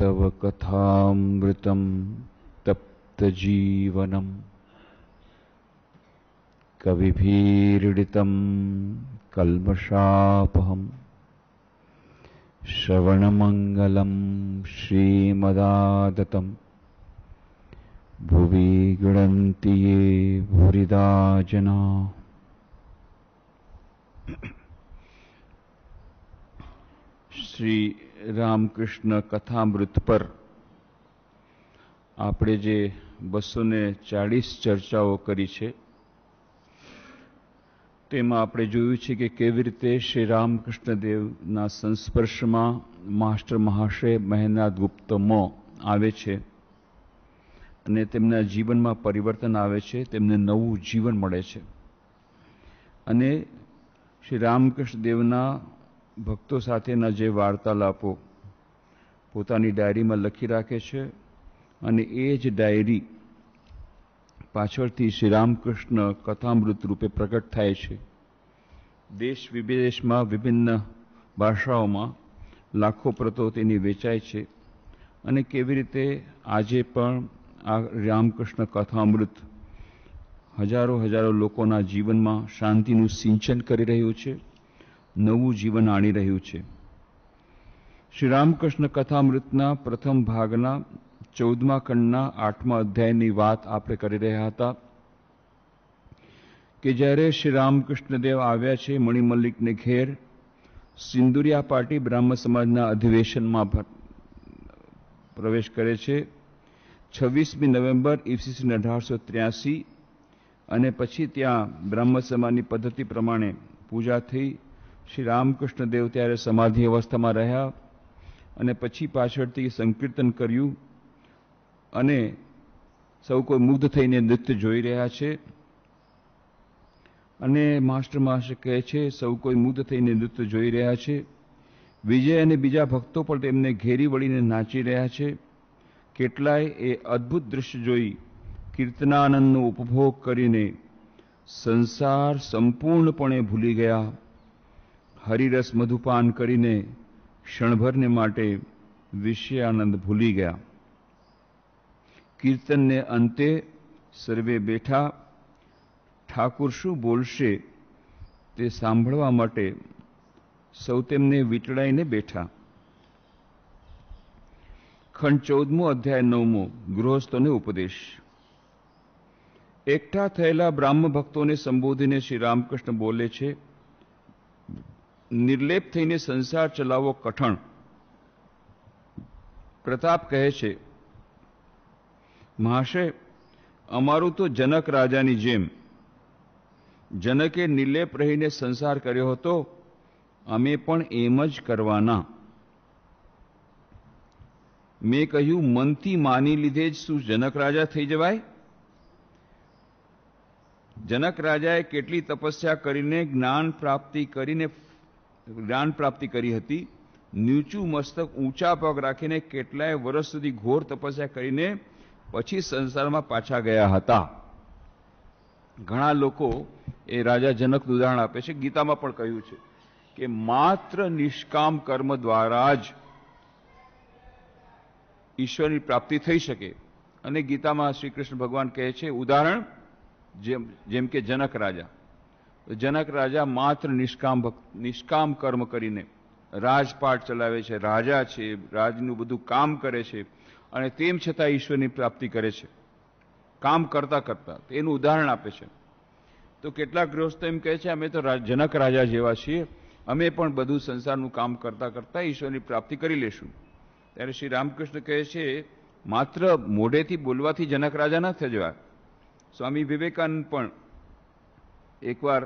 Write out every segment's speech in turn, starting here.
तव कथामृतं तप्तजीवनं कविभिरीडितं कल्मषापहम् श्रवणमङ्गलं श्रीमदादतं भुवि गृणन्ति ये भुरिदा जना શ્રી રામકૃષ્ણ કથામૃત પર આપણે જે બસો ને ચાળીસ ચર્ચાઓ કરી છે તેમાં આપણે જોયું છે કે કેવી રીતે શ્રી રામકૃષ્ણદેવના સંસ્પર્શમાં માસ્ટર મહાશય મહેનાથ ગુપ્ત મો આવે છે અને તેમના જીવનમાં પરિવર્તન આવે છે તેમને નવું જીવન મળે છે અને શ્રી રામકૃષ્ણ દેવના ભક્તો સાથેના જે વાર્તાલાપો પોતાની ડાયરીમાં લખી રાખે છે અને એ જ ડાયરી પાછળથી શ્રી રામકૃષ્ણ કથામૃત રૂપે પ્રગટ થાય છે દેશ વિદેશમાં વિભિન્ન ભાષાઓમાં લાખો પ્રતો તેની વેચાય છે અને કેવી રીતે આજે પણ આ રામકૃષ્ણ કથામૃત હજારો હજારો લોકોના જીવનમાં શાંતિનું સિંચન કરી રહ્યું છે નવું જીવન આણી રહ્યું છે શ્રી રામકૃષ્ણ કથામૃતના પ્રથમ ભાગના ચૌદમા ખંડના આઠમા અધ્યાયની વાત આપણે કરી રહ્યા હતા કે જ્યારે શ્રી રામકૃષ્ણદેવ આવ્યા છે મણિમલ્લિકને ઘેર સિંદુરિયા પાર્ટી બ્રાહ્મ સમાજના અધિવેશનમાં પ્રવેશ કરે છે છવ્વીસમી નવેમ્બર ઈસવીસન અઢારસો ત્ર્યાસી અને પછી ત્યાં બ્રાહ્મણ સમાજની પદ્ધતિ પ્રમાણે પૂજા થઈ શ્રી રામકૃષ્ણ દેવ ત્યારે સમાધિ અવસ્થામાં રહ્યા અને પછી પાછળથી સંકીર્તન કર્યું અને સૌ કોઈ મુગ્ધ થઈને નૃત્ય જોઈ રહ્યા છે અને માસ્ટર માસ્ટર કહે છે સૌ કોઈ મુગ્ધ થઈને નૃત્ય જોઈ રહ્યા છે વિજય અને બીજા ભક્તો પણ તેમને ઘેરી વળીને નાચી રહ્યા છે કેટલાય એ અદ્ભુત દૃશ્ય જોઈ કીર્તનાનંદનો ઉપભોગ કરીને સંસાર સંપૂર્ણપણે ભૂલી ગયા હરિરસ મધુપાન કરીને ક્ષણભરને માટે વિષયાનંદ ભૂલી ગયા કીર્તનને અંતે સર્વે બેઠા ઠાકુર શું બોલશે તે સાંભળવા માટે સૌ તેમને વીંટળાઈને બેઠા ખંડ ચૌદમો અધ્યાય નવમો ગૃહસ્થોને ઉપદેશ એકઠા થયેલા બ્રાહ્મ ભક્તોને સંબોધીને શ્રી રામકૃષ્ણ બોલે છે નિર્લેપ થઈને સંસાર ચલાવવો કઠણ પ્રતાપ કહે છે મહાશય અમારું તો જનક રાજાની જેમ જનકે નિર્લેપ રહીને સંસાર કર્યો હતો અમે પણ એમ જ કરવાના મેં કહ્યું મનથી માની લીધે જ શું જનક રાજા થઈ જવાય જનક રાજાએ કેટલી તપસ્યા કરીને જ્ઞાન પ્રાપ્તિ કરીને જ્ઞાન પ્રાપ્તિ કરી હતી નીચું મસ્તક ઊંચા પગ રાખીને કેટલાય વર્ષ સુધી ઘોર તપસ્યા કરીને પછી સંસારમાં પાછા ગયા હતા ઘણા લોકો એ રાજા જનક ઉદાહરણ આપે છે ગીતામાં પણ કહ્યું છે કે માત્ર નિષ્કામ કર્મ દ્વારા જ ઈશ્વરની પ્રાપ્તિ થઈ શકે અને ગીતામાં શ્રી કૃષ્ણ ભગવાન કહે છે ઉદાહરણ જેમ જેમ કે જનક રાજા જનક રાજા માત્ર નિષ્કામ ભક્ત નિષ્કામ કર્મ કરીને રાજપાઠ ચલાવે છે રાજા છે રાજનું બધું કામ કરે છે અને તેમ છતાં ઈશ્વરની પ્રાપ્તિ કરે છે કામ કરતા કરતા એનું ઉદાહરણ આપે છે તો કેટલાક ગૃહસ્થ એમ કહે છે અમે તો જનક રાજા જેવા છીએ અમે પણ બધું સંસારનું કામ કરતા કરતાં ઈશ્વરની પ્રાપ્તિ કરી લેશું ત્યારે શ્રી રામકૃષ્ણ કહે છે માત્ર મોઢેથી બોલવાથી જનક રાજા ન થજવા સ્વામી વિવેકાનંદ પણ એકવાર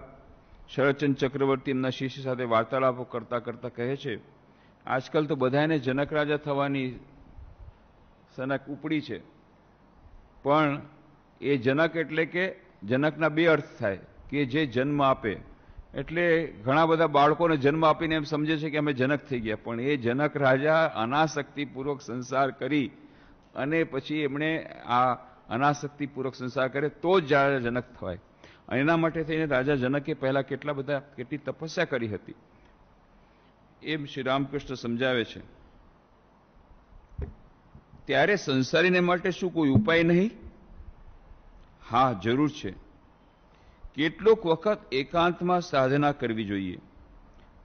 શરદચંદ ચક્રવર્તી એમના શિષ્ય સાથે વાર્તાલાપો કરતા કરતા કહે છે આજકાલ તો બધાને જનક રાજા થવાની સનક ઉપડી છે પણ એ જનક એટલે કે જનકના બે અર્થ થાય કે જે જન્મ આપે એટલે ઘણા બધા બાળકોને જન્મ આપીને એમ સમજે છે કે અમે જનક થઈ ગયા પણ એ જનક રાજા અનાશક્તિપૂર્વક સંસાર કરી અને પછી એમણે આ અનાશક્તિપૂર્વક સંસાર કરે તો જ જનક થવાય એના માટે થઈને રાજા જનકે પહેલાં કેટલા બધા કેટલી તપસ્યા કરી હતી એમ શ્રી રામકૃષ્ણ સમજાવે છે ત્યારે સંસારીને માટે શું કોઈ ઉપાય નહીં હા જરૂર છે કેટલોક વખત એકાંતમાં સાધના કરવી જોઈએ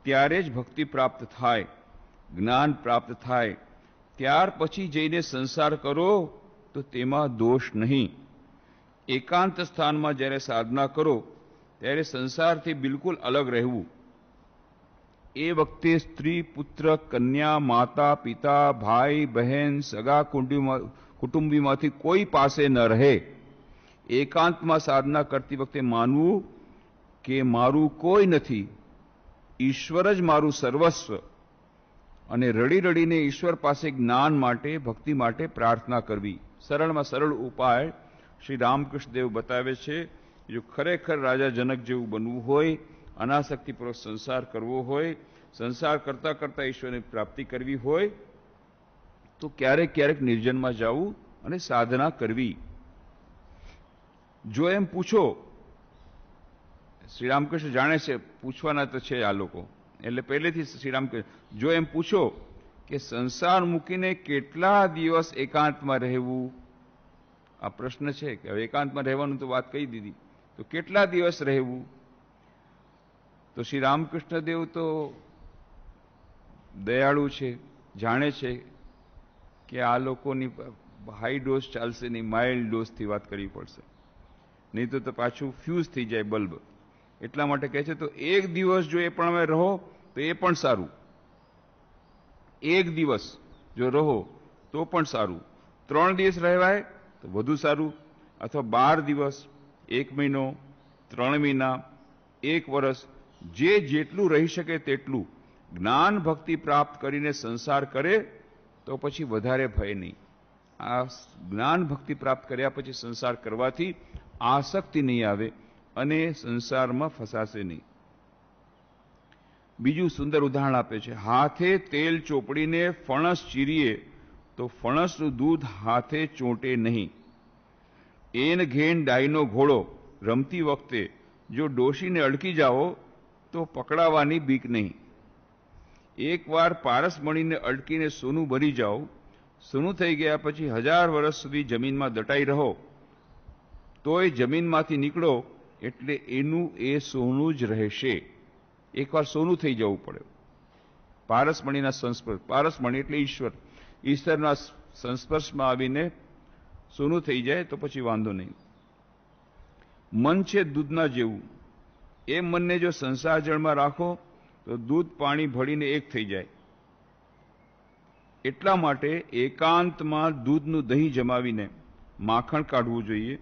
ત્યારે જ ભક્તિ પ્રાપ્ત થાય જ્ઞાન પ્રાપ્ત થાય ત્યાર પછી જઈને સંસાર કરો તો તેમાં દોષ નહીં એકાંત સ્થાનમાં જ્યારે સાધના કરો ત્યારે સંસારથી બિલકુલ અલગ રહેવું એ વખતે સ્ત્રી પુત્ર કન્યા માતા પિતા ભાઈ બહેન સગા કુટુંબીમાંથી કોઈ પાસે ન રહે એકાંતમાં સાધના કરતી વખતે માનવું કે મારું કોઈ નથી ઈશ્વર જ મારું સર્વસ્વ અને રડી રડીને ઈશ્વર પાસે જ્ઞાન માટે ભક્તિ માટે પ્રાર્થના કરવી સરળમાં સરળ ઉપાય શ્રી રામકૃષ્ણદેવ બતાવે છે જો ખરેખર રાજા જનક જેવું બનવું હોય અનાસક્તિપૂર્વક સંસાર કરવો હોય સંસાર કરતાં કરતાં ઈશ્વરની પ્રાપ્તિ કરવી હોય તો ક્યારેક ક્યારેક નિર્જનમાં જવું અને સાધના કરવી જો એમ પૂછો શ્રી રામકૃષ્ણ જાણે છે પૂછવાના તો છે આ લોકો એટલે પહેલેથી શ્રી રામકૃષ્ણ જો એમ પૂછો કે સંસાર મૂકીને કેટલા દિવસ એકાંતમાં રહેવું આ પ્રશ્ન છે કે હવે એકાંતમાં રહેવાનું તો વાત કહી દીધી તો કેટલા દિવસ રહેવું તો શ્રી રામકૃષ્ણ દેવ તો દયાળુ છે જાણે છે કે આ લોકોની હાઈ ડોઝ ચાલશે નહીં માઇલ્ડ ડોઝથી વાત કરવી પડશે નહીં તો તો પાછું ફ્યુઝ થઈ જાય બલ્બ એટલા માટે કહે છે તો એક દિવસ જો એ પણ અમે રહો તો એ પણ સારું એક દિવસ જો રહો તો પણ સારું ત્રણ દિવસ રહેવાય તો વધુ સારું અથવા બાર દિવસ એક મહિનો ત્રણ મહિના એક વર્ષ જે જેટલું રહી શકે તેટલું જ્ઞાન ભક્તિ પ્રાપ્ત કરીને સંસાર કરે તો પછી વધારે ભય નહીં આ જ્ઞાન ભક્તિ પ્રાપ્ત કર્યા પછી સંસાર કરવાથી આસક્તિ નહીં આવે અને સંસારમાં ફસાશે નહીં બીજું સુંદર ઉદાહરણ આપે છે હાથે તેલ ચોપડીને ફણસ ચીરીએ તો ફણસનું દૂધ હાથે ચોંટે નહીં એન ઘેન ડાઈનો ઘોડો રમતી વખતે જો ડોશીને અડકી જાઓ તો પકડાવાની બીક નહીં એકવાર પારસ મણીને અડકીને સોનું ભરી જાઓ સોનું થઈ ગયા પછી હજાર વર્ષ સુધી જમીનમાં દટાઈ રહો તોય જમીનમાંથી નીકળો એટલે એનું એ સોનું જ રહેશે એકવાર સોનું થઈ જવું પડે પારસમણીના સંસ્કૃત પારસમણી એટલે ઈશ્વર ઈશ્વરના સંસ્પર્શમાં આવીને સોનું થઈ જાય તો પછી વાંધો નહીં મન છે દૂધના જેવું એ મનને જો સંસાર જળમાં રાખો તો દૂધ પાણી ભળીને એક થઈ જાય એટલા માટે એકાંતમાં દૂધનું દહીં જમાવીને માખણ કાઢવું જોઈએ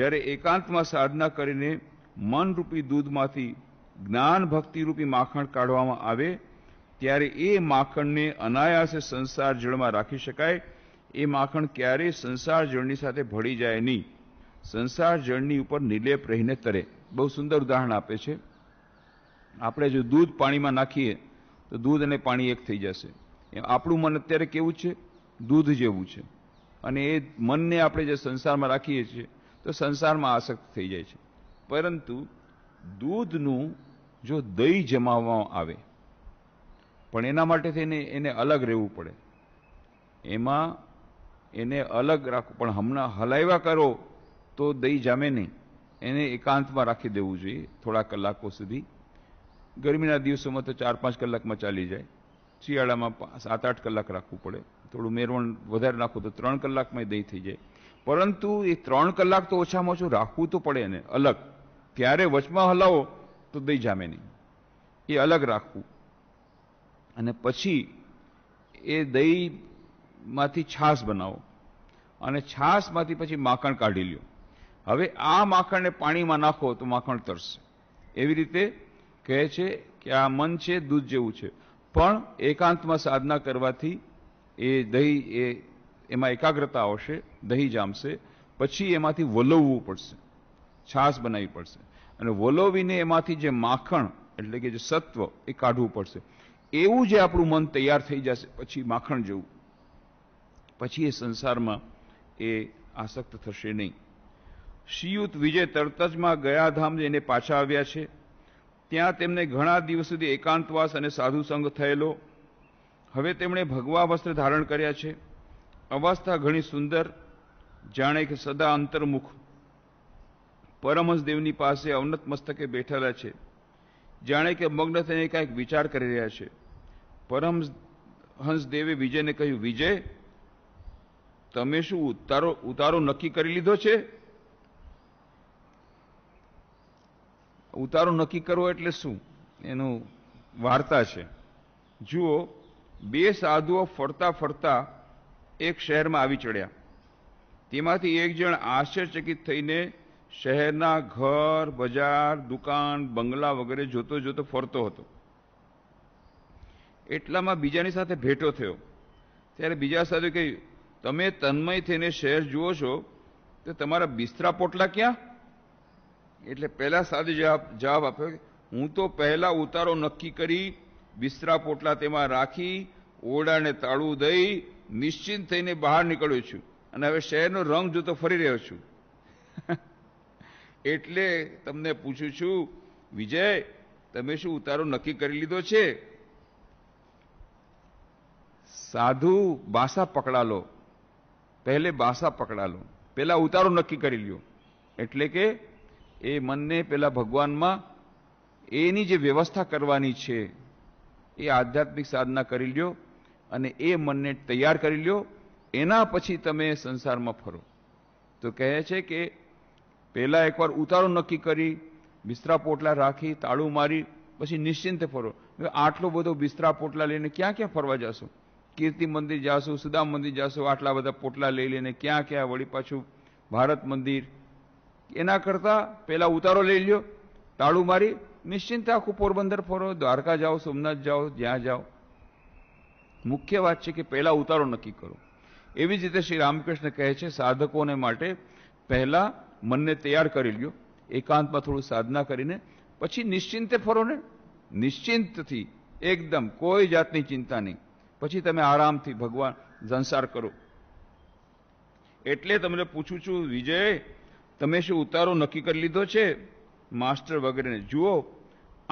જ્યારે એકાંતમાં સાધના કરીને મનરૂપી દૂધમાંથી જ્ઞાન ભક્તિરૂપી માખણ કાઢવામાં આવે ત્યારે એ માખણને અનાયાસે સંસાર જળમાં રાખી શકાય એ માખણ ક્યારેય સંસાર જળની સાથે ભળી જાય નહીં સંસાર જળની ઉપર નિલેપ રહીને તરે બહુ સુંદર ઉદાહરણ આપે છે આપણે જો દૂધ પાણીમાં નાખીએ તો દૂધ અને પાણી એક થઈ જશે આપણું મન અત્યારે કેવું છે દૂધ જેવું છે અને એ મનને આપણે જે સંસારમાં રાખીએ છીએ તો સંસારમાં આસક્ત થઈ જાય છે પરંતુ દૂધનું જો દહીં જમાવવામાં આવે પણ એના માટે થઈને એને અલગ રહેવું પડે એમાં એને અલગ રાખવું પણ હમણાં હલાવ્યા કરો તો દહીં જામે નહીં એને એકાંતમાં રાખી દેવું જોઈએ થોડા કલાકો સુધી ગરમીના દિવસોમાં તો ચાર પાંચ કલાકમાં ચાલી જાય શિયાળામાં સાત આઠ કલાક રાખવું પડે થોડું મેરવણ વધારે નાખો તો ત્રણ કલાકમાં દહીં થઈ જાય પરંતુ એ ત્રણ કલાક તો ઓછામાં ઓછું રાખવું તો પડે એને અલગ ત્યારે વચમાં હલાવો તો દહીં જામે નહીં એ અલગ રાખવું અને પછી એ દહીંમાંથી છાશ બનાવો અને છાશમાંથી પછી માખણ કાઢી લ્યો હવે આ માખણને પાણીમાં નાખો તો માખણ તરશે એવી રીતે કહે છે કે આ મન છે દૂધ જેવું છે પણ એકાંતમાં સાધના કરવાથી એ દહીં એ એમાં એકાગ્રતા આવશે દહીં જામશે પછી એમાંથી વલોવવું પડશે છાશ બનાવવી પડશે અને વલોવીને એમાંથી જે માખણ એટલે કે જે સત્વ એ કાઢવું પડશે એવું જે આપણું મન તૈયાર થઈ જશે પછી માખણ જેવું પછી એ સંસારમાં એ આસક્ત થશે નહીં શિયુત વિજય તરત જ માં જઈને પાછા આવ્યા છે ત્યાં તેમને ઘણા દિવસ સુધી એકાંતવાસ અને સાધુસંગ થયેલો હવે તેમણે ભગવા વસ્ત્ર ધારણ કર્યા છે અવસ્થા ઘણી સુંદર જાણે કે સદા અંતર્મુખ પરમહંસદેવની પાસે અવનત મસ્તકે બેઠેલા છે જાણે કે મગ્ન થઈને કાંઈક વિચાર કરી રહ્યા છે દેવે વિજયને કહ્યું વિજય તમે શું ઉતારો ઉતારો નક્કી કરી લીધો છે ઉતારો નક્કી કરવો એટલે શું એનું વાર્તા છે જુઓ બે સાધુઓ ફરતા ફરતા એક શહેરમાં આવી ચડ્યા તેમાંથી એક જણ આશ્ચર્યચકિત થઈને શહેરના ઘર બજાર દુકાન બંગલા વગેરે જોતો જોતો ફરતો હતો એટલામાં બીજાની સાથે ભેટો થયો ત્યારે બીજા સાથે કહ્યું તમે તન્મય થઈને શહેર જુઓ છો તો તમારા બિસ્તરા પોટલા ક્યાં એટલે પહેલાં સાથે જવાબ આપ્યો હું તો પહેલાં ઉતારો નક્કી કરી બિસ્તરા પોટલા તેમાં રાખી ઓરડાને તાળું દઈ નિશ્ચિંત થઈને બહાર નીકળ્યો છું અને હવે શહેરનો રંગ જોતો ફરી રહ્યો છું એટલે તમને પૂછું છું વિજય તમે શું ઉતારો નક્કી કરી લીધો છે સાધુ બાસા પકડા લો પહેલે બાસા પકડા લો પહેલાં ઉતારો નક્કી કરી લ્યો એટલે કે એ મનને પેલા ભગવાનમાં એની જે વ્યવસ્થા કરવાની છે એ આધ્યાત્મિક સાધના કરી લ્યો અને એ મનને તૈયાર કરી લ્યો એના પછી તમે સંસારમાં ફરો તો કહે છે કે પહેલાં એકવાર ઉતારો નક્કી કરી બિસ્તરા પોટલા રાખી તાળું મારી પછી નિશ્ચિંતે ફરો આટલો બધો બિસ્તરા પોટલા લઈને ક્યાં ક્યાં ફરવા જશો કીર્તિ મંદિર જાશું સુદામ મંદિર જાશું આટલા બધા પોટલા લઈ લઈને ક્યાં ક્યાં વળી પાછું ભારત મંદિર એના કરતાં પહેલાં ઉતારો લઈ લ્યો તાળું મારી નિશ્ચિંત આખું પોરબંદર ફરો દ્વારકા જાઓ સોમનાથ જાઓ જ્યાં જાઓ મુખ્ય વાત છે કે પહેલાં ઉતારો નક્કી કરો એવી જ રીતે શ્રી રામકૃષ્ણ કહે છે સાધકોને માટે પહેલાં મનને તૈયાર કરી લ્યો એકાંતમાં થોડું સાધના કરીને પછી નિશ્ચિંતે ફરો ને નિશ્ચિંતથી એકદમ કોઈ જાતની ચિંતા નહીં પછી તમે આરામથી ભગવાન સંસાર કરો એટલે તમને પૂછું છું વિજય તમે શું ઉતારો નક્કી કરી લીધો છે માસ્ટર વગેરેને જુઓ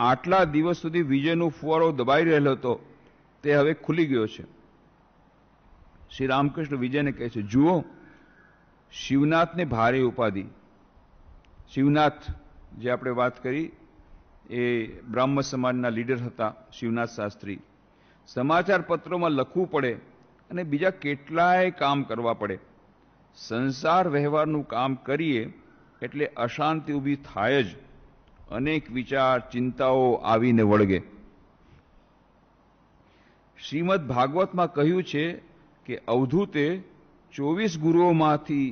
આટલા દિવસ સુધી વિજયનો ફુવારો દબાઈ રહેલો હતો તે હવે ખુલી ગયો છે શ્રી રામકૃષ્ણ વિજયને કહે છે જુઓ શિવનાથને ભારે ઉપાધિ શિવનાથ જે આપણે વાત કરી એ બ્રાહ્મણ સમાજના લીડર હતા શિવનાથ શાસ્ત્રી સમાચાર પત્રોમાં લખવું પડે અને બીજા કેટલાય કામ કરવા પડે સંસાર વ્યવહારનું કામ કરીએ એટલે અશાંતિ ઊભી થાય જ અનેક વિચાર ચિંતાઓ આવીને વળગે શ્રીમદ ભાગવતમાં કહ્યું છે કે અવધૂતે ચોવીસ ગુરુઓમાંથી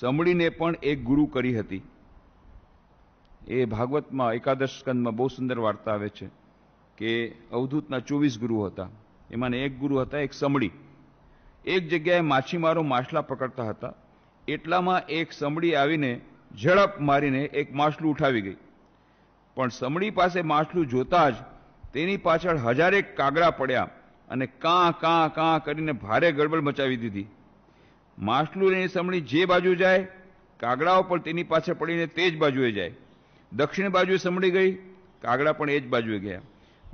સંભળીને પણ એક ગુરુ કરી હતી એ ભાગવતમાં એકાદશ સ્કંદમાં બહુ સુંદર વાર્તા આવે છે કે અવધૂતના ચોવીસ ગુરુ હતા એમાંને એક ગુરુ હતા એક સમડી એક જગ્યાએ માછીમારો માછલા પકડતા હતા એટલામાં એક સમડી આવીને ઝડપ મારીને એક માછલું ઉઠાવી ગઈ પણ સમડી પાસે માછલું જોતા જ તેની પાછળ હજારેક કાગડા પડ્યા અને કાં કાં કાં કરીને ભારે ગડબડ મચાવી દીધી માછલું એની સમડી જે બાજુ જાય કાગડાઓ પણ તેની પાછળ પડીને તે જ બાજુએ જાય દક્ષિણ બાજુએ સમડી ગઈ કાગડા પણ એ જ બાજુએ ગયા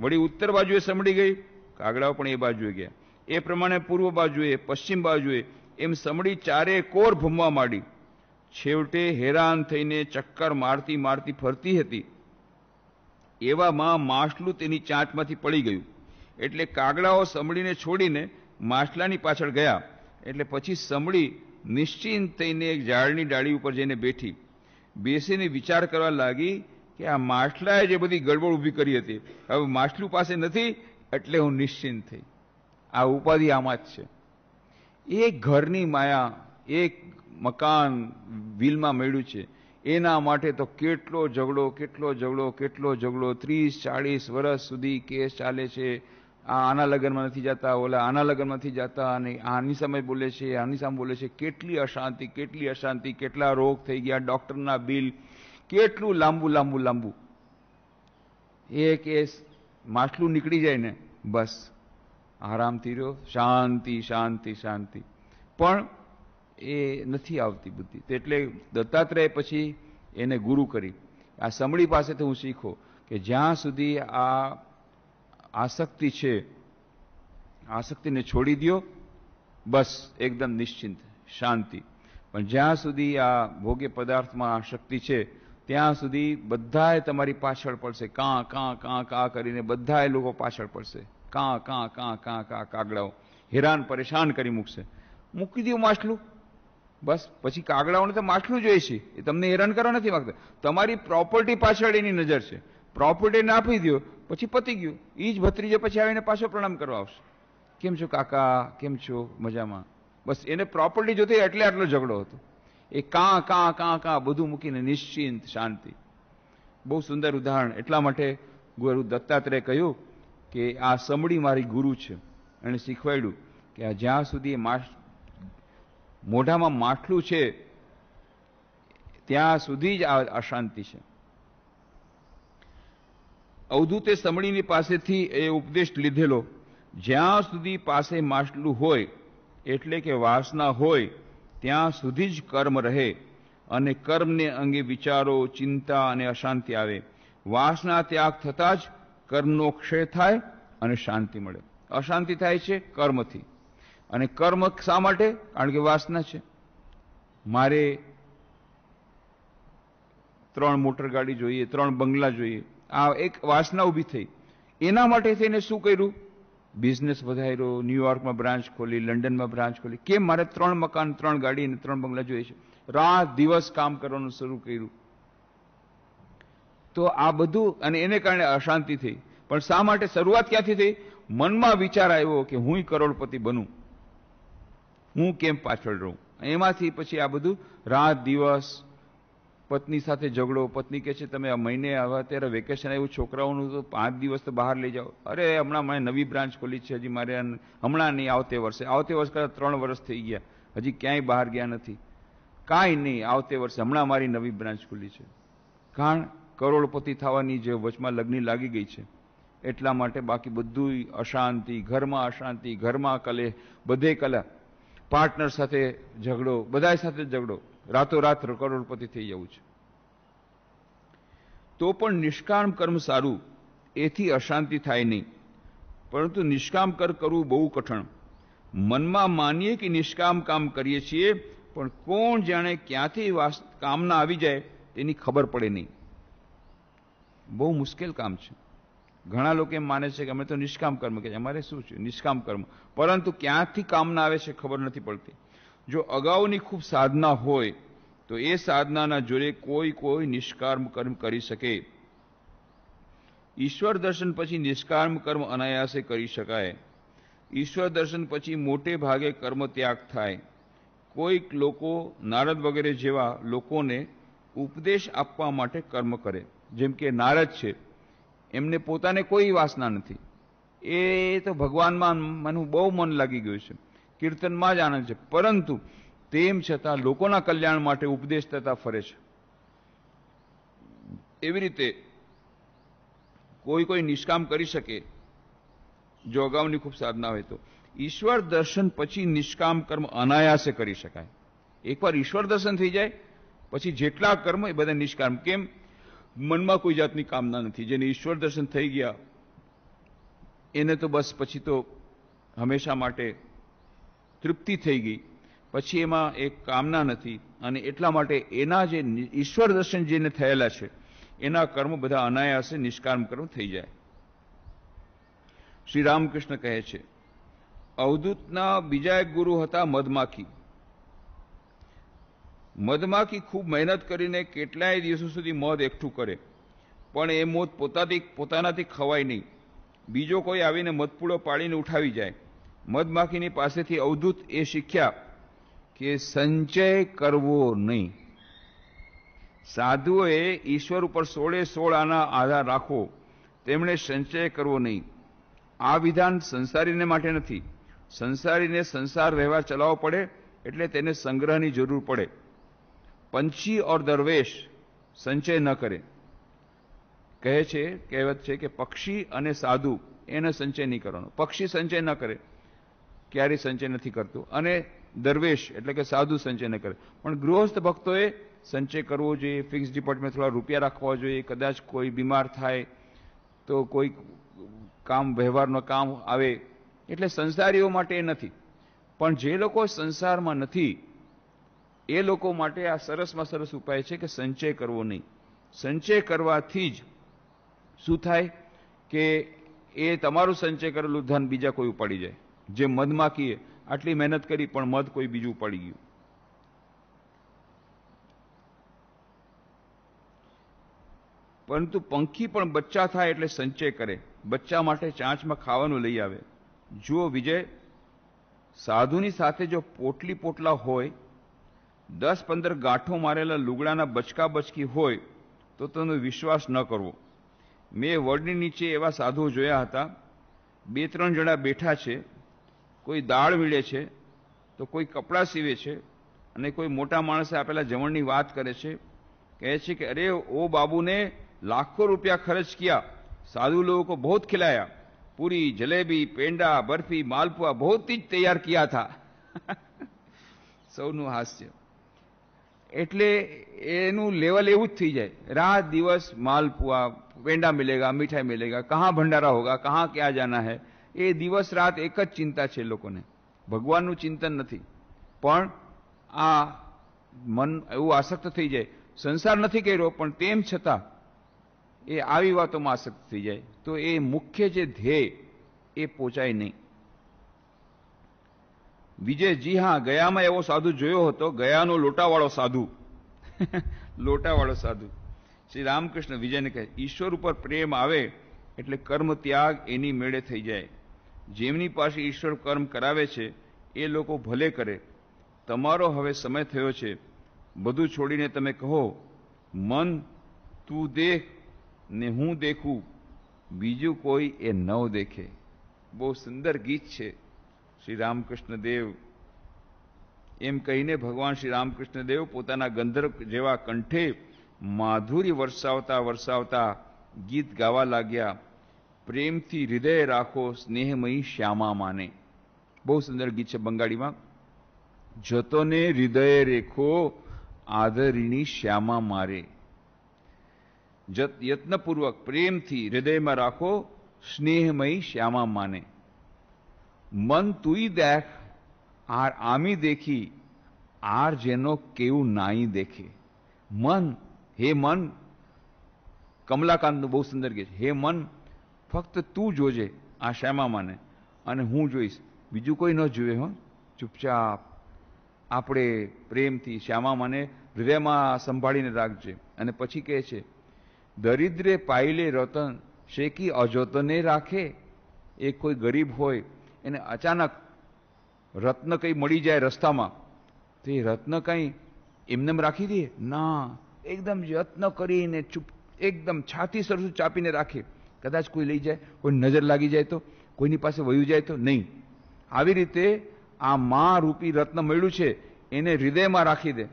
વળી ઉત્તર બાજુએ સમડી ગઈ કાગડાઓ પણ એ બાજુએ ગયા એ પ્રમાણે પૂર્વ બાજુએ પશ્ચિમ બાજુએ એમ સમડી ચારે કોર ભમવા માંડી છેવટે હેરાન થઈને ચક્કર મારતી મારતી ફરતી હતી એવામાં માછલું તેની ચાંચમાંથી પડી ગયું એટલે કાગડાઓ સમડીને છોડીને માછલાની પાછળ ગયા એટલે પછી સમડી નિશ્ચિંત થઈને એક ઝાડની ડાળી ઉપર જઈને બેઠી બેસીને વિચાર કરવા લાગી કે આ માછલાએ જે બધી ગડબડ ઊભી કરી હતી હવે માછલું પાસે નથી એટલે હું નિશ્ચિંત થઈ આ ઉપાધિ આમાં જ છે એ ઘરની માયા એક મકાન વિલમાં મળ્યું છે એના માટે તો કેટલો ઝઘડો કેટલો ઝઘડો કેટલો ઝઘડો ત્રીસ ચાળીસ વર્ષ સુધી કેસ ચાલે છે આ આના લગ્નમાં નથી જતા ઓલા આના લગ્નમાં નથી જતા અને આની સામે બોલે છે આની સામે બોલે છે કેટલી અશાંતિ કેટલી અશાંતિ કેટલા રોગ થઈ ગયા ડૉક્ટરના બિલ કેટલું લાંબુ લાંબુ લાંબુ એ કેસ માછલું નીકળી જાય ને બસ આરામથી રહ્યો શાંતિ શાંતિ શાંતિ પણ એ નથી આવતી બુદ્ધિ એટલે દત્તાત્રેય પછી એને ગુરુ કરી આ સમળી પાસેથી હું શીખો કે જ્યાં સુધી આ આસક્તિ છે આસક્તિને છોડી દો બસ એકદમ નિશ્ચિંત શાંતિ પણ જ્યાં સુધી આ ભોગ્ય પદાર્થમાં આ શક્તિ છે ત્યાં સુધી બધાએ તમારી પાછળ પડશે કાં કાં કાં કાં કરીને બધાએ લોકો પાછળ પડશે કાં કાં કાં કાં કાં કાગડાઓ હેરાન પરેશાન કરી મૂકશે મૂકી દો માછલું બસ પછી કાગડાઓને તો માછલું જોઈએ છે એ તમને હેરાન કરવા નથી માગતા તમારી પ્રોપર્ટી પાછળ એની નજર છે પ્રોપર્ટી આપી દો પછી પતી ગયું એ જ ભત્રીજે પછી આવીને પાછો પ્રણામ કરવા આવશે કેમ છો કાકા કેમ છો મજામાં બસ એને પ્રોપર્ટી જોતી એટલે આટલો ઝઘડો હતો એ કાં કાં કાં કાં બધું મૂકીને નિશ્ચિંત શાંતિ બહુ સુંદર ઉદાહરણ એટલા માટે ગુરુ દત્તાત્રેય કહ્યું કે આ સમડી મારી ગુરુ છે એણે શીખવાડ્યું કે આ જ્યાં સુધી મોઢામાં માટલું છે ત્યાં સુધી જ આ અશાંતિ છે અવધૂતે સમડીની પાસેથી એ ઉપદેશ લીધેલો જ્યાં સુધી પાસે માટલું હોય એટલે કે વાસના હોય ત્યાં સુધી જ કર્મ રહે અને કર્મને અંગે વિચારો ચિંતા અને અશાંતિ આવે વાસના ત્યાગ થતાં જ કર્મનો ક્ષય થાય અને શાંતિ મળે અશાંતિ થાય છે કર્મથી અને કર્મ શા માટે કારણ કે વાસના છે મારે ત્રણ મોટરગાડી જોઈએ ત્રણ બંગલા જોઈએ આ એક વાસના ઊભી થઈ એના માટે થઈને શું કર્યું બિઝનેસ વધાર્યો ન્યુયોર્કમાં બ્રાન્ચ ખોલી લંડનમાં બ્રાન્ચ ખોલી કેમ મારે ત્રણ મકાન ત્રણ ગાડી અને ત્રણ બંગલા જોઈએ છે રાત દિવસ કામ કરવાનું શરૂ કર્યું તો આ બધું અને એને કારણે અશાંતિ થઈ પણ શા માટે શરૂઆત ક્યાંથી થઈ મનમાં વિચાર આવ્યો કે હું કરોડપતિ બનું હું કેમ પાછળ રહું એમાંથી પછી આ બધું રાત દિવસ પત્ની સાથે ઝઘડો પત્ની કહે છે તમે આ મહિને આવા અત્યારે વેકેશન આવ્યું છોકરાઓનું તો પાંચ દિવસ તો બહાર લઈ જાઓ અરે હમણાં મારે નવી બ્રાન્ચ ખોલી છે હજી મારે હમણાં નહીં આવતે વર્ષે આવતે વર્ષ કરતાં ત્રણ વર્ષ થઈ ગયા હજી ક્યાંય બહાર ગયા નથી કાંઈ નહીં આવતે વર્ષે હમણાં મારી નવી બ્રાન્ચ ખુલી છે કારણ કરોડપતિ થવાની જે વચમાં લગ્ન લાગી ગઈ છે એટલા માટે બાકી બધું અશાંતિ ઘરમાં અશાંતિ ઘરમાં કલે બધે કલા પાર્ટનર સાથે ઝઘડો બધા સાથે ઝઘડો રાતોરાત કરોડપતિ થઈ જવું છે તો પણ નિષ્કામ કર્મ સારું એથી અશાંતિ થાય નહીં પરંતુ નિષ્કામ કર કરવું બહુ કઠણ મનમાં માનીએ કે નિષ્કામ કામ કરીએ છીએ પણ કોણ જાણે ક્યાંથી કામના આવી જાય તેની ખબર પડે નહીં બહુ મુશ્કેલ કામ છે ઘણા લોકો એમ માને છે કે અમે તો નિષ્કામ કર્મ કે અમારે શું છે નિષ્કામ કર્મ પરંતુ ક્યાંથી કામના આવે છે ખબર નથી પડતી જો અગાઉની ખૂબ સાધના હોય તો એ સાધનાના જોડે કોઈ કોઈ નિષ્કામ કર્મ કરી શકે ઈશ્વર દર્શન પછી નિષ્કામ કર્મ અનાયાસે કરી શકાય ઈશ્વર દર્શન પછી મોટે ભાગે કર્મ ત્યાગ થાય કોઈક લોકો નારદ વગેરે જેવા લોકોને ઉપદેશ આપવા માટે કર્મ કરે જેમ કે નારદ છે એમને પોતાને કોઈ વાસના નથી એ તો ભગવાનમાં મને બહુ મન લાગી ગયું છે કીર્તનમાં જ આનંદ છે પરંતુ તેમ છતાં લોકોના કલ્યાણ માટે ઉપદેશ થતા ફરે છે એવી રીતે કોઈ કોઈ નિષ્કામ કરી શકે જો અગાઉની ખૂબ સાધના હોય તો ઈશ્વર દર્શન પછી નિષ્કામ કર્મ અનાયાસે કરી શકાય એકવાર ઈશ્વર દર્શન થઈ જાય પછી જેટલા કર્મ એ બધા નિષ્કામ કેમ મનમાં કોઈ જાતની કામના નથી જેને ઈશ્વર દર્શન થઈ ગયા એને તો બસ પછી તો હંમેશા માટે તૃપ્તિ થઈ ગઈ પછી એમાં એક કામના નથી અને એટલા માટે એના જે ઈશ્વર દર્શન જેને થયેલા છે એના કર્મ બધા અનાયાસે નિષ્કામ કર્મ થઈ જાય શ્રી રામકૃષ્ણ કહે છે અવધૂતના બીજા એક ગુરુ હતા મધમાખી મધમાખી ખૂબ મહેનત કરીને કેટલાય દિવસો સુધી મધ એકઠું કરે પણ એ મોત પોતાથી પોતાનાથી ખવાય નહીં બીજો કોઈ આવીને મધપૂળો પાડીને ઉઠાવી જાય મધમાખીની પાસેથી અવધૂત એ શીખ્યા કે સંચય કરવો નહીં સાધુઓએ ઈશ્વર ઉપર સોળે સોળ આના આધાર રાખવો તેમણે સંચય કરવો નહીં આ વિધાન સંસારીને માટે નથી સંસારીને સંસાર રહેવા ચલાવવો પડે એટલે તેને સંગ્રહની જરૂર પડે પંછી ઓર દરવેશ સંચય ન કરે કહે છે કહેવત છે કે પક્ષી અને સાધુ એને સંચય નહીં કરવાનો પક્ષી સંચય ન કરે ક્યારેય સંચય નથી કરતું અને દરવેશ એટલે કે સાધુ સંચય ન કરે પણ ગૃહસ્થ ભક્તોએ સંચય કરવો જોઈએ ફિક્સ ડિપોઝિટમાં થોડા રૂપિયા રાખવા જોઈએ કદાચ કોઈ બીમાર થાય તો કોઈ કામ વ્યવહારનો કામ આવે એટલે સંસારીઓ માટે એ નથી પણ જે લોકો સંસારમાં નથી એ લોકો માટે આ સરસમાં સરસ ઉપાય છે કે સંચય કરવો નહીં સંચય કરવાથી જ શું થાય કે એ તમારું સંચય કરેલું ધન બીજા કોઈ ઉપાડી જાય જે મધમાખીએ આટલી મહેનત કરી પણ મધ કોઈ બીજું પડી ગયું પરંતુ પંખી પણ બચ્ચા થાય એટલે સંચય કરે બચ્ચા માટે ચાંચમાં ખાવાનું લઈ આવે જુઓ વિજય સાધુની સાથે જો પોટલી પોટલા હોય દસ પંદર ગાંઠો મારેલા લુગડાના બચકા બચકી હોય તો તેનો વિશ્વાસ ન કરવો મેં વડની નીચે એવા સાધુઓ જોયા હતા બે ત્રણ જણા બેઠા છે કોઈ દાળ વીણે છે તો કોઈ કપડાં સીવે છે અને કોઈ મોટા માણસે આપેલા જમણની વાત કરે છે કહે છે કે અરે ઓ બાબુને લાખો રૂપિયા ખર્ચ કિયા સાધુ લોકો બહુ ખિલાયા પૂરી જલેબી પેંડા બરફી માલપુઆ બહુ જ તૈયાર કિયા થા સૌનું હાસ્ય એટલે એનું લેવલ એવું જ થઈ જાય રાત દિવસ માલપુઆ પેંડા મિલેગા મીઠાઈ મિલેગા કહા ભંડારા હોગા કહા ક્યાં જાના હૈ એ દિવસ રાત એક જ ચિંતા છે લોકોને ભગવાનનું ચિંતન નથી પણ આ મન એવું આસક્ત થઈ જાય સંસાર નથી કર્યો પણ તેમ છતાં એ આવી વાતોમાં આસક્ત થઈ જાય તો એ મુખ્ય જે ધ્યેય એ પોચાય નહીં વિજય જી હા ગયામાં એવો સાધુ જોયો હતો ગયાનો લોટાવાળો સાધુ લોટાવાળો સાધુ શ્રી રામકૃષ્ણ વિજયને કહે ઈશ્વર ઉપર પ્રેમ આવે એટલે કર્મ ત્યાગ એની મેળે થઈ જાય જેમની પાસે ઈશ્વર કર્મ કરાવે છે એ લોકો ભલે કરે તમારો હવે સમય થયો છે બધું છોડીને તમે કહો મન તું દેખ ને હું દેખું બીજું કોઈ એ ન દેખે બહુ સુંદર ગીત છે શ્રી રામકૃષ્ણ દેવ એમ કહીને ભગવાન શ્રી રામકૃષ્ણ દેવ પોતાના ગંધર્વ જેવા કંઠે માધુરી વરસાવતા વરસાવતા ગીત ગાવા લાગ્યા પ્રેમથી હૃદય રાખો સ્નેહમયી શ્યામા માને બહુ સુંદર ગીત છે બંગાળીમાં જતોને હૃદય રેખો આદરિણી શ્યામા મારે યત્નપૂર્વક પ્રેમથી હૃદયમાં રાખો સ્નેહમયી શ્યામા માને મન તુઈ દેખ આર આમી દેખી આર જેનો કેવું નાઈ દેખે મન હે મન કમલાકાંતનું બહુ સુંદર ગીત હે મન ફક્ત તું જોજે આ શ્યામામાને અને હું જોઈશ બીજું કોઈ ન જોવે હો ચૂપચાપ આપણે પ્રેમથી શ્યામામાને હૃદયમાં સંભાળીને રાખજે અને પછી કહે છે દરિદ્રે પાયલે રતન શેકી અજોતને રાખે એ કોઈ ગરીબ હોય એને અચાનક રત્ન કંઈ મળી જાય રસ્તામાં તો એ રત્ન કંઈ એમનેમ રાખી દે ના એકદમ યત્ન કરીને ચૂપ એકદમ છાતી સરસું ચાપીને રાખે કદાચ કોઈ લઈ જાય કોઈ નજર લાગી જાય તો કોઈની પાસે વયું જાય તો નહીં આવી રીતે આ મા રૂપી રત્ન મળ્યું છે એને હૃદયમાં રાખી દે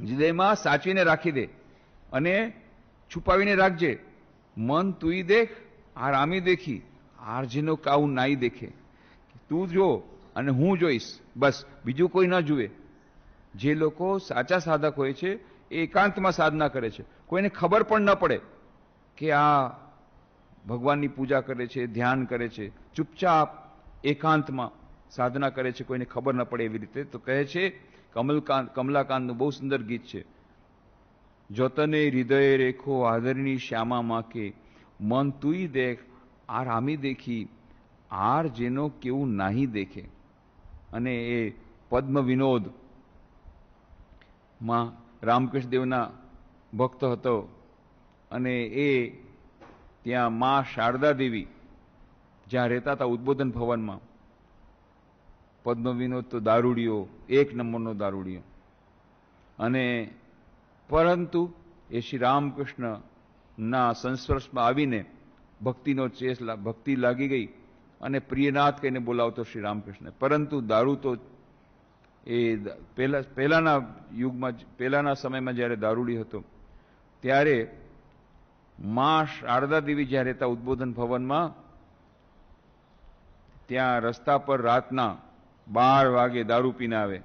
હૃદયમાં સાચવીને રાખી દે અને છુપાવીને રાખજે મન તુઈ દેખ આ રામી દેખી આરજીનો કાઉ નાઈ દેખે તું જો અને હું જોઈશ બસ બીજું કોઈ ન જુએ જે લોકો સાચા સાધક હોય છે એ એકાંતમાં સાધના કરે છે કોઈને ખબર પણ ન પડે કે આ ભગવાનની પૂજા કરે છે ધ્યાન કરે છે ચૂપચાપ એકાંતમાં સાધના કરે છે કોઈને ખબર ન પડે એવી રીતે તો કહે છે કમલકાંત કમલાકાંતનું બહુ સુંદર ગીત છે જોતને હૃદય રેખો આદરની શ્યામામાં કે મન તુઈ દેખ આર આમી દેખી આર જેનો કેવું નાહી દેખે અને એ પદ્મ વિનોદ માં રામકૃષ્ણદેવના ભક્ત હતો અને એ ત્યાં મા શારદા દેવી જ્યાં રહેતા હતા ઉદ્બોધન ભવનમાં પદ્મવિનોદ તો દારૂડિયો એક નંબરનો દારૂડિયો અને પરંતુ એ શ્રી રામકૃષ્ણના સંસ્પર્શમાં આવીને ભક્તિનો ચેસ ભક્તિ લાગી ગઈ અને પ્રિયનાથ કહીને બોલાવતો શ્રી રામકૃષ્ણ પરંતુ દારૂ તો એ પહેલાના યુગમાં પહેલાના સમયમાં જ્યારે દારૂડી હતો ત્યારે મા દેવી જ્યાં રહેતા ઉદ્બોધન ભવનમાં ત્યાં રસ્તા પર રાતના બાર વાગે દારૂ પીને આવે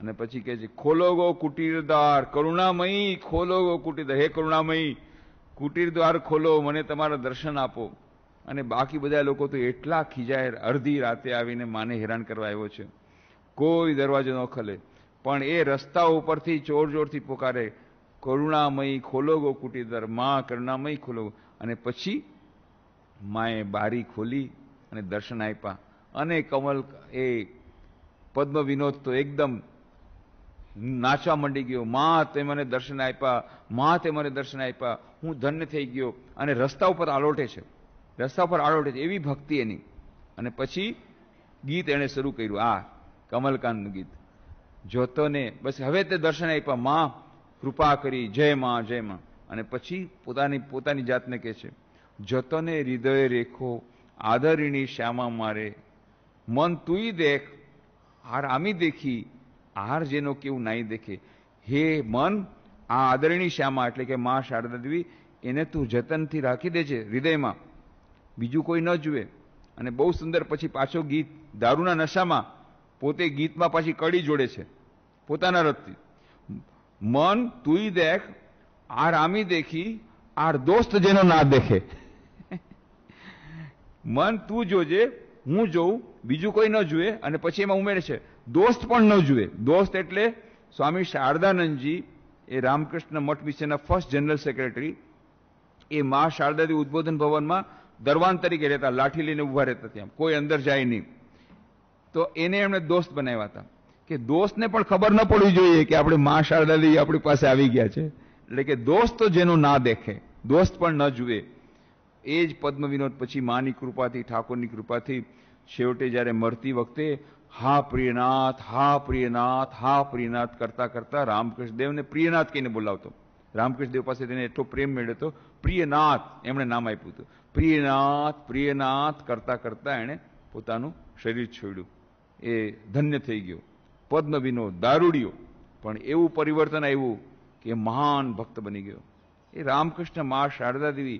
અને પછી કહે છે ખોલો ગો કુટીરદ્વાર કરુણામયી ખોલો ગો કુટીરદ્વાર હે કરુણામયી કુટીરદ્વાર ખોલો મને તમારા દર્શન આપો અને બાકી બધા લોકો તો એટલા ખીજાય અડધી રાતે આવીને માને હેરાન કરવા આવ્યો છે કોઈ દરવાજો ન ખલે પણ એ રસ્તા ઉપરથી જોર જોરથી પોકારે કરુણામય ખોલો ગો ગોકુટીધર મા કરુણામય ખોલો અને પછી માએ બારી ખોલી અને દર્શન આપ્યા અને કમલ એ પદ્મ વિનોદ તો એકદમ નાચવા માંડી ગયો મા તે મને દર્શન આપ્યા મા તે મને દર્શન આપ્યા હું ધન્ય થઈ ગયો અને રસ્તા ઉપર આલોટે છે રસ્તા ઉપર આલોટે છે એવી ભક્તિ એની અને પછી ગીત એણે શરૂ કર્યું આ કમલકાંતનું ગીત જોતોને બસ હવે તે દર્શન આપ્યા મા કૃપા કરી જય માં જય માં અને પછી પોતાની પોતાની જાતને કહે છે જતને હૃદય રેખો આદરિણી શ્યામા મારે મન તુઈ દેખ હાર આમી દેખી હાર જેનો કેવું નાઈ દેખે હે મન આ આદરણી શ્યામા એટલે કે મા શારદા દેવી એને તું જતનથી રાખી દેજે હૃદયમાં બીજું કોઈ ન જુએ અને બહુ સુંદર પછી પાછો ગીત દારૂના નશામાં પોતે ગીતમાં પાછી કડી જોડે છે પોતાના રથથી મન তুই દેખ આર આમી દેખી আর દોસ્ત જેનો ના દેખે મન તું જોજે હું જોઉં બીજું કોઈ ન જુએ અને પછી એમાં ઉમેરે છે દોસ્ત પણ ન જુએ દોસ્ત એટલે સ્વામી શારદાનંદજી એ રામકૃષ્ણ મઠ વિશેના ફર્સ્ટ જનરલ સેક્રેટરી એ મા શારદાદી ઉદ્બોધન ભવનમાં દરવાન તરીકે રહેતા લાઠી લઈને ઉભા રહેતા ત્યાં કોઈ અંદર જાય નહીં તો એને એમણે દોસ્ત બનાવ્યા હતા કે દોસ્તને પણ ખબર ન પડવી જોઈએ કે આપણે મા શારદાલી આપણી પાસે આવી ગયા છે એટલે કે દોસ્ત જેનો ના દેખે દોસ્ત પણ ન જુએ એ જ પદ્મ વિનોદ પછી માની કૃપાથી ઠાકોરની કૃપાથી છેવટે જ્યારે મરતી વખતે હા પ્રિયનાથ હા પ્રિયનાથ હા પ્રિયનાથ કરતા કરતા રામકૃષ્ણદેવને પ્રિયનાથ કહીને બોલાવતો રામકૃષ્ણદેવ પાસે તેને એટલો પ્રેમ મેળ્યો હતો પ્રિયનાથ એમણે નામ આપ્યું હતું પ્રિયનાથ પ્રિયનાથ કરતા કરતા એણે પોતાનું શરીર છોડ્યું એ ધન્ય થઈ ગયું પદ્મવિનો દારૂડિયો પણ એવું પરિવર્તન આવ્યું કે મહાન ભક્ત બની ગયો એ રામકૃષ્ણ મા શારદા દેવી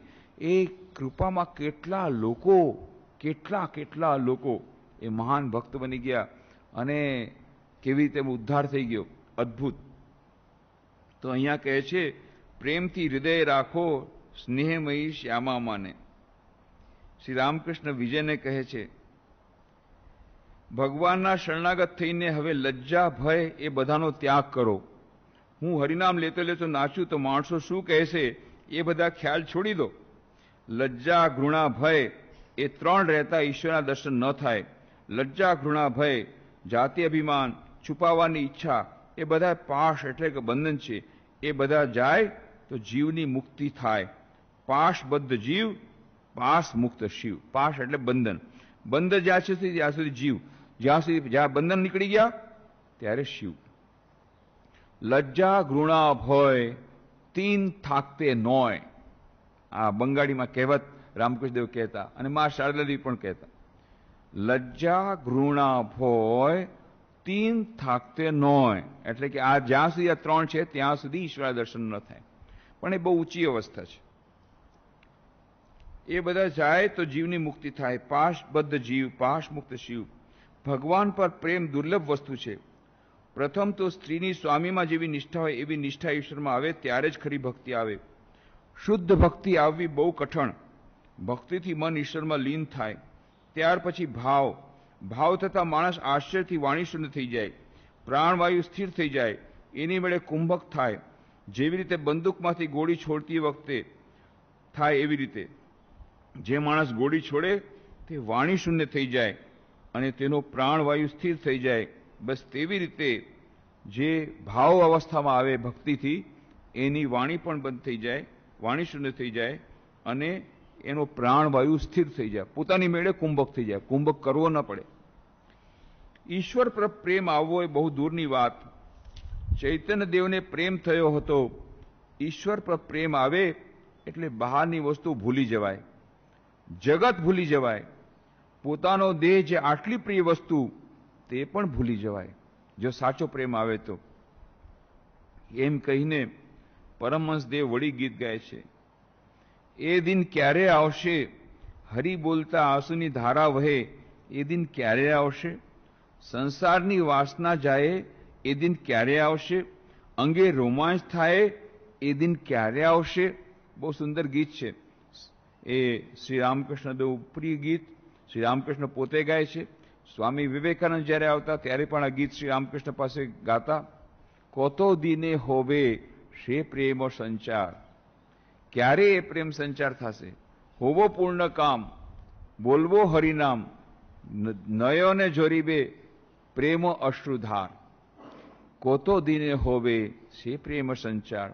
એ કૃપામાં કેટલા લોકો કેટલા કેટલા લોકો એ મહાન ભક્ત બની ગયા અને કેવી રીતે ઉદ્ધાર થઈ ગયો અદ્ભુત તો અહીંયા કહે છે પ્રેમથી હૃદય રાખો સ્નેહમયી શ્યામા માને શ્રી રામકૃષ્ણ વિજયને કહે છે ભગવાનના શરણાગત થઈને હવે લજ્જા ભય એ બધાનો ત્યાગ કરો હું હરિનામ લેતો લેતો નાચું તો માણસો શું કહેશે એ બધા ખ્યાલ છોડી દો લજ્જા ઘૃણા ભય એ ત્રણ રહેતા ઈશ્વરના દર્શન ન થાય લજ્જા ઘૃણા ભય જાતિ અભિમાન છુપાવવાની ઈચ્છા એ બધા પાશ એટલે કે બંધન છે એ બધા જાય તો જીવની મુક્તિ થાય પાશબદ્ધ જીવ પાશ મુક્ત શિવ પાશ એટલે બંધન બંધ જ્યાં છે ત્યાં સુધી જીવ જ્યાં સુધી જ્યાં બંધન નીકળી ગયા ત્યારે શિવ લજ્જા ઘૃણા ભય તીન થાકતે નોય આ બંગાળીમાં કહેવત રામકૃષ્ણદેવ કહેતા અને મા શારદાદેવી પણ કહેતા લજ્જા ઘૃણા ભોય તીન થાકતે નોય એટલે કે આ જ્યાં સુધી આ ત્રણ છે ત્યાં સુધી ઈશ્વર દર્શન ન થાય પણ એ બહુ ઊંચી અવસ્થા છે એ બધા જાય તો જીવની મુક્તિ થાય પાશ બદ્ધ જીવ પાશ મુક્ત શિવ ભગવાન પર પ્રેમ દુર્લભ વસ્તુ છે પ્રથમ તો સ્ત્રીની સ્વામીમાં જેવી નિષ્ઠા હોય એવી નિષ્ઠા ઈશ્વરમાં આવે ત્યારે જ ખરી ભક્તિ આવે શુદ્ધ ભક્તિ આવવી બહુ કઠણ ભક્તિથી મન ઈશ્વરમાં લીન થાય ત્યાર પછી ભાવ ભાવ થતાં માણસ આશ્ચર્યથી વાણીશૂન્ય થઈ જાય પ્રાણવાયુ સ્થિર થઈ જાય એની વેળે કુંભક થાય જેવી રીતે બંદૂકમાંથી ગોળી છોડતી વખતે થાય એવી રીતે જે માણસ ગોળી છોડે તે વાણી શૂન્ય થઈ જાય અને તેનો પ્રાણવાયુ સ્થિર થઈ જાય બસ તેવી રીતે જે ભાવ અવસ્થામાં આવે ભક્તિથી એની વાણી પણ બંધ થઈ જાય વાણી શૂન્ય થઈ જાય અને એનો પ્રાણવાયુ સ્થિર થઈ જાય પોતાની મેળે કુંભક થઈ જાય કુંભક કરવો ન પડે ઈશ્વર પર પ્રેમ આવવો એ બહુ દૂરની વાત દેવને પ્રેમ થયો હતો ઈશ્વર પર પ્રેમ આવે એટલે બહારની વસ્તુ ભૂલી જવાય જગત ભૂલી જવાય પોતાનો દેહ જે આટલી પ્રિય વસ્તુ તે પણ ભૂલી જવાય જો સાચો પ્રેમ આવે તો એમ કહીને પરમહંસ દેવ વળી ગીત ગાય છે એ દિન ક્યારે આવશે હરી બોલતા આંસુની ધારા વહે એ દિન ક્યારે આવશે સંસારની વાસના જાય એ દિન ક્યારે આવશે અંગે રોમાંચ થાય એ દિન ક્યારે આવશે બહુ સુંદર ગીત છે એ શ્રી રામકૃષ્ણદેવ પ્રિય ગીત શ્રી રામકૃષ્ણ પોતે ગાય છે સ્વામી વિવેકાનંદ જ્યારે આવતા ત્યારે પણ આ ગીત શ્રી રામકૃષ્ણ પાસે ગાતા કોતો દિને હોવે શે પ્રેમ સંચાર ક્યારે એ પ્રેમ સંચાર થશે હોવો પૂર્ણ કામ બોલવો હરિનામ નયોને જોરી બે પ્રેમ અશ્રુધાર કોતો દિને હોવે શે પ્રેમ સંચાર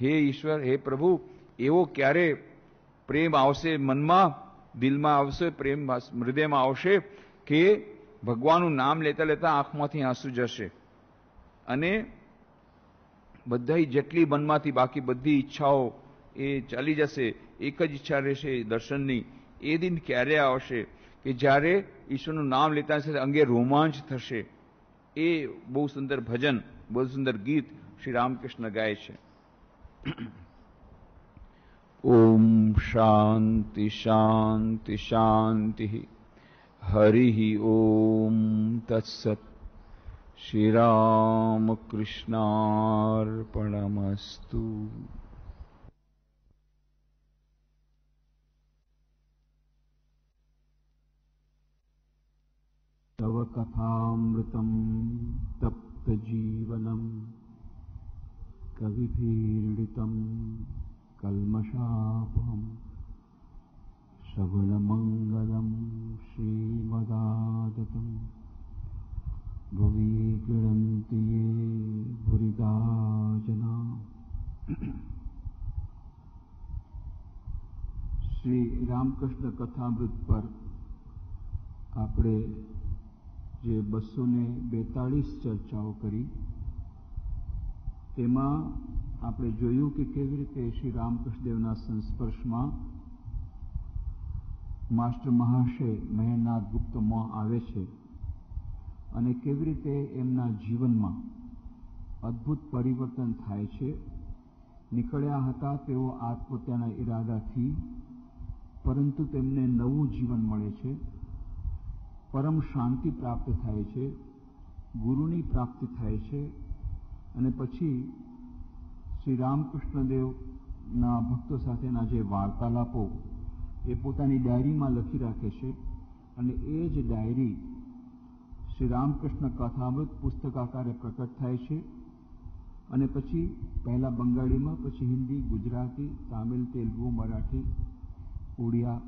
હે ઈશ્વર હે પ્રભુ એવો ક્યારે પ્રેમ આવશે મનમાં દિલમાં આવશે પ્રેમ હૃદયમાં આવશે કે ભગવાનનું નામ લેતા લેતા આંખમાંથી આંસુ જશે અને બધાય જેટલી મનમાંથી બાકી બધી ઈચ્છાઓ એ ચાલી જશે એક જ ઈચ્છા રહેશે દર્શનની એ દિન ક્યારે આવશે કે જ્યારે ઈશ્વરનું નામ લેતા અંગે રોમાંચ થશે એ બહુ સુંદર ભજન બહુ સુંદર ગીત શ્રી રામકૃષ્ણ ગાય છે शान्ति शान्ति शान्तिः हरिः ॐ तत्सत् श्रीरामकृष्णार्पणमस्तु तव कथामृतं तप्तजीवनं कविभीर्डितम् कल्मषापहम् सबलमङ्गलं श्रीमदागतं भुवि क्रीडन्ति ये भुरिदा जना શ્રી રામકૃષ્ણ કથામૃત પર આપણે જે બસો ને બેતાળીસ ચર્ચાઓ કરી તેમાં આપણે જોયું કે કેવી રીતે શ્રી રામકૃષ્ણદેવના સંસ્પર્શમાં માસ્ટર મહાશય મહેરનાથ ગુપ્તમાં આવે છે અને કેવી રીતે એમના જીવનમાં અદ્ભુત પરિવર્તન થાય છે નીકળ્યા હતા તેઓ આત્મહત્યાના ઈરાદાથી પરંતુ તેમને નવું જીવન મળે છે પરમ શાંતિ પ્રાપ્ત થાય છે ગુરુની પ્રાપ્તિ થાય છે અને પછી શ્રી રામકૃષ્ણદેવના ભક્તો સાથેના જે વાર્તાલાપો એ પોતાની ડાયરીમાં લખી રાખે છે અને એ જ ડાયરી શ્રી રામકૃષ્ણ કથામૃત પુસ્તક આકારે પ્રકટ થાય છે અને પછી પહેલાં બંગાળીમાં પછી હિન્દી ગુજરાતી તામિલ તેલુગુ મરાઠી ઓડિયા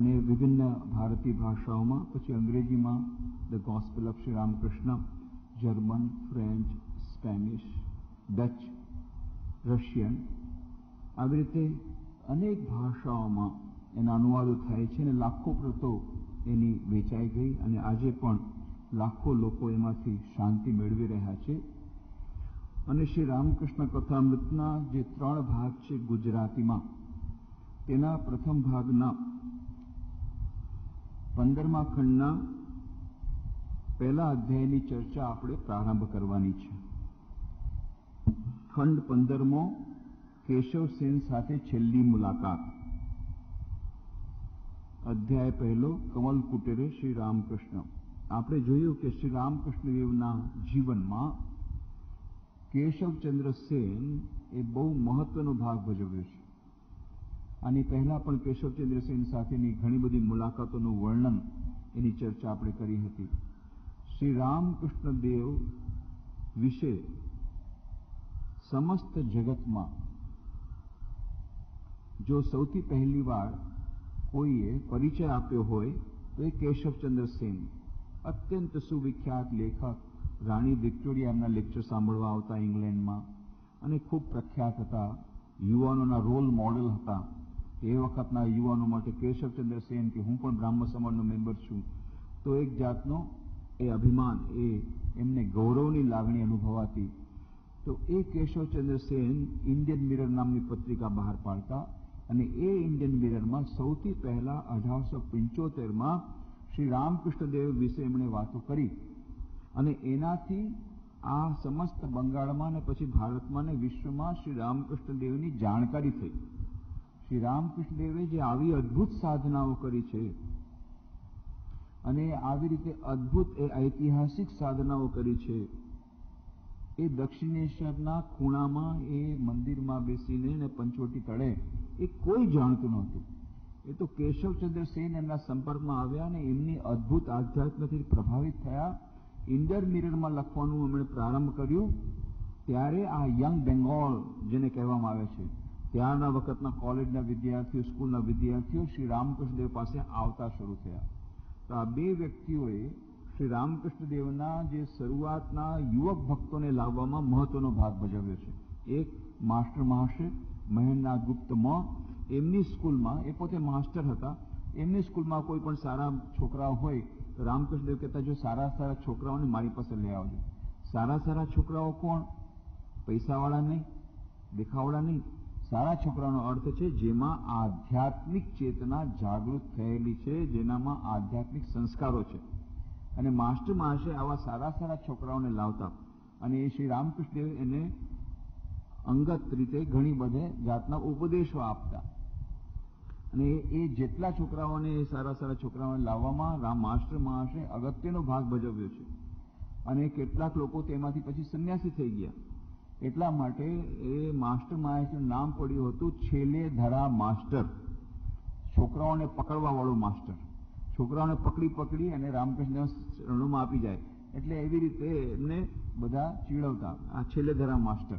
અને વિભિન્ન ભારતીય ભાષાઓમાં પછી અંગ્રેજીમાં the gospel of Shri Ramakrishna German French Spanish Dutch Russian આવી રીતે અનેક ભાષાઓમાં એના અનુવાદો થાય છે અને લાખો પ્રતો એની વેચાઈ ગઈ અને આજે પણ લાખો લોકો એમાંથી શાંતિ મેળવી રહ્યા છે અને શ્રી રામકૃષ્ણ કથામૃતના જે ત્રણ ભાગ છે ગુજરાતીમાં તેના પ્રથમ ભાગના પંદરમા ખંડના પહેલા અધ્યાયની ચર્ચા આપણે પ્રારંભ કરવાની છે ખંડ પંદરમો કેશવસેન સાથે છેલ્લી મુલાકાત અધ્યાય પહેલો કમલ કુટેરે શ્રી રામકૃષ્ણ આપણે જોયું કે શ્રી રામકૃષ્ણદેવના જીવનમાં કેશવચંદ્ર સેન એ બહુ મહત્વનો ભાગ ભજવ્યો છે આની પહેલા પણ કેશવચંદ્ર સેન સાથેની ઘણી બધી મુલાકાતોનું વર્ણન એની ચર્ચા આપણે કરી હતી શ્રી રામકૃષ્ણદેવ વિશે સમસ્ત જગતમાં જો સૌથી પહેલી વાર કોઈએ પરિચય આપ્યો હોય તો એ કેશવચંદ્ર સેન અત્યંત સુવિખ્યાત લેખક રાણી વિક્ટોરિયા એમના લેક્ચર સાંભળવા આવતા ઇંગ્લેન્ડમાં અને ખૂબ પ્રખ્યાત હતા યુવાનોના રોલ મોડેલ હતા એ વખતના યુવાનો માટે કેશવચંદ્ર સેન કે હું પણ બ્રાહ્મ સમાજનો મેમ્બર છું તો એક જાતનો એ અભિમાન એ એમને ગૌરવની લાગણી અનુભવાતી તો એ કેશવચંદ્ર સેન ઇન્ડિયન મિરર નામની પત્રિકા બહાર પાડતા અને એ ઇન્ડિયન મિરરમાં સૌથી પહેલા અઢારસો પંચોતેરમાં શ્રી રામકૃષ્ણદેવ વિશે એમણે વાતો કરી અને એનાથી આ સમસ્ત બંગાળમાં ને પછી ભારતમાં ને વિશ્વમાં શ્રી રામકૃષ્ણદેવની જાણકારી થઈ શ્રી રામકૃષ્ણદેવે જે આવી અદભુત સાધનાઓ કરી છે અને આવી રીતે અદભુત એ ઐતિહાસિક સાધનાઓ કરી છે એ દક્ષિણેશ્વરના ખૂણામાં એ મંદિરમાં બેસીને ને પંચવટી તળે એ કોઈ જાણતું નહોતું એ તો કેશવચંદ્ર સેન એમના સંપર્કમાં આવ્યા અને એમની અદ્ભુત આધ્યાત્મથી પ્રભાવિત થયા ઇન્ડર મિરરમાં લખવાનું એમણે પ્રારંભ કર્યું ત્યારે આ યંગ બેંગોલ જેને કહેવામાં આવે છે ત્યારના વખતના કોલેજના વિદ્યાર્થીઓ સ્કૂલના વિદ્યાર્થીઓ શ્રી રામકૃષ્ણદેવ પાસે આવતા શરૂ થયા તો આ બે વ્યક્તિઓએ શ્રી રામકૃષ્ણ દેવના જે શરૂઆતના યુવક ભક્તોને લાવવામાં મહત્વનો ભાગ ભજવ્યો છે એક માસ્ટર મહાશય મહેન્દ્રનાથ ગુપ્ત મ એમની સ્કૂલમાં એ પોતે માસ્ટર હતા એમની સ્કૂલમાં કોઈ પણ સારા છોકરાઓ હોય તો રામકૃષ્ણ દેવ કહેતા જો સારા સારા છોકરાઓને મારી પાસે લઈ આવજો સારા સારા છોકરાઓ કોણ પૈસાવાળા નહીં દેખાવાળા નહીં સારા છોકરાનો અર્થ છે જેમાં આધ્યાત્મિક ચેતના જાગૃત થયેલી છે જેનામાં આધ્યાત્મિક સંસ્કારો છે અને માસ્ટર મહાશય આવા સારા સારા છોકરાઓને લાવતા અને એ શ્રી રામકૃષ્ણદેવ એને અંગત રીતે ઘણી બધે જાતના ઉપદેશો આપતા અને એ જેટલા છોકરાઓને એ સારા સારા છોકરાઓને લાવવામાં રામ માસ્ટર મહાશય અગત્યનો ભાગ ભજવ્યો છે અને કેટલાક લોકો તેમાંથી પછી સંન્યાસી થઈ ગયા એટલા માટે એ માસ્ટર મહારાજનું નામ પડ્યું હતું છેલ્લે ધરા માસ્ટર છોકરાઓને પકડવા વાળો માસ્ટર છોકરાઓને પકડી પકડી અને રામકૃષ્ણ શરણોમાં આપી જાય એટલે એવી રીતે એમને બધા ચીડવતા આ છેલ્લે ધરા માસ્ટર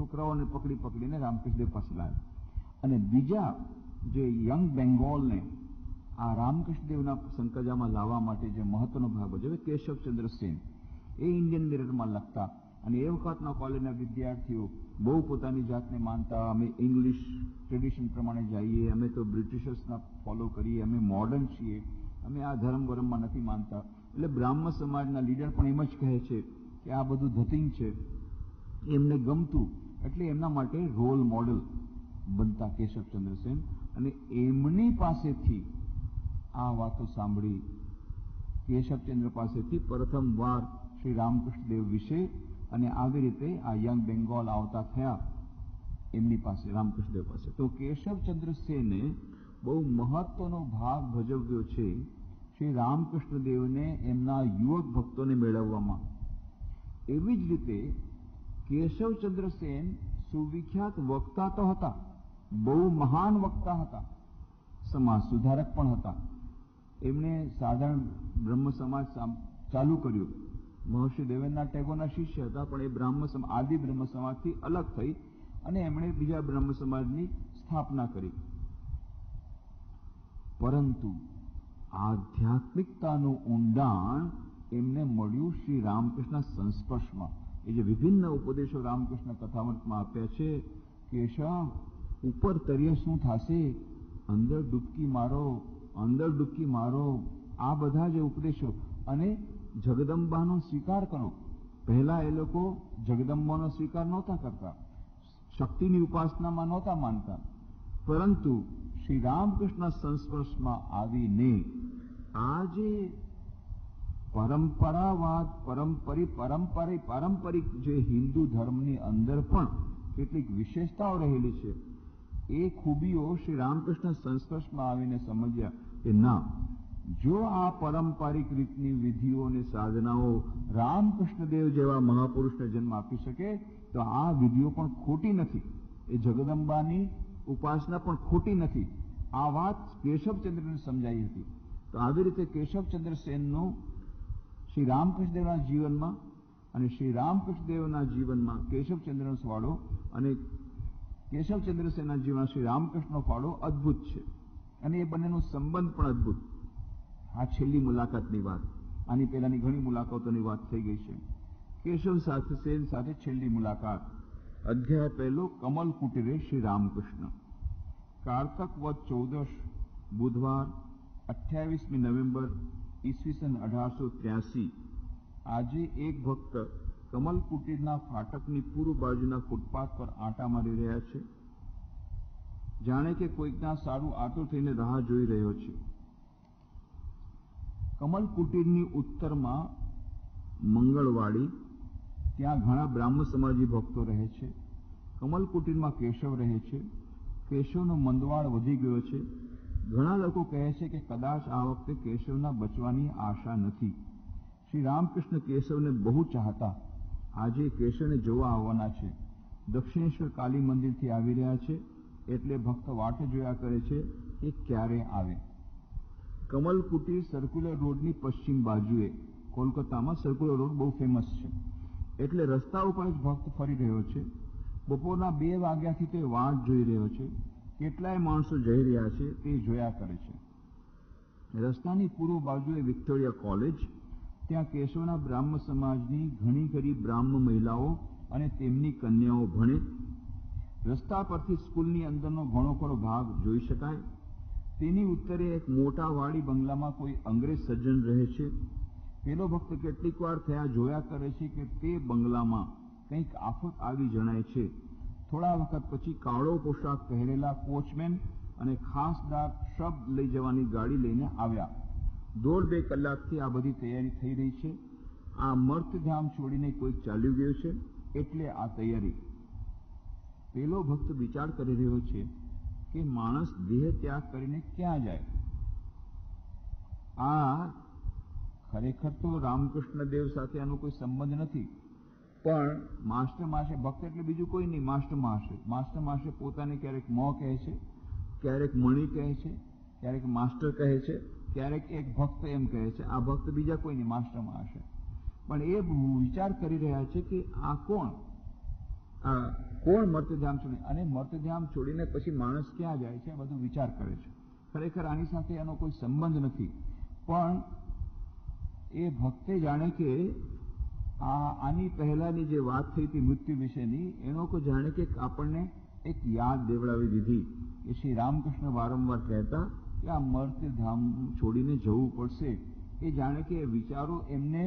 છોકરાઓને પકડી પકડીને રામકૃષ્ણદેવ પાસે અને બીજા જે યંગ બેંગોલને આ રામકૃષ્ણદેવના સંકજામાં લાવવા માટે જે મહત્વનો ભાગ ભજવે કેશવચંદ્ર સેન એ ઇન્ડિયન લિટરમાં લખતા અને એ વખતના કોલેજના વિદ્યાર્થીઓ બહુ પોતાની જાતને માનતા અમે ઇંગ્લિશ ટ્રેડિશન પ્રમાણે જઈએ અમે તો બ્રિટિશર્સના ફોલો કરીએ અમે મોડર્ન છીએ અમે આ ધર્મ વરમમાં નથી માનતા એટલે બ્રાહ્મ સમાજના લીડર પણ એમ જ કહે છે કે આ બધું ધતિંગ છે એમને ગમતું એટલે એમના માટે રોલ મોડલ બનતા કેશવચંદ્ર સેન અને એમની પાસેથી આ વાતો સાંભળી કેશવચંદ્ર પાસેથી પ્રથમવાર શ્રી રામકૃષ્ણદેવ વિશે અને આવી રીતે આ યંગ બેંગોલ આવતા થયા એમની પાસે રામકૃષ્ણદેવ પાસે તો કેશવચંદ્ર સેને બહુ મહત્વનો ભાગ ભજવ્યો છે શ્રી રામકૃષ્ણ એમના યુવક ભક્તોને મેળવવામાં એવી જ રીતે કેશવચંદ્ર સેન સુવિખ્યાત વક્તા તો હતા બહુ મહાન વક્તા હતા સમાજ સુધારક પણ હતા એમણે સાધારણ બ્રહ્મ સમાજ ચાલુ કર્યું મહર્ષિ દેવેન્દ્રના ટેગોરના શિષ્ય હતા પણ એ બ્રાહ્મ આદિ બ્રહ્મ સમાજથી અલગ થઈ અને એમણે બીજા બ્રહ્મ સમાજની સ્થાપના કરી પરંતુ આધ્યાત્મિકતાનું ઊંડાણ એમને મળ્યું શ્રી રામકૃષ્ણ સંસ્પર્શમાં એ જે વિભિન્ન ઉપદેશો રામકૃષ્ણ કથાવંતમાં આપ્યા છે કેશા ઉપર તરીએ શું થશે અંદર ડૂબકી મારો અંદર ડૂબકી મારો આ બધા જે ઉપદેશો અને જગદંબાનો સ્વીકાર કરો પહેલા એ લોકો જગદંબાનો સ્વીકાર નહોતા કરતા શક્તિની ઉપાસનામાં નહોતા માનતા પરંતુ શ્રી રામકૃષ્ણ સંસ્પર્શમાં આવીને આજે પરંપરાવાદ પરંપરી પરંપરી પારંપરિક જે હિન્દુ ધર્મની અંદર પણ કેટલીક વિશેષતાઓ રહેલી છે એ ખૂબીઓ શ્રી રામકૃષ્ણ સંસ્પર્શમાં આવીને સમજ્યા કે ના જો આ પારંપરિક રીતની વિધિઓ અને સાધનાઓ રામકૃષ્ણ દેવ જેવા મહાપુરુષને જન્મ આપી શકે તો આ વિધિઓ પણ ખોટી નથી એ જગદંબાની ઉપાસના પણ ખોટી નથી આ વાત કેશવચંદ્રને સમજાઈ હતી તો આવી રીતે કેશવચંદ્ર સેનનું શ્રી રામકૃષ્ણદેવના જીવનમાં અને શ્રી રામકૃષ્ણદેવના જીવનમાં કેશવચંદ્રનો ફાળો અને કેશવચંદ્ર સેનના જીવનમાં શ્રી રામકૃષ્ણનો ફાળો અદ્ભુત છે અને એ બંનેનો સંબંધ પણ અદ્ભુત આ છેલ્લી મુલાકાતની વાત આની પહેલાની ઘણી મુલાકાતોની વાત થઈ ગઈ છે કેશવ સાથે સેન સાથે છેલ્લી મુલાકાત અધ્યાય પહેલો કમલ કુટીરે શ્રી રામકૃષ્ણ કાર્તક વધ ચૌદશ બુધવાર અઠ્યાવીસમી નવેમ્બર ઈસવીસન અઢારસો ત્ર્યાસી આજે એક ભક્ત કમલ કુટીરના ફાટકની પૂર્વ બાજુના ફૂટપાથ પર આંટા મારી રહ્યા છે જાણે કે કોઈકના સારું આતુર થઈને રાહ જોઈ રહ્યો છે કમલ કુટીરની ઉત્તરમાં મંગળવાડી ત્યાં ઘણા બ્રાહ્મણ સમાજી ભક્તો રહે છે કમલ કુટીરમાં કેશવ રહે છે કેશવનો મંદવાળ વધી ગયો છે ઘણા લોકો કહે છે કે કદાચ આ વખતે કેશવના બચવાની આશા નથી શ્રી રામકૃષ્ણ કેશવને બહુ ચાહતા આજે કેશવને જોવા આવવાના છે દક્ષિણેશ્વર કાલી મંદિરથી આવી રહ્યા છે એટલે ભક્ત વાટે જોયા કરે છે કે ક્યારે આવે કમલકુટી સર્ક્યુલર રોડની પશ્ચિમ બાજુએ કોલકાતામાં સર્ક્યુલર રોડ બહુ ફેમસ છે એટલે રસ્તા ઉપર જ ભક્ત ફરી રહ્યો છે બપોરના બે વાગ્યાથી તે વાટ જોઈ રહ્યો છે કેટલાય માણસો જઈ રહ્યા છે તે જોયા કરે છે રસ્તાની પૂર્વ બાજુએ વિક્ટોરિયા કોલેજ ત્યાં કેશોના બ્રાહ્મ સમાજની ઘણી ખરી બ્રાહ્મ મહિલાઓ અને તેમની કન્યાઓ ભણે રસ્તા પરથી સ્કૂલની અંદરનો ઘણો ખરો ભાગ જોઈ શકાય તેની ઉત્તરે એક મોટા વાડી બંગલામાં કોઈ અંગ્રેજ સજ્જન રહે છે પેલો ભક્ત કેટલીક વાર થયા જોયા કરે છે કે તે બંગલામાં કંઈક આફત આવી જણાય છે થોડા વખત પછી કાળો પોશાક પહેરેલા કોચમેન અને ખાસદાર શબ્દ લઈ જવાની ગાડી લઈને આવ્યા દોઢ બે કલાકથી આ બધી તૈયારી થઈ રહી છે આ મર્તધામ છોડીને કોઈ ચાલ્યું ગયો છે એટલે આ તૈયારી પેલો ભક્ત વિચાર કરી રહ્યો છે કે માણસ દેહ ત્યાગ કરીને ક્યાં જાય આ ખરેખર તો રામકૃષ્ણ દેવ સાથે આનો કોઈ સંબંધ નથી પણ માસ્ટરમાં છે ભક્ત એટલે બીજું કોઈ નહીં માસ્ટરમાં હશે માસ્ટરમાં હશે પોતાને ક્યારેક મો કહે છે ક્યારેક મણી કહે છે ક્યારેક માસ્ટર કહે છે ક્યારેક એક ભક્ત એમ કહે છે આ ભક્ત બીજા કોઈ નહીં માસ્ટરમાં હશે પણ એ વિચાર કરી રહ્યા છે કે આ કોણ આ કોણ મર્તધામ છોડી અને મર્તધામ છોડીને પછી માણસ ક્યાં જાય છે બધું વિચાર કરે છે ખરેખર આની સાથે એનો કોઈ સંબંધ નથી પણ એ ભક્તે જાણે કે આ આની પહેલાની જે વાત થઈ હતી મૃત્યુ વિશેની એનો કોઈ જાણે કે આપણને એક યાદ દેવડાવી દીધી કે શ્રી રામકૃષ્ણ વારંવાર કહેતા કે આ મર્ત્ય ધામ છોડીને જવું પડશે એ જાણે કે વિચારો એમને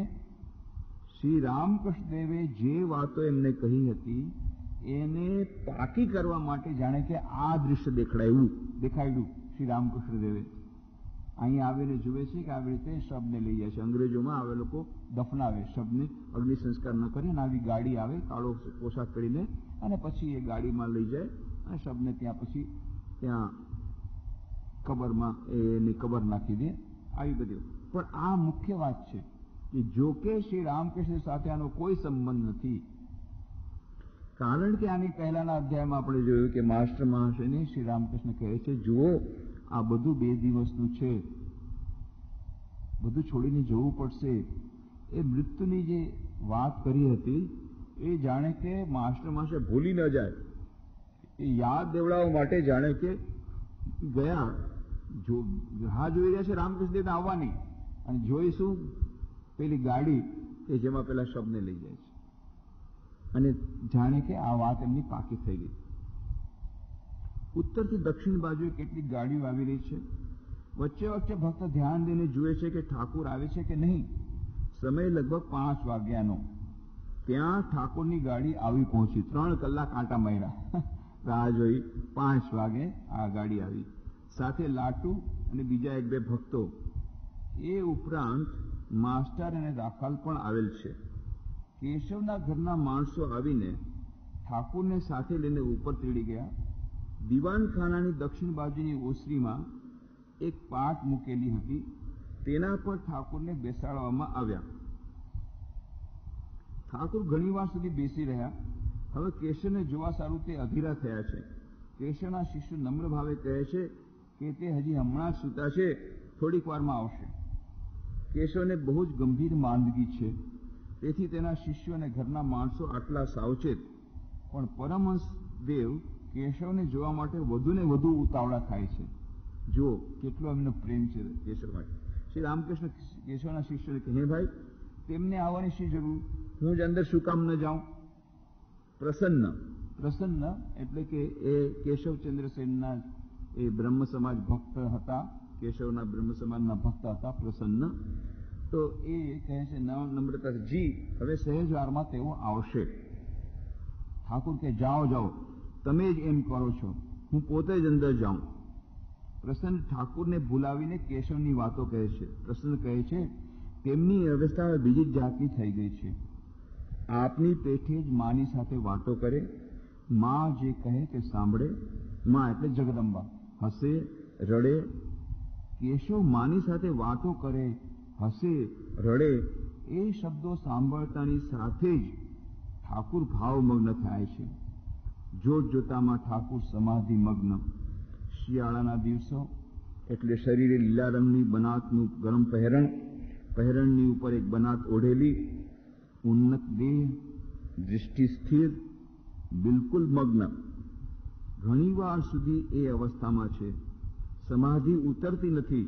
શ્રી રામકૃષ્ણદેવે જે વાતો એમને કહી હતી એને પાકી કરવા માટે જાણે કે આ દૃશ્ય દેખાડાયું દેખાડ્યું શ્રી રામકૃષ્ણદેવે દેવે અહીં આવીને જુએ છે કે આવી રીતે શબને લઈ જાય છે અંગ્રેજોમાં આવે લોકો દફનાવે શબને અગ્નિ સંસ્કાર ન કરીને આવી ગાડી આવે કાળો પોશાક કરીને અને પછી એ ગાડીમાં લઈ જાય અને શબને ત્યાં પછી ત્યાં કબરમાં એની કબર નાખી દે આવી બધી પણ આ મુખ્ય વાત છે કે જો કે શ્રી રામકૃષ્ણ સાથે આનો કોઈ સંબંધ નથી કારણ કે આની પહેલાના અધ્યાયમાં આપણે જોયું કે માસ્ટર મહાશયને શ્રી રામકૃષ્ણ કહે છે જુઓ આ બધું બે દિવસનું છે બધું છોડીને જવું પડશે એ મૃત્યુની જે વાત કરી હતી એ જાણે કે માસ્ટર માસે ભૂલી ન જાય એ યાદ દેવડાવવા માટે જાણે કે ગયા જો રાહ જોઈ રહ્યા છે રામકૃષ્ણદેવ આવવાની અને જોઈશું પેલી ગાડી કે જેમાં પેલા શબ્દને લઈ જાય છે અને જાણે કે આ વાત એમની પાકી થઈ ગઈ ઉત્તરથી દક્ષિણ બાજુએ કેટલીક ગાડીઓ આવી રહી છે વચ્ચે વચ્ચે ભક્ત ધ્યાન દઈને જુએ છે કે ઠાકુર આવે છે કે નહીં સમય લગભગ પાંચ વાગ્યાનો ત્યાં ઠાકોરની ગાડી આવી પહોંચી ત્રણ કલાક આંટા માર્યા રાહ જોઈ પાંચ વાગે આ ગાડી આવી સાથે લાટુ અને બીજા એક બે ભક્તો એ ઉપરાંત માસ્ટર અને રાખાલ પણ આવેલ છે કેશવના ઘરના માણસો આવીને ઠાકોરને સાથે લઈને ઉપર તીડી ગયા દીવાનખાનાની દક્ષિણ બાજુની ઓસરીમાં એક પાટ મૂકેલી હતી તેના પર ઠાકોરને બેસાડવામાં આવ્યા ઠાકોર ઘણી સુધી બેસી રહ્યા હવે કેશવને જોવા સારું તે અઘીરા થયા છે કેશવના શિષ્ય નમ્ર ભાવે કહે છે કે તે હજી હમણાં સૂતા છે થોડીક વારમાં આવશે કેશવને બહુ જ ગંભીર માંદગી છે તેથી તેના શિષ્યો અને ઘરના માણસો આટલા સાવચેત પણ પરમહંસ દેવ કેશવને જોવા માટે વધુને વધુ ઉતાવળા થાય છે જુઓ કેટલો એમનો પ્રેમ છે કેશવ માટે શ્રી રામકૃષ્ણ કેશવના શિષ્ય કે હે ભાઈ તેમને આવવાની શી જરૂર હું જ અંદર શું કામ ન જાઉં પ્રસન્ન પ્રસન્ન એટલે કે એ કેશવચંદ્રસેનના એ બ્રહ્મ સમાજ ભક્ત હતા કેશવના બ્રહ્મ સમાજના ભક્ત હતા પ્રસન્ન તો એ કહે છે નમ્રતા જી હવે સહેજ વારમાં તેઓ આવશે ઠાકુર કે જાઓ જાઓ તમે જ એમ કરો છો હું પોતે જ અંદર જાઉં પ્રસન્ન ઠાકુરને ભૂલાવીને કેશવની વાતો કહે છે પ્રસન્ન કહે છે તેમની અવસ્થા બીજી જાતની થઈ ગઈ છે આપની પેઠે જ માની સાથે વાતો કરે માં જે કહે તે સાંભળે માં એટલે જગદંબા હસે રડે કેશવ માની સાથે વાતો કરે હસે રડે એ શબ્દો સાંભળતાની સાથે જ ઠાકુર ભાવમગ્ન થાય છે જોત જોતામાં ઠાકુર સમાધિ મગ્ન શિયાળાના દિવસો એટલે શરીરે લીલા રંગની બનાતનું ગરમ પહેરણ પહેરણની ઉપર એક બનાત ઓઢેલી ઉન્નત દેહ દૃષ્ટિ સ્થિર બિલકુલ મગ્ન ઘણીવાર સુધી એ અવસ્થામાં છે સમાધિ ઉતરતી નથી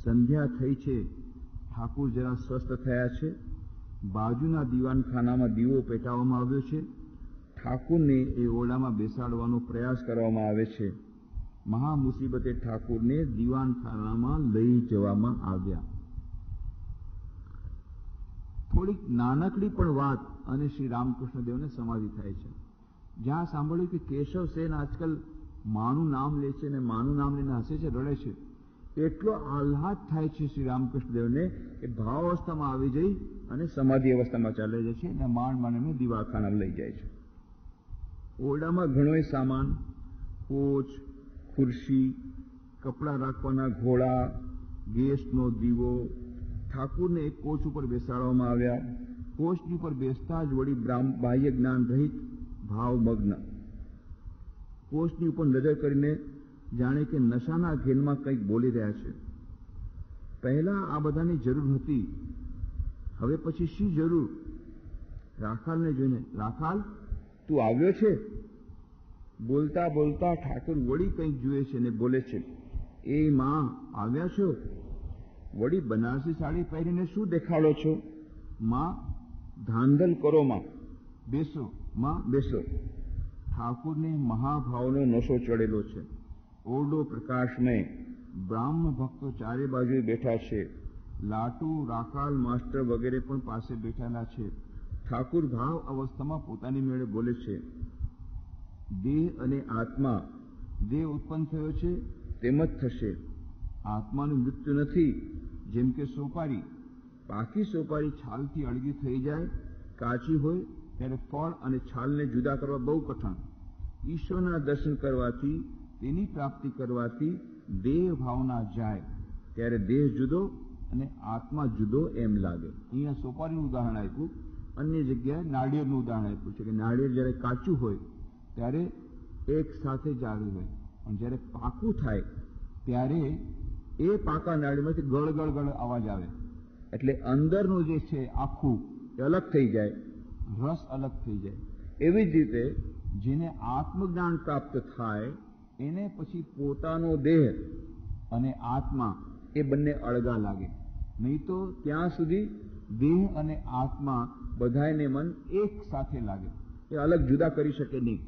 સંધ્યા થઈ છે ઠાકુર જરા સ્વસ્થ થયા છે બાજુના દીવાનખાનામાં દીવો પેટાવવામાં આવ્યો છે ઠાકુરને એ ઓરડામાં બેસાડવાનો પ્રયાસ કરવામાં આવે છે મહા મુસીબતે ઠાકુરને દીવાનખાનામાં લઈ જવામાં આવ્યા થોડીક નાનકડી પણ વાત અને શ્રી રામકૃષ્ણદેવને સમાધિ થાય છે જ્યાં સાંભળ્યું કે કેશવ સેન આજકાલ માનું નામ લે છે અને માનું નામ લઈને હસે છે રડે છે એટલો આહ્લાદ થાય છે શ્રી રામકૃષ્ણદેવને કે ભાવ અવસ્થામાં આવી જઈ અને સમાધિ અવસ્થામાં ચાલે જાય છે અને માંડ માને એમને લઈ જાય છે ઓરડામાં ઘણોય સામાન કોચ ખુરશી કપડાં રાખવાના ઘોડા ગેસનો દીવો ઠાકુરને એક કોચ ઉપર બેસાડવામાં આવ્યા કોચની ઉપર બેસતા જ વળી બાહ્ય જ્ઞાન રહિત ભાવમગ્ન કોચની ઉપર નજર કરીને જાણે કે નશાના ઘેનમાં કંઈક બોલી રહ્યા છે પહેલા આ બધાની જરૂર હતી હવે પછી શી જરૂર રાખાલને જોઈને રાખાલ તું આવ્યો છે બોલતા બોલતા ઠાકોર વળી કંઈક જુએ છે ને બોલે છે એ માં આવ્યા છો વળી બનારસી સાડી પહેરીને શું દેખાડો છો માં ધાંધલ કરો માં બેસો માં બેસો ઠાકુરને મહાભાવનો નશો ચડેલો છે ઓરડો પ્રકાશમય બ્રાહ્મણ ભક્તો ચારે બાજુ બેઠા છે લાટુ રાકાલ માસ્ટર વગેરે પણ પાસે બેઠેલા છે ઠાકુર ભાવ અવસ્થામાં પોતાની મેળે બોલે છે દેહ અને આત્મા દેહ ઉત્પન્ન થયો છે તેમ જ થશે આત્માનું મૃત્યુ નથી જેમ કે સોપારી પાકી સોપારી છાલથી અળગી થઈ જાય કાચી હોય ત્યારે ફળ અને છાલને જુદા કરવા બહુ કઠણ ઈશ્વરના દર્શન કરવાથી તેની પ્રાપ્તિ કરવાથી દેહ ભાવના જાય ત્યારે દેહ જુદો અને આત્મા જુદો એમ લાગે અહીંયા સોપારીનું ઉદાહરણ આપ્યું અન્ય જગ્યાએ નાળિયેરનું ઉદાહરણ આપ્યું છે કે નાળિયેર જ્યારે કાચું હોય ત્યારે એક સાથે જ હોય પણ જ્યારે પાકું થાય ત્યારે એ પાકા નાળીમાંથી ગળ ગળ ગળ અવાજ આવે એટલે અંદરનું જે છે આખું એ અલગ થઈ જાય રસ અલગ થઈ જાય એવી જ રીતે જેને આત્મજ્ઞાન પ્રાપ્ત થાય એને પછી પોતાનો દેહ અને આત્મા એ બંને અળગા લાગે નહીં તો ત્યાં સુધી દેહ અને આત્મા બધાયને મન એક સાથે લાગે એ અલગ જુદા કરી શકે નહીં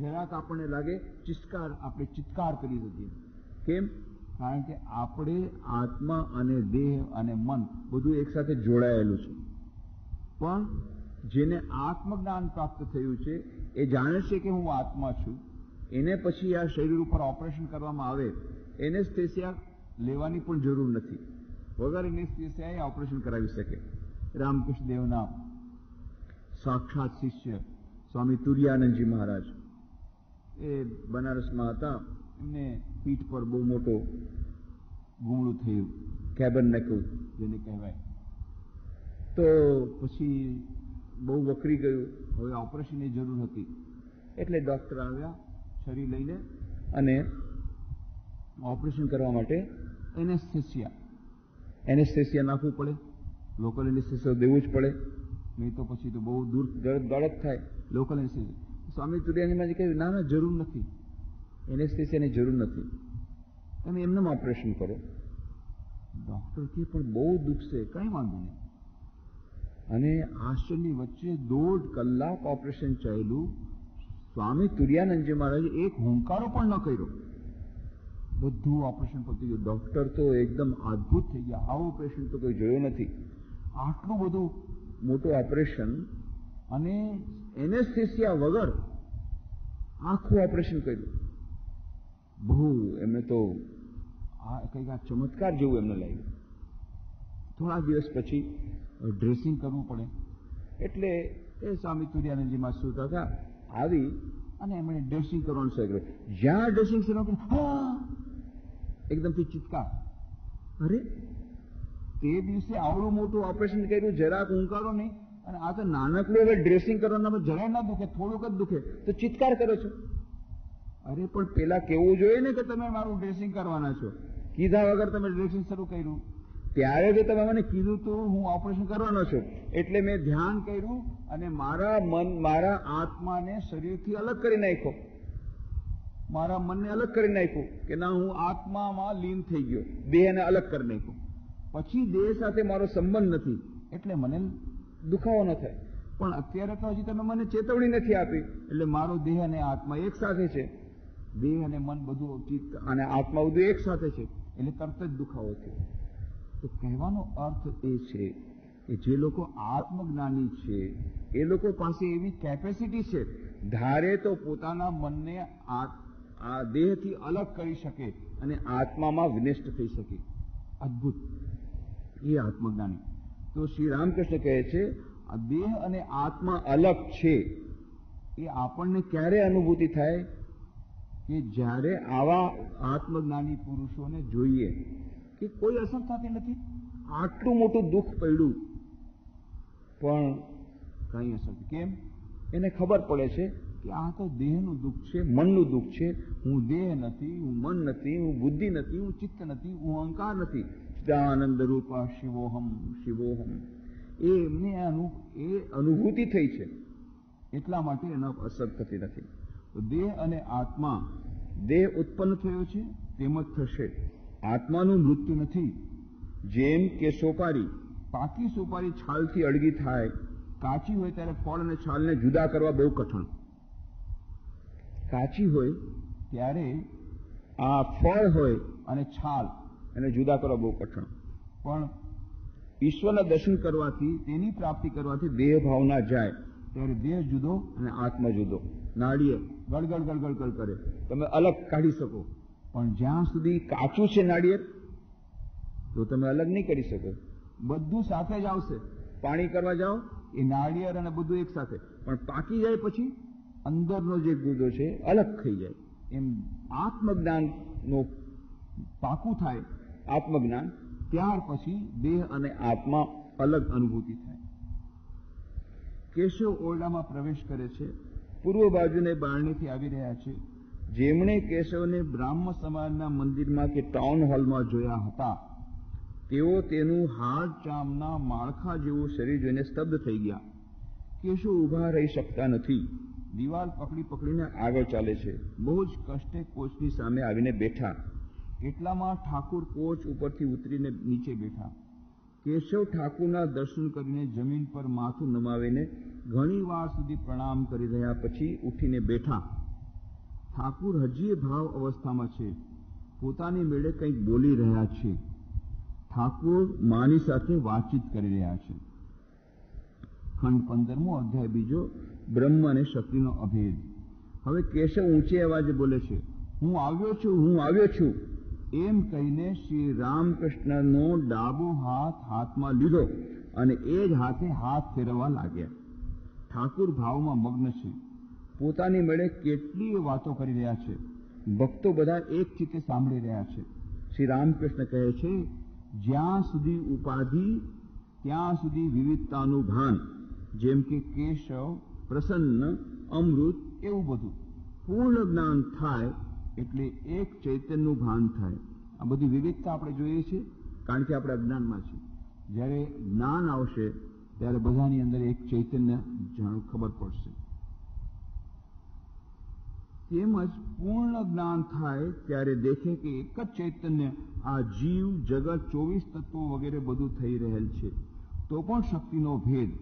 જરાક આપણને લાગે ચિસ્કાર આપણે ચિત્કાર કરી શકીએ કેમ કારણ કે આપણે આત્મા અને દેહ અને મન બધું એકસાથે જોડાયેલું છે પણ જેને આત્મજ્ઞાન પ્રાપ્ત થયું છે એ જાણે છે કે હું આત્મા છું એને પછી આ શરીર ઉપર ઓપરેશન કરવામાં આવે એને એનેસ્થેસિયા લેવાની પણ જરૂર નથી વગર એનેસ્થેસિયા એ ઓપરેશન કરાવી શકે રામકૃષ્ણ દેવના સાક્ષાત શિષ્ય સ્વામી તુર્યાનંદજી મહારાજ એ બનારસમાં હતા એમને પીઠ પર બહુ મોટો ગુમડું થયું કેબન નકલ જેને કહેવાય તો પછી બહુ વકરી ગયું હવે ઓપરેશનની જરૂર હતી એટલે ડૉક્ટર આવ્યા છરી લઈને અને ઓપરેશન કરવા માટે એનેસ્થેસિયા એનેસ્થેસિયા નાખવું પડે લોકલ એનેસ્થેસિયા દેવું જ પડે નહીં તો પછી તો બહુ દૂર દોડત થાય લોકલ એનેસ્થેસિયા સ્વામી તુલિયાનીમાં કહ્યું ના ના જરૂર નથી એનેસ્થેસિયાની જરૂર નથી તમે એમનેમ ઓપરેશન કરો ડૉક્ટર કે પણ બહુ દુખશે કંઈ વાંધો નહીં અને આશ્ચર્યની વચ્ચે દોઢ કલાક ઓપરેશન ચાલ્યું સ્વામી તુર્યાનંદજી મહારાજે એક હુંકારો પણ ન કર્યો બધું ઓપરેશન પતી ગયું ડૉક્ટર તો એકદમ અદભુત થઈ ગયા આવું ઓપરેશન તો કોઈ જોયો નથી આટલું બધું મોટું ઓપરેશન અને એનેસ્થેસિયા વગર આખું ઓપરેશન કર્યું બહુ એમને તો આ કંઈક આ ચમત્કાર જેવું એમને લાગ્યું થોડા દિવસ પછી ડ્રેસિંગ કરવું પડે એટલે એ સ્વામી તુરિયાનંદજી શું હતા આવી અને એમણે ડ્રેસિંગ કરવાનું શરૂ કર્યું જ્યાં ડ્રેસિંગ શરૂ કર્યું એકદમથી ચિત્કાર અરે તે દિવસે આવડું મોટું ઓપરેશન કર્યું જરાક ઊંકારો નહીં અને આ તો નાનકડું હવે ડ્રેસિંગ કરવાના જરાય ના દુખે થોડુંક જ દુખે તો ચિત્કાર કરો છો અરે પણ પેલા કેવું જોઈએ ને કે તમે મારું ડ્રેસિંગ કરવાના છો કીધા વગર તમે ડ્રેસિંગ શરૂ કર્યું ત્યારે જે તમે મને કીધું હતું હું ઓપરેશન કરવાનો છું એટલે મેં ધ્યાન કર્યું અને મારા મન મારા આત્માને શરીરથી અલગ કરી નાખ્યો મારા મનને અલગ કરી નાખ્યું કે ના હું આત્મામાં લીન થઈ ગયો દેહને અલગ કરી નાખ્યું પછી દેહ સાથે મારો સંબંધ નથી એટલે મને દુખાવો ન થાય પણ અત્યારે તો હજી તમે મને ચેતવણી નથી આપી એટલે મારો દેહ અને આત્મા એક સાથે છે દેહ અને મન બધું ચિત્ત અને આત્મા બધું એક સાથે છે એટલે તરત જ દુખાવો થયો તો કહેવાનો અર્થ એ છે કે જે લોકો આત્મજ્ઞાની છે એ લોકો પાસે એવી કેપેસિટી છે ધારે તો પોતાના મનને આ દેહથી અલગ કરી શકે અને આત્મામાં વિનિષ્ઠ થઈ શકે અદ્ભુત એ આત્મજ્ઞાની તો શ્રી રામકૃષ્ણ કહે છે આ દેહ અને આત્મા અલગ છે એ આપણને ક્યારે અનુભૂતિ થાય કે જ્યારે આવા આત્મજ્ઞાની પુરુષોને જોઈએ કે કોઈ અસર થતી નથી આટલું મોટું દુઃખ પડ્યું પણ કઈ અસર કેમ એને ખબર પડે છે કે આ તો દેહનું દુઃખ છે મનનું દુઃખ છે હું દેહ નથી હું મન નથી હું બુદ્ધિ નથી હું ચિત્ત નથી હું અહંકાર નથી સચ્ચિદાનંદ રૂપા શિવોહમ શિવોહમ એ એમને એ અનુભૂતિ થઈ છે એટલા માટે એના અસર થતી નથી તો દેહ અને આત્મા દેહ ઉત્પન્ન થયો છે તેમ થશે આત્માનું મૃત્યુ નથી જેમ કે સોપારી પાકી સોપારી છાલથી અળગી થાય કાચી હોય ત્યારે ફળ અને છાલને જુદા કરવા બહુ કઠણ કાચી હોય ત્યારે આ ફળ હોય અને છાલ એને જુદા કરવા બહુ કઠણ પણ ઈશ્વરના દર્શન કરવાથી તેની પ્રાપ્તિ કરવાથી દેહ ભાવના જાય ત્યારે દેહ જુદો અને આત્મા જુદો નાળીએ ગળગડ ગળગડ ગળ કરે તમે અલગ કાઢી શકો પણ જ્યાં સુધી કાચું છે નાળીએ તો તમે અલગ નહીં કરી શકો બધું સાથે જ આવશે પાણી કરવા જાઓ એ નાળિયેર અને બધું એક સાથે પણ પાકી જાય પછી અંદરનો જે ગુદો છે અલગ થઈ જાય એમ આત્મજ્ઞાનનો પાકું થાય આત્મજ્ઞાન ત્યાર પછી દેહ અને આત્મા અલગ અનુભૂતિ થાય કેશવ ઓરડામાં પ્રવેશ કરે છે પૂર્વ બાજુને બારણીથી આવી રહ્યા છે જેમણે કેશવને બ્રાહ્મ સમાજના મંદિરમાં કે ટાઉન હોલમાં જોયા હતા તેઓ તેનું હાર ચામના માળખા જેવું શરીર જોઈને સ્તબ્ધ થઈ ગયા કેશવ ઊભા રહી શકતા નથી દિવાલ પકડી પકડીને આગળ ચાલે છે બહુ જ કષ્ટે કોચની સામે આવીને બેઠા એટલામાં ઠાકુર કોચ ઉપરથી ઉતરીને નીચે બેઠા કેશવ ઠાકુરના દર્શન કરીને જમીન પર માથું નમાવીને ઘણી વાર સુધી પ્રણામ કરી રહ્યા પછી ઉઠીને બેઠા ઠાકુર હજી ભાવ અવસ્થામાં છે પોતાની મેળે કંઈક બોલી રહ્યા છે ઠાકુર માની સાથે વાતચીત કરી રહ્યા છે ખંડ પંદરમો અધ્યાય બીજો બ્રહ્મ અને શક્તિનો અભેદ હવે કેશવ ઊંચે અવાજે બોલે છે હું આવ્યો છું હું આવ્યો છું એમ કહીને શ્રી રામકૃષ્ણનો ડાબો હાથ હાથમાં લીધો અને એ જ હાથે હાથ ફેરવવા લાગ્યા ઠાકુર ભાવમાં મગ્ન છે પોતાની મેળે કેટલી વાતો કરી રહ્યા છે ભક્તો બધા એક ચિત્તે સાંભળી રહ્યા છે શ્રી રામકૃષ્ણ કહે છે જ્યાં સુધી ઉપાધિ ત્યાં સુધી વિવિધતાનું ભાન જેમ કે કેશવ પ્રસન્ન અમૃત એવું બધું પૂર્ણ જ્ઞાન થાય એટલે એક ચૈતન્યનું ભાન થાય આ બધી વિવિધતા આપણે જોઈએ છીએ કારણ કે આપણે અજ્ઞાનમાં છીએ જ્યારે જ્ઞાન આવશે ત્યારે બધાની અંદર એક ચૈતન્ય જાણ ખબર પડશે તેમજ પૂર્ણ જ્ઞાન થાય ત્યારે દેખે કે એક જ ચૈતન્ય આ જીવ જગત ચોવીસ તત્વો વગેરે બધું થઈ રહેલ છે તો પણ શક્તિનો ભેદ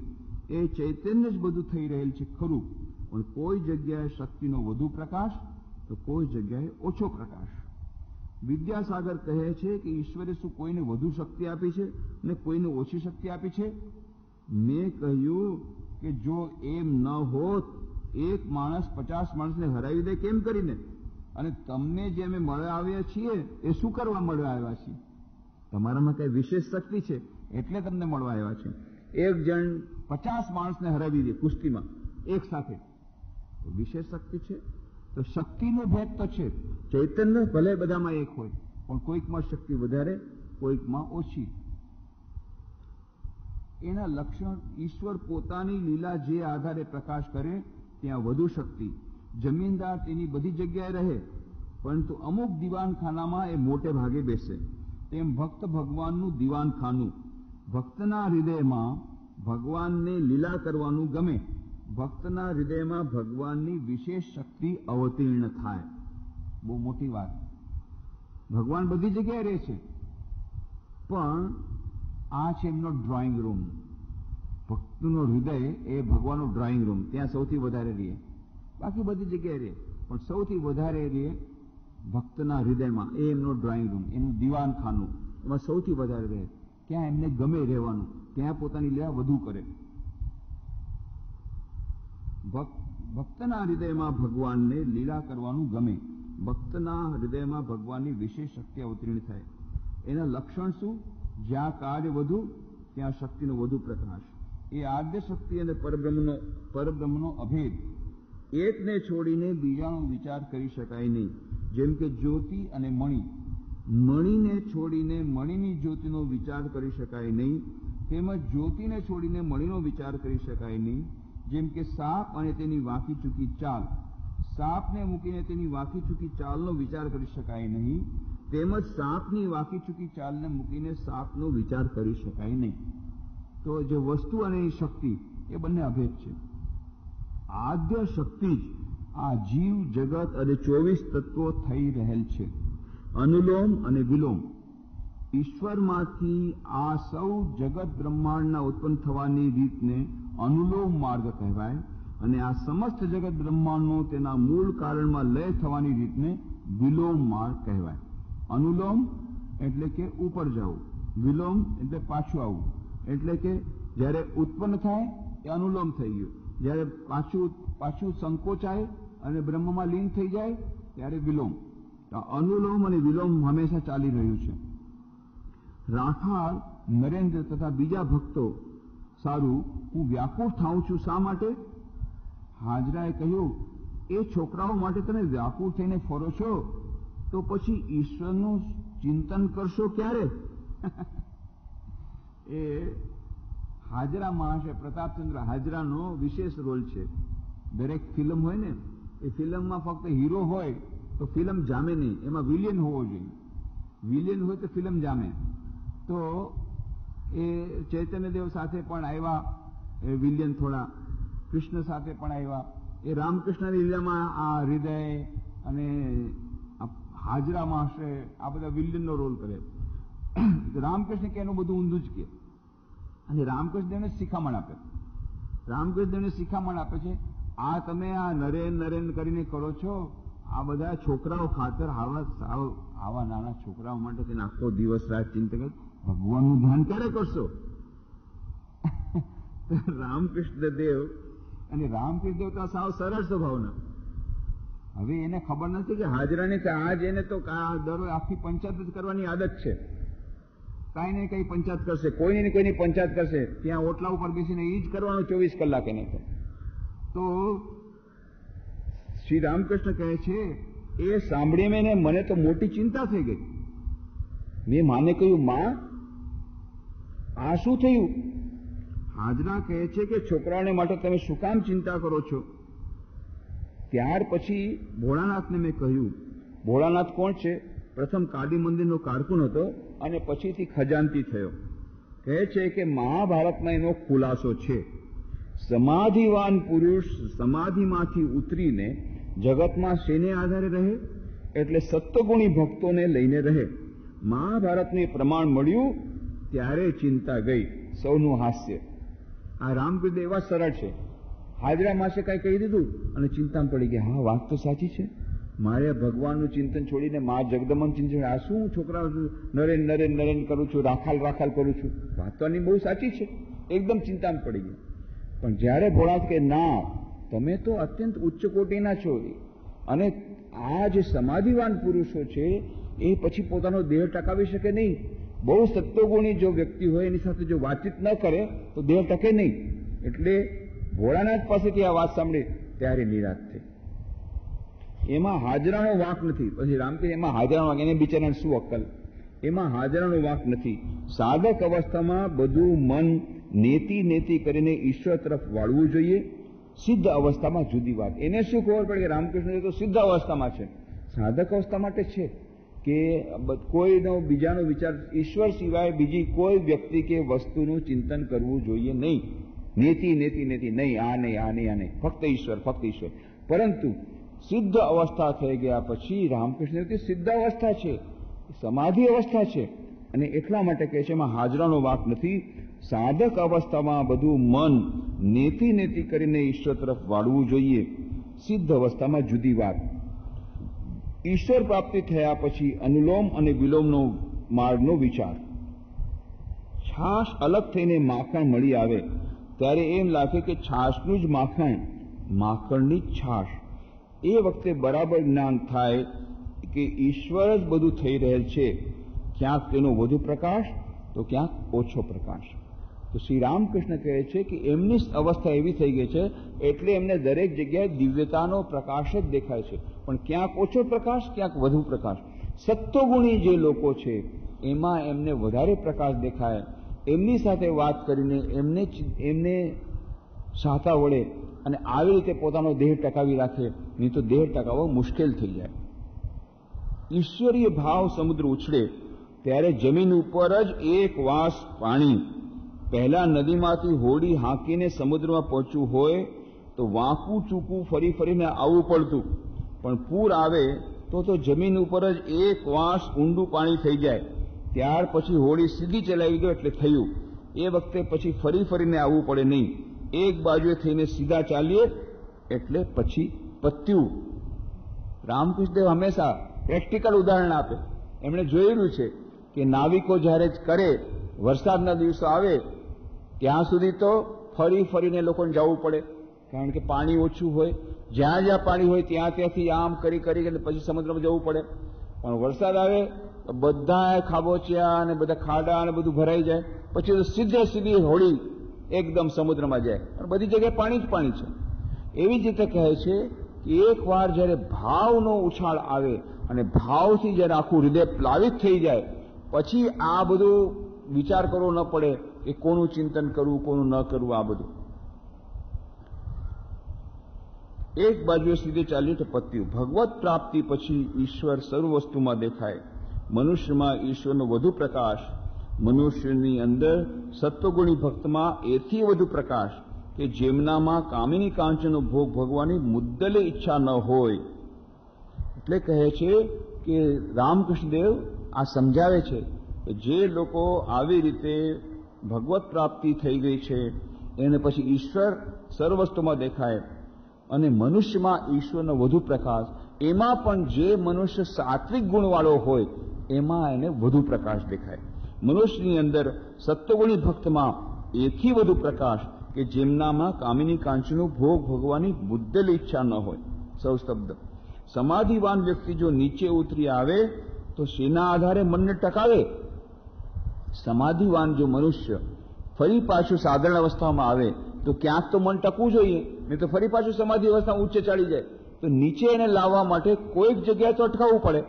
એ ચૈતન્ય જ બધું થઈ રહેલ છે ખરું પણ કોઈ જગ્યાએ શક્તિનો વધુ પ્રકાશ તો કોઈ જગ્યાએ ઓછો પ્રકાશ વિદ્યાસાગર કહે છે કે ઈશ્વરે શું કોઈને વધુ શક્તિ આપી છે ને કોઈને ઓછી શક્તિ આપી છે મેં કહ્યું કે જો એમ ન હોત એક માણસ પચાસ માણસને હરાવી દે કેમ કરીને અને તમને જે અમે મળ્યા આવ્યા છીએ એ શું કરવા મળ્યા આવ્યા છીએ તમારામાં કઈ વિશેષ શક્તિ છે એટલે તમને મળવા આવ્યા છે એક જણ પચાસ માણસને હરાવી દે કુસ્તીમાં એક સાથે વિશેષ શક્તિ છે તો શક્તિનો ભેદ તો છે ચૈતન્ય ભલે બધામાં એક હોય પણ કોઈકમાં શક્તિ વધારે કોઈકમાં ઓછી એના લક્ષણ ઈશ્વર પોતાની લીલા જે આધારે પ્રકાશ કરે ત્યાં વધુ શક્તિ જમીનદાર તેની બધી જગ્યાએ રહે પરંતુ અમુક દીવાનખાનામાં એ મોટે ભાગે બેસે તેમ ભક્ત ભગવાનનું દીવાનખાનું ભક્તના હૃદયમાં ભગવાનને લીલા કરવાનું ગમે ભક્તના હૃદયમાં ભગવાનની વિશેષ શક્તિ અવતીર્ણ થાય બહુ મોટી વાત ભગવાન બધી જગ્યાએ રહે છે પણ આ છે એમનો ડ્રોઈંગ રૂમ ભક્તનો હૃદય એ ભગવાનનો ડ્રોઈંગ રૂમ ત્યાં સૌથી વધારે રહે બાકી બધી જગ્યાએ રહે પણ સૌથી વધારે રહે ભક્તના હૃદયમાં એ એમનો ડ્રોઈંગ રૂમ એનું ખાનું એમાં સૌથી વધારે રહે ત્યાં એમને ગમે રહેવાનું ત્યાં પોતાની લેવા વધુ કરે ભક્તના હૃદયમાં ભગવાનને લીલા કરવાનું ગમે ભક્તના હૃદયમાં ભગવાનની વિશેષ શક્તિ અવતીર્ણ થાય એના લક્ષણ શું જ્યાં કાર્ય વધુ ત્યાં શક્તિનો વધુ પ્રકાશ એ આદ્ય શક્તિ અને પરબ્રહ્મનો પરબ્રહ્મનો અભેદ એકને છોડીને બીજાનો વિચાર કરી શકાય નહીં જેમ કે જ્યોતિ અને મણિ મણિને છોડીને મણિની જ્યોતિનો વિચાર કરી શકાય નહીં તેમજ જ્યોતિને છોડીને મણિનો વિચાર કરી શકાય નહીં જેમ કે સાપ અને તેની વાંકી ચૂકી ચાલ સાપને મૂકીને તેની વાંકી ચૂકી ચાલનો વિચાર કરી શકાય નહીં તેમજ સાપની વાંકી ચૂકી ચાલને મૂકીને સાપનો વિચાર કરી શકાય નહીં તો જે વસ્તુ અને શક્તિ એ બંને અભેદ છે આદ્ય શક્તિ જ આ જીવ જગત અને ચોવીસ તત્વો થઈ રહેલ છે અનુલોમ અને વિલોમ ઈશ્વરમાંથી આ સૌ જગત બ્રહ્માંડના ઉત્પન્ન થવાની રીતને અનુલોમ માર્ગ કહેવાય અને આ સમસ્ત જગત બ્રહ્માંડનો તેના મૂળ કારણમાં લય થવાની રીતને વિલોમ માર્ગ કહેવાય અનુલોમ એટલે કે ઉપર જવું વિલોમ એટલે પાછું આવવું એટલે કે જ્યારે ઉત્પન્ન થાય એ અનુલોમ થઈ ગયું જ્યારે પાછું પાછું સંકોચાય અને બ્રહ્મમાં લીન થઈ જાય ત્યારે વિલોમ અનુલોમ અને વિલોમ હંમેશા ચાલી રહ્યું છે રાઠાળ નરેન્દ્ર તથા બીજા ભક્તો સારું હું વ્યાકુળ થાઉં છું શા માટે હાજરાએ કહ્યું એ છોકરાઓ માટે તમે વ્યાકુળ થઈને ફરો છો તો પછી ઈશ્વરનું ચિંતન કરશો ક્યારે એ હાજરા માણસે પ્રતાપચંદ્ર હાજરાનો વિશેષ રોલ છે દરેક ફિલ્મ હોય ને એ ફિલ્મમાં ફક્ત હીરો હોય તો ફિલ્મ જામે નહીં એમાં વિલિયન હોવો જોઈએ વિલિયન હોય તો ફિલ્મ જામે તો એ ચૈતન્યદેવ સાથે પણ આવ્યા એ વિલિયન થોડા કૃષ્ણ સાથે પણ આવ્યા એ રામકૃષ્ણની લીલામાં આ હૃદય અને હાજરા હશે આ બધા વિલિયનનો રોલ કરે રામકૃષ્ણ કે એનું બધું ઊંધું જ કે અને રામકૃષ્ણદેવને શિખામણ આપે રામકૃષ્ણદેવને શિખામણ આપે છે આ તમે આ નરેન નરેન કરીને કરો છો આ બધા છોકરાઓ ખાતર આવા આવા નાના છોકરાઓ માટે આખો દિવસ રાત ચિંતા કરે ભગવાનનું ધ્યાન ક્યારે કરશો રામકૃષ્ણ દેવ અને રામકૃષ્ણ દેવ તો સાવ સરળ સ્વભાવના હવે એને ખબર નથી કે હાજરાની આજ એને તો દરરોજ આખી પંચાયત જ કરવાની આદત છે કઈ નહીં કઈ પંચાયત કરશે કોઈને કોઈ કોઈની પંચાયત કરશે ત્યાં ઓટલા ઉપર બેસીને એ જ કરવાનું ચોવીસ કલાક એને તો શ્રી રામકૃષ્ણ કહે છે એ સાંભળી સાંભળીને મને તો મોટી ચિંતા થઈ ગઈ મેં માને કહ્યું માં આ શું થયું હાજરા કહે છે કે છોકરાને માટે તમે શું કામ ચિંતા કરો છો ત્યાર પછી ભોળાનાથને મેં કહ્યું ભોળાનાથ કોણ છે પ્રથમ કાદી મંદિરનો કારકુન હતો અને પછીથી ખજાનતી થયો કહે છે કે મહાભારતમાં એનો ખુલાસો છે સમાધિવાન પુરુષ સમાધિમાંથી ઉતરીને જગતમાં શેને આધારે રહે એટલે સત્વગુણી ભક્તોને લઈને રહે મહાભારતને પ્રમાણ મળ્યું ત્યારે ચિંતા ગઈ સૌનું હાસ્ય આ રામકૃષ્ણ એવા સરળ છે હાજરા માસે કાંઈ કહી દીધું અને ચિંતામાં પડી ગયા હા વાત તો સાચી છે મારે ભગવાનનું ચિંતન છોડીને મા જગદમન ચિંતન આ શું છોકરા નરેન નરેન નરેન કરું છું રાખાલ રાખાલ કરું છું વાત તો બહુ સાચી છે એકદમ ચિંતામાં પડી ગઈ પણ જ્યારે ભોળાશ કે ના તમે તો અત્યંત ઉચ્ચ કોટીના છો અને આ જે સમાધિવાન પુરુષો છે એ પછી પોતાનો દેહ ટકાવી શકે નહીં બહુ સત્વગુણી જો વ્યક્તિ હોય એની સાથે જો વાતચીત ન કરે તો દેહ ટકે નહીં એટલે ભોળાનાથ પાસેથી આ વાત સાંભળી ત્યારે નિરાશ થઈ એમાં હાજરાનો વાંક નથી પછી રામકૃષ્ણ એમાં હાજરાનો વાંક એને બિચારાને શું અક્કલ એમાં હાજરાનો વાંક નથી સાધક અવસ્થામાં બધું મન નેતી નેતી કરીને ઈશ્વર તરફ વાળવું જોઈએ સિદ્ધ અવસ્થામાં જુદી વાત એને શું ખબર પડે કે રામકૃષ્ણ તો સિદ્ધ અવસ્થામાં છે સાધક અવસ્થા માટે છે કે કોઈનો બીજાનો વિચાર ઈશ્વર સિવાય બીજી કોઈ વ્યક્તિ કે વસ્તુનું ચિંતન કરવું જોઈએ નહીં નેતિ નેતિ નેતિ નહીં આ નહીં આ નહીં આ નહીં ફક્ત ઈશ્વર ફક્ત ઈશ્વર પરંતુ સિદ્ધ અવસ્થા થઈ ગયા પછી રામકૃષ્ણ સિદ્ધ અવસ્થા છે સમાધિ અવસ્થા છે અને એટલા માટે કહે છે એમાં હાજરાનો વાત નથી સાધક અવસ્થામાં બધું મન નેતિ નેતિ કરીને ઈશ્વર તરફ વાળવું જોઈએ સિદ્ધ અવસ્થામાં જુદી વાત ઈશ્વર પ્રાપ્તિ થયા પછી અનુલોમ અને વિલોમનો માર્ગનો વિચાર છાશ અલગ થઈને માખણ મળી આવે ત્યારે એમ લાગે કે છાશનું જ માખણ માખણની છાશ એ વખતે બરાબર જ્ઞાન થાય કે ઈશ્વર જ બધું થઈ રહેલ છે ક્યાંક તેનો વધુ પ્રકાશ તો ક્યાંક ઓછો પ્રકાશ તો શ્રી રામકૃષ્ણ કહે છે કે એમની અવસ્થા એવી થઈ ગઈ છે એટલે એમને દરેક જગ્યાએ દિવ્યતાનો પ્રકાશ જ દેખાય છે પણ ક્યાંક ઓછો પ્રકાશ ક્યાંક વધુ પ્રકાશ સત્વગુણી જે લોકો છે એમાં એમને વધારે પ્રકાશ દેખાય એમની સાથે વાત કરીને એમને એમને સહાતા વળે અને આવી રીતે પોતાનો દેહ ટકાવી રાખે નહીં તો દેહ ટકાવવો મુશ્કેલ થઈ જાય ઈશ્વરીય ભાવ સમુદ્ર ઉછળે ત્યારે જમીન ઉપર જ એક વાસ પાણી પહેલા નદીમાંથી હોડી હાંકીને સમુદ્રમાં પહોંચ્યું હોય તો વાંકું ચૂકું ફરી ફરીને આવવું પડતું પણ પૂર આવે તો તો જમીન ઉપર જ એક વાંસ ઊંડું પાણી થઈ જાય ત્યાર પછી હોળી સીધી ચલાવી દો એટલે થયું એ વખતે પછી ફરી ફરીને આવવું પડે નહીં એક બાજુએ થઈને સીધા ચાલીએ એટલે પછી પત્યું રામકૃષ્ણદેવ હંમેશા પ્રેક્ટિકલ ઉદાહરણ આપે એમણે જોયેલું છે કે નાવિકો જ્યારે કરે વરસાદના દિવસો આવે ત્યાં સુધી તો ફરી ફરીને લોકોને જવું પડે કારણ કે પાણી ઓછું હોય જ્યાં જ્યાં પાણી હોય ત્યાં ત્યાંથી આમ કરી કરીને પછી સમુદ્રમાં જવું પડે પણ વરસાદ આવે તો બધા ખાબોચિયા અને બધા ખાડા અને બધું ભરાઈ જાય પછી તો સીધે સીધી હોળી એકદમ સમુદ્રમાં જાય અને બધી જગ્યાએ પાણી જ પાણી છે એવી જ રીતે કહે છે કે એકવાર જ્યારે ભાવનો ઉછાળ આવે અને ભાવથી જ્યારે આખું હૃદય પ્લાવિત થઈ જાય પછી આ બધું વિચાર કરવો ન પડે કે કોનું ચિંતન કરવું કોનું ન કરવું આ બધું એક બાજુ સીધે ચાલ્યું તો પત્યું ભગવત પ્રાપ્તિ પછી ઈશ્વર સર્વ વસ્તુમાં દેખાય મનુષ્યમાં ઈશ્વરનો વધુ પ્રકાશ મનુષ્યની અંદર સત્વગુણી ભક્તમાં એથી વધુ પ્રકાશ કે જેમનામાં કામિની કાંચનો ભોગ ભોગવાની મુદ્દલે ઈચ્છા ન હોય એટલે કહે છે કે રામકૃષ્ણદેવ આ સમજાવે છે કે જે લોકો આવી રીતે ભગવત પ્રાપ્તિ થઈ ગઈ છે એને પછી ઈશ્વર સર્વસ્તુમાં દેખાય અને મનુષ્યમાં ઈશ્વરનો વધુ પ્રકાશ એમાં પણ જે મનુષ્ય સાત્વિક ગુણવાળો હોય એમાં એને વધુ પ્રકાશ દેખાય મનુષ્યની અંદર સત્વગુણી ભક્તમાં એથી વધુ પ્રકાશ કે જેમનામાં કામિની કાંચનો ભોગ ભોગવાની મુદ્દલ ઈચ્છા ન હોય સૌ શબ્દ સમાધિવાન વ્યક્તિ જો નીચે ઉતરી આવે તો શેના આધારે મનને ટકાવે સમાધિવાન જો મનુષ્ય ફરી પાછું સાધારણ અવસ્થામાં આવે તો ક્યાંક તો મન ટકવું જોઈએ નહીં તો ફરી પાછું સમાધિ અવસ્થા ઊંચે ચાલી જાય તો નીચે એને લાવવા માટે કોઈક જગ્યાએ તો અટકાવવું પડે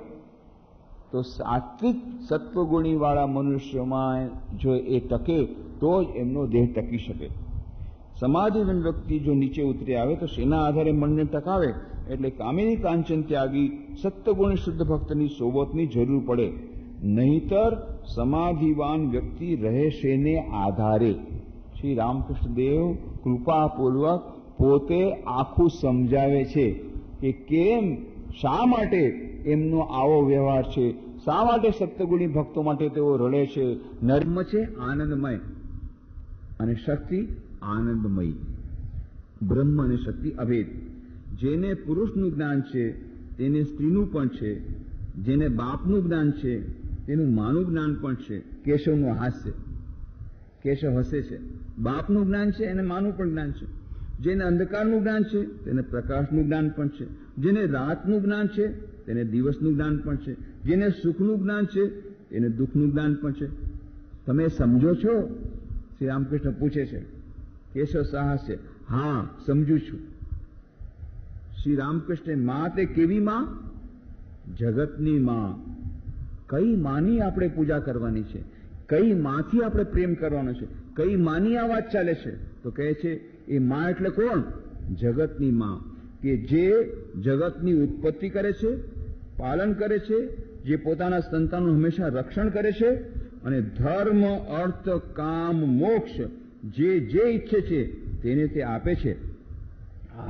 તો સાત્વિક સત્વગુણીવાળા મનુષ્યમાં જો એ ટકે તો જ એમનો દેહ ટકી શકે સમાધિજન વ્યક્તિ જો નીચે ઉતરી આવે તો શેના આધારે મનને ટકાવે એટલે કામિની કાંચન ત્યાગી સત્વગુણી શુદ્ધ ભક્તની સોબતની જરૂર પડે નહીતર સમાધિવાન વ્યક્તિ રહેશેને આધારે શ્રી રામકૃષ્ણ રામકૃષ્ણદેવ કૃપાપૂર્વક પોતે આખું સમજાવે છે કે કેમ શા માટે એમનો આવો વ્યવહાર છે શા માટે સપ્તગુણી ભક્તો માટે તેઓ રડે છે નર્મ છે આનંદમય અને શક્તિ આનંદમય બ્રહ્મ અને શક્તિ અભેદ જેને પુરુષનું જ્ઞાન છે તેને સ્ત્રીનું પણ છે જેને બાપનું જ્ઞાન છે તેનું માનું જ્ઞાન પણ છે કેશવનું હાસ્ય કેશવ હસે છે બાપનું જ્ઞાન છે એને માનું પણ જ્ઞાન છે જેને અંધકારનું જ્ઞાન છે તેને પ્રકાશનું જ્ઞાન પણ છે જેને રાતનું જ્ઞાન છે તેને દિવસનું જ્ઞાન પણ છે જેને સુખનું જ્ઞાન છે તેને દુઃખનું જ્ઞાન પણ છે તમે સમજો છો શ્રી રામકૃષ્ણ પૂછે છે કેશવ સાહસ છે હા સમજુ છું શ્રી રામકૃષ્ણ માં તે કેવી માં જગતની માં કઈ માની આપણે પૂજા કરવાની છે કઈ માંથી આપણે પ્રેમ કરવાનો છે કઈ માની આ વાત ચાલે છે તો કહે છે એ મા એટલે કોણ જગતની મા કે જે જગતની ઉત્પત્તિ કરે છે પાલન કરે છે જે પોતાના સંતાનનું હંમેશા રક્ષણ કરે છે અને ધર્મ અર્થ કામ મોક્ષ જે જે ઈચ્છે છે તેને તે આપે છે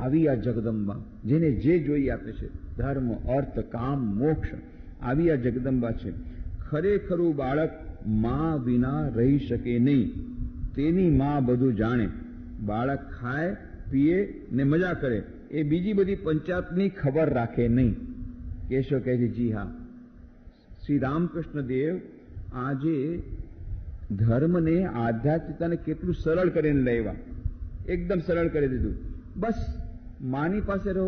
આવી આ જગદંબા જેને જે જોઈ આપે છે ધર્મ અર્થ કામ મોક્ષ આવી આ જગદંબા છે ખરેખરું બાળક મા વિના રહી શકે નહીં તેની મા બધું જાણે બાળક ખાય પીએ ને મજા કરે એ બીજી બધી પંચાયતની ખબર રાખે નહીં કેશવ કહે છે જી હા શ્રી રામકૃષ્ણ દેવ આજે ધર્મને આધ્યાત્મિકતાને કેટલું સરળ કરીને લેવા એકદમ સરળ કરી દીધું બસ માની પાસે રહો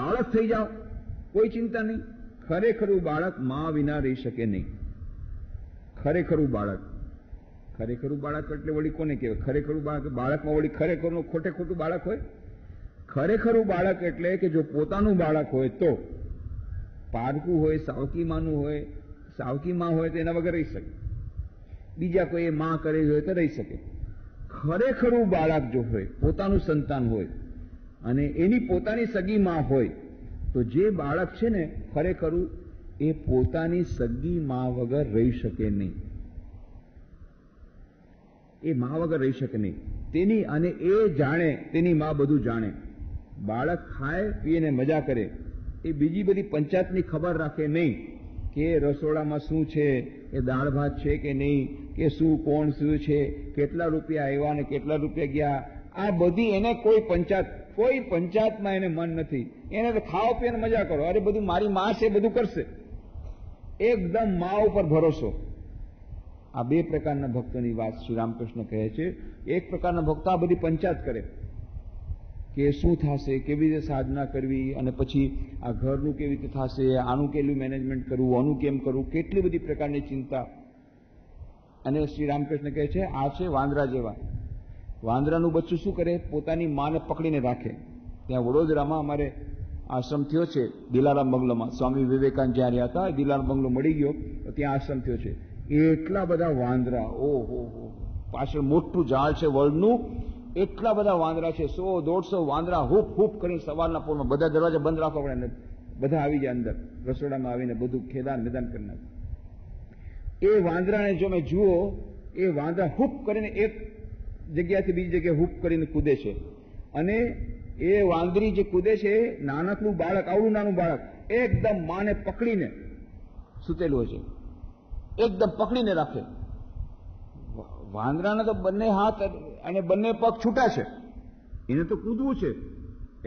બાળક થઈ જાઓ કોઈ ચિંતા નહીં ખરેખરું બાળક મા વિના રહી શકે નહીં ખરેખરું બાળક ખરેખરું બાળક એટલે વળી કોને કહેવાય ખરેખરું બાળક બાળકમાં વળી ખરેખરનું ખોટે ખોટું બાળક હોય ખરેખરું બાળક એટલે કે જો પોતાનું બાળક હોય તો પારકું હોય સાવકીમાનું હોય સાવકીમાં હોય તો એના વગર રહી શકે બીજા કોઈ માં કરેલી હોય તો રહી શકે ખરેખરું બાળક જો હોય પોતાનું સંતાન હોય અને એની પોતાની સગી માં હોય તો જે બાળક છે ને ખરેખરું એ પોતાની સગી માં વગર રહી શકે નહીં એ મા વગર રહી શકે નહીં તેની અને એ જાણે તેની મા બધું જાણે બાળક ખાય પીને મજા કરે એ બીજી બધી પંચાયતની ખબર રાખે નહીં કે રસોડામાં શું છે એ દાળ ભાત છે કે નહીં કે શું કોણ શું છે કેટલા રૂપિયા આવ્યા ને કેટલા રૂપિયા ગયા આ બધી એને કોઈ પંચાયત કોઈ પંચાયતમાં એને મન નથી એને તો ખાઓ પીને મજા કરો અરે બધું મારી મા છે બધું કરશે એકદમ મા ઉપર ભરોસો આ બે પ્રકારના ભક્તોની વાત શ્રી રામકૃષ્ણ કહે છે એક પ્રકારના ભક્તો આ બધી પંચાયત કરે કે શું થશે કેવી રીતે સાધના કરવી અને પછી આ ઘરનું કેવી રીતે થશે આનું કેટલું મેનેજમેન્ટ કરવું આનું કેમ કરવું કેટલી બધી પ્રકારની ચિંતા અને શ્રી રામકૃષ્ણ કહે છે આ છે વાંદરા જેવા વાંદરાનું બચ્ચું શું કરે પોતાની માને પકડીને રાખે ત્યાં વડોદરામાં અમારે આશ્રમ થયો છે દિલારામ બંગલોમાં સ્વામી વિવેકાનંદ જ્યાં હતા દિલારામ બંગલો મળી ગયો ત્યાં આશ્રમ થયો છે એટલા બધા વાંદરા ઓહો હો પાછળ મોટું ઝાડ છે વડનું એટલા બધા વાંદરા છે સો દોઢસો વાંદરા હૂપ હૂપ કરીને સવારના પૂરમાં બધા દરવાજા બંધ રાખવા પડે બધા આવી જાય અંદર રસોડામાં આવીને બધું ખેદાન નિદાન કરી નાખે એ વાંદરાને જો મેં જુઓ એ વાંદરા હૂપ કરીને એક જગ્યાથી બીજી જગ્યાએ હૂપ કરીને કૂદે છે અને એ વાંદરી જે કૂદે છે નાનકડું બાળક આવડું નાનું બાળક એકદમ માને પકડીને સૂતેલું હોય છે એકદમ પકડીને રાખે વાંદરાના તો બંને હાથ અને બંને પગ છૂટા છે એને તો કૂદવું છે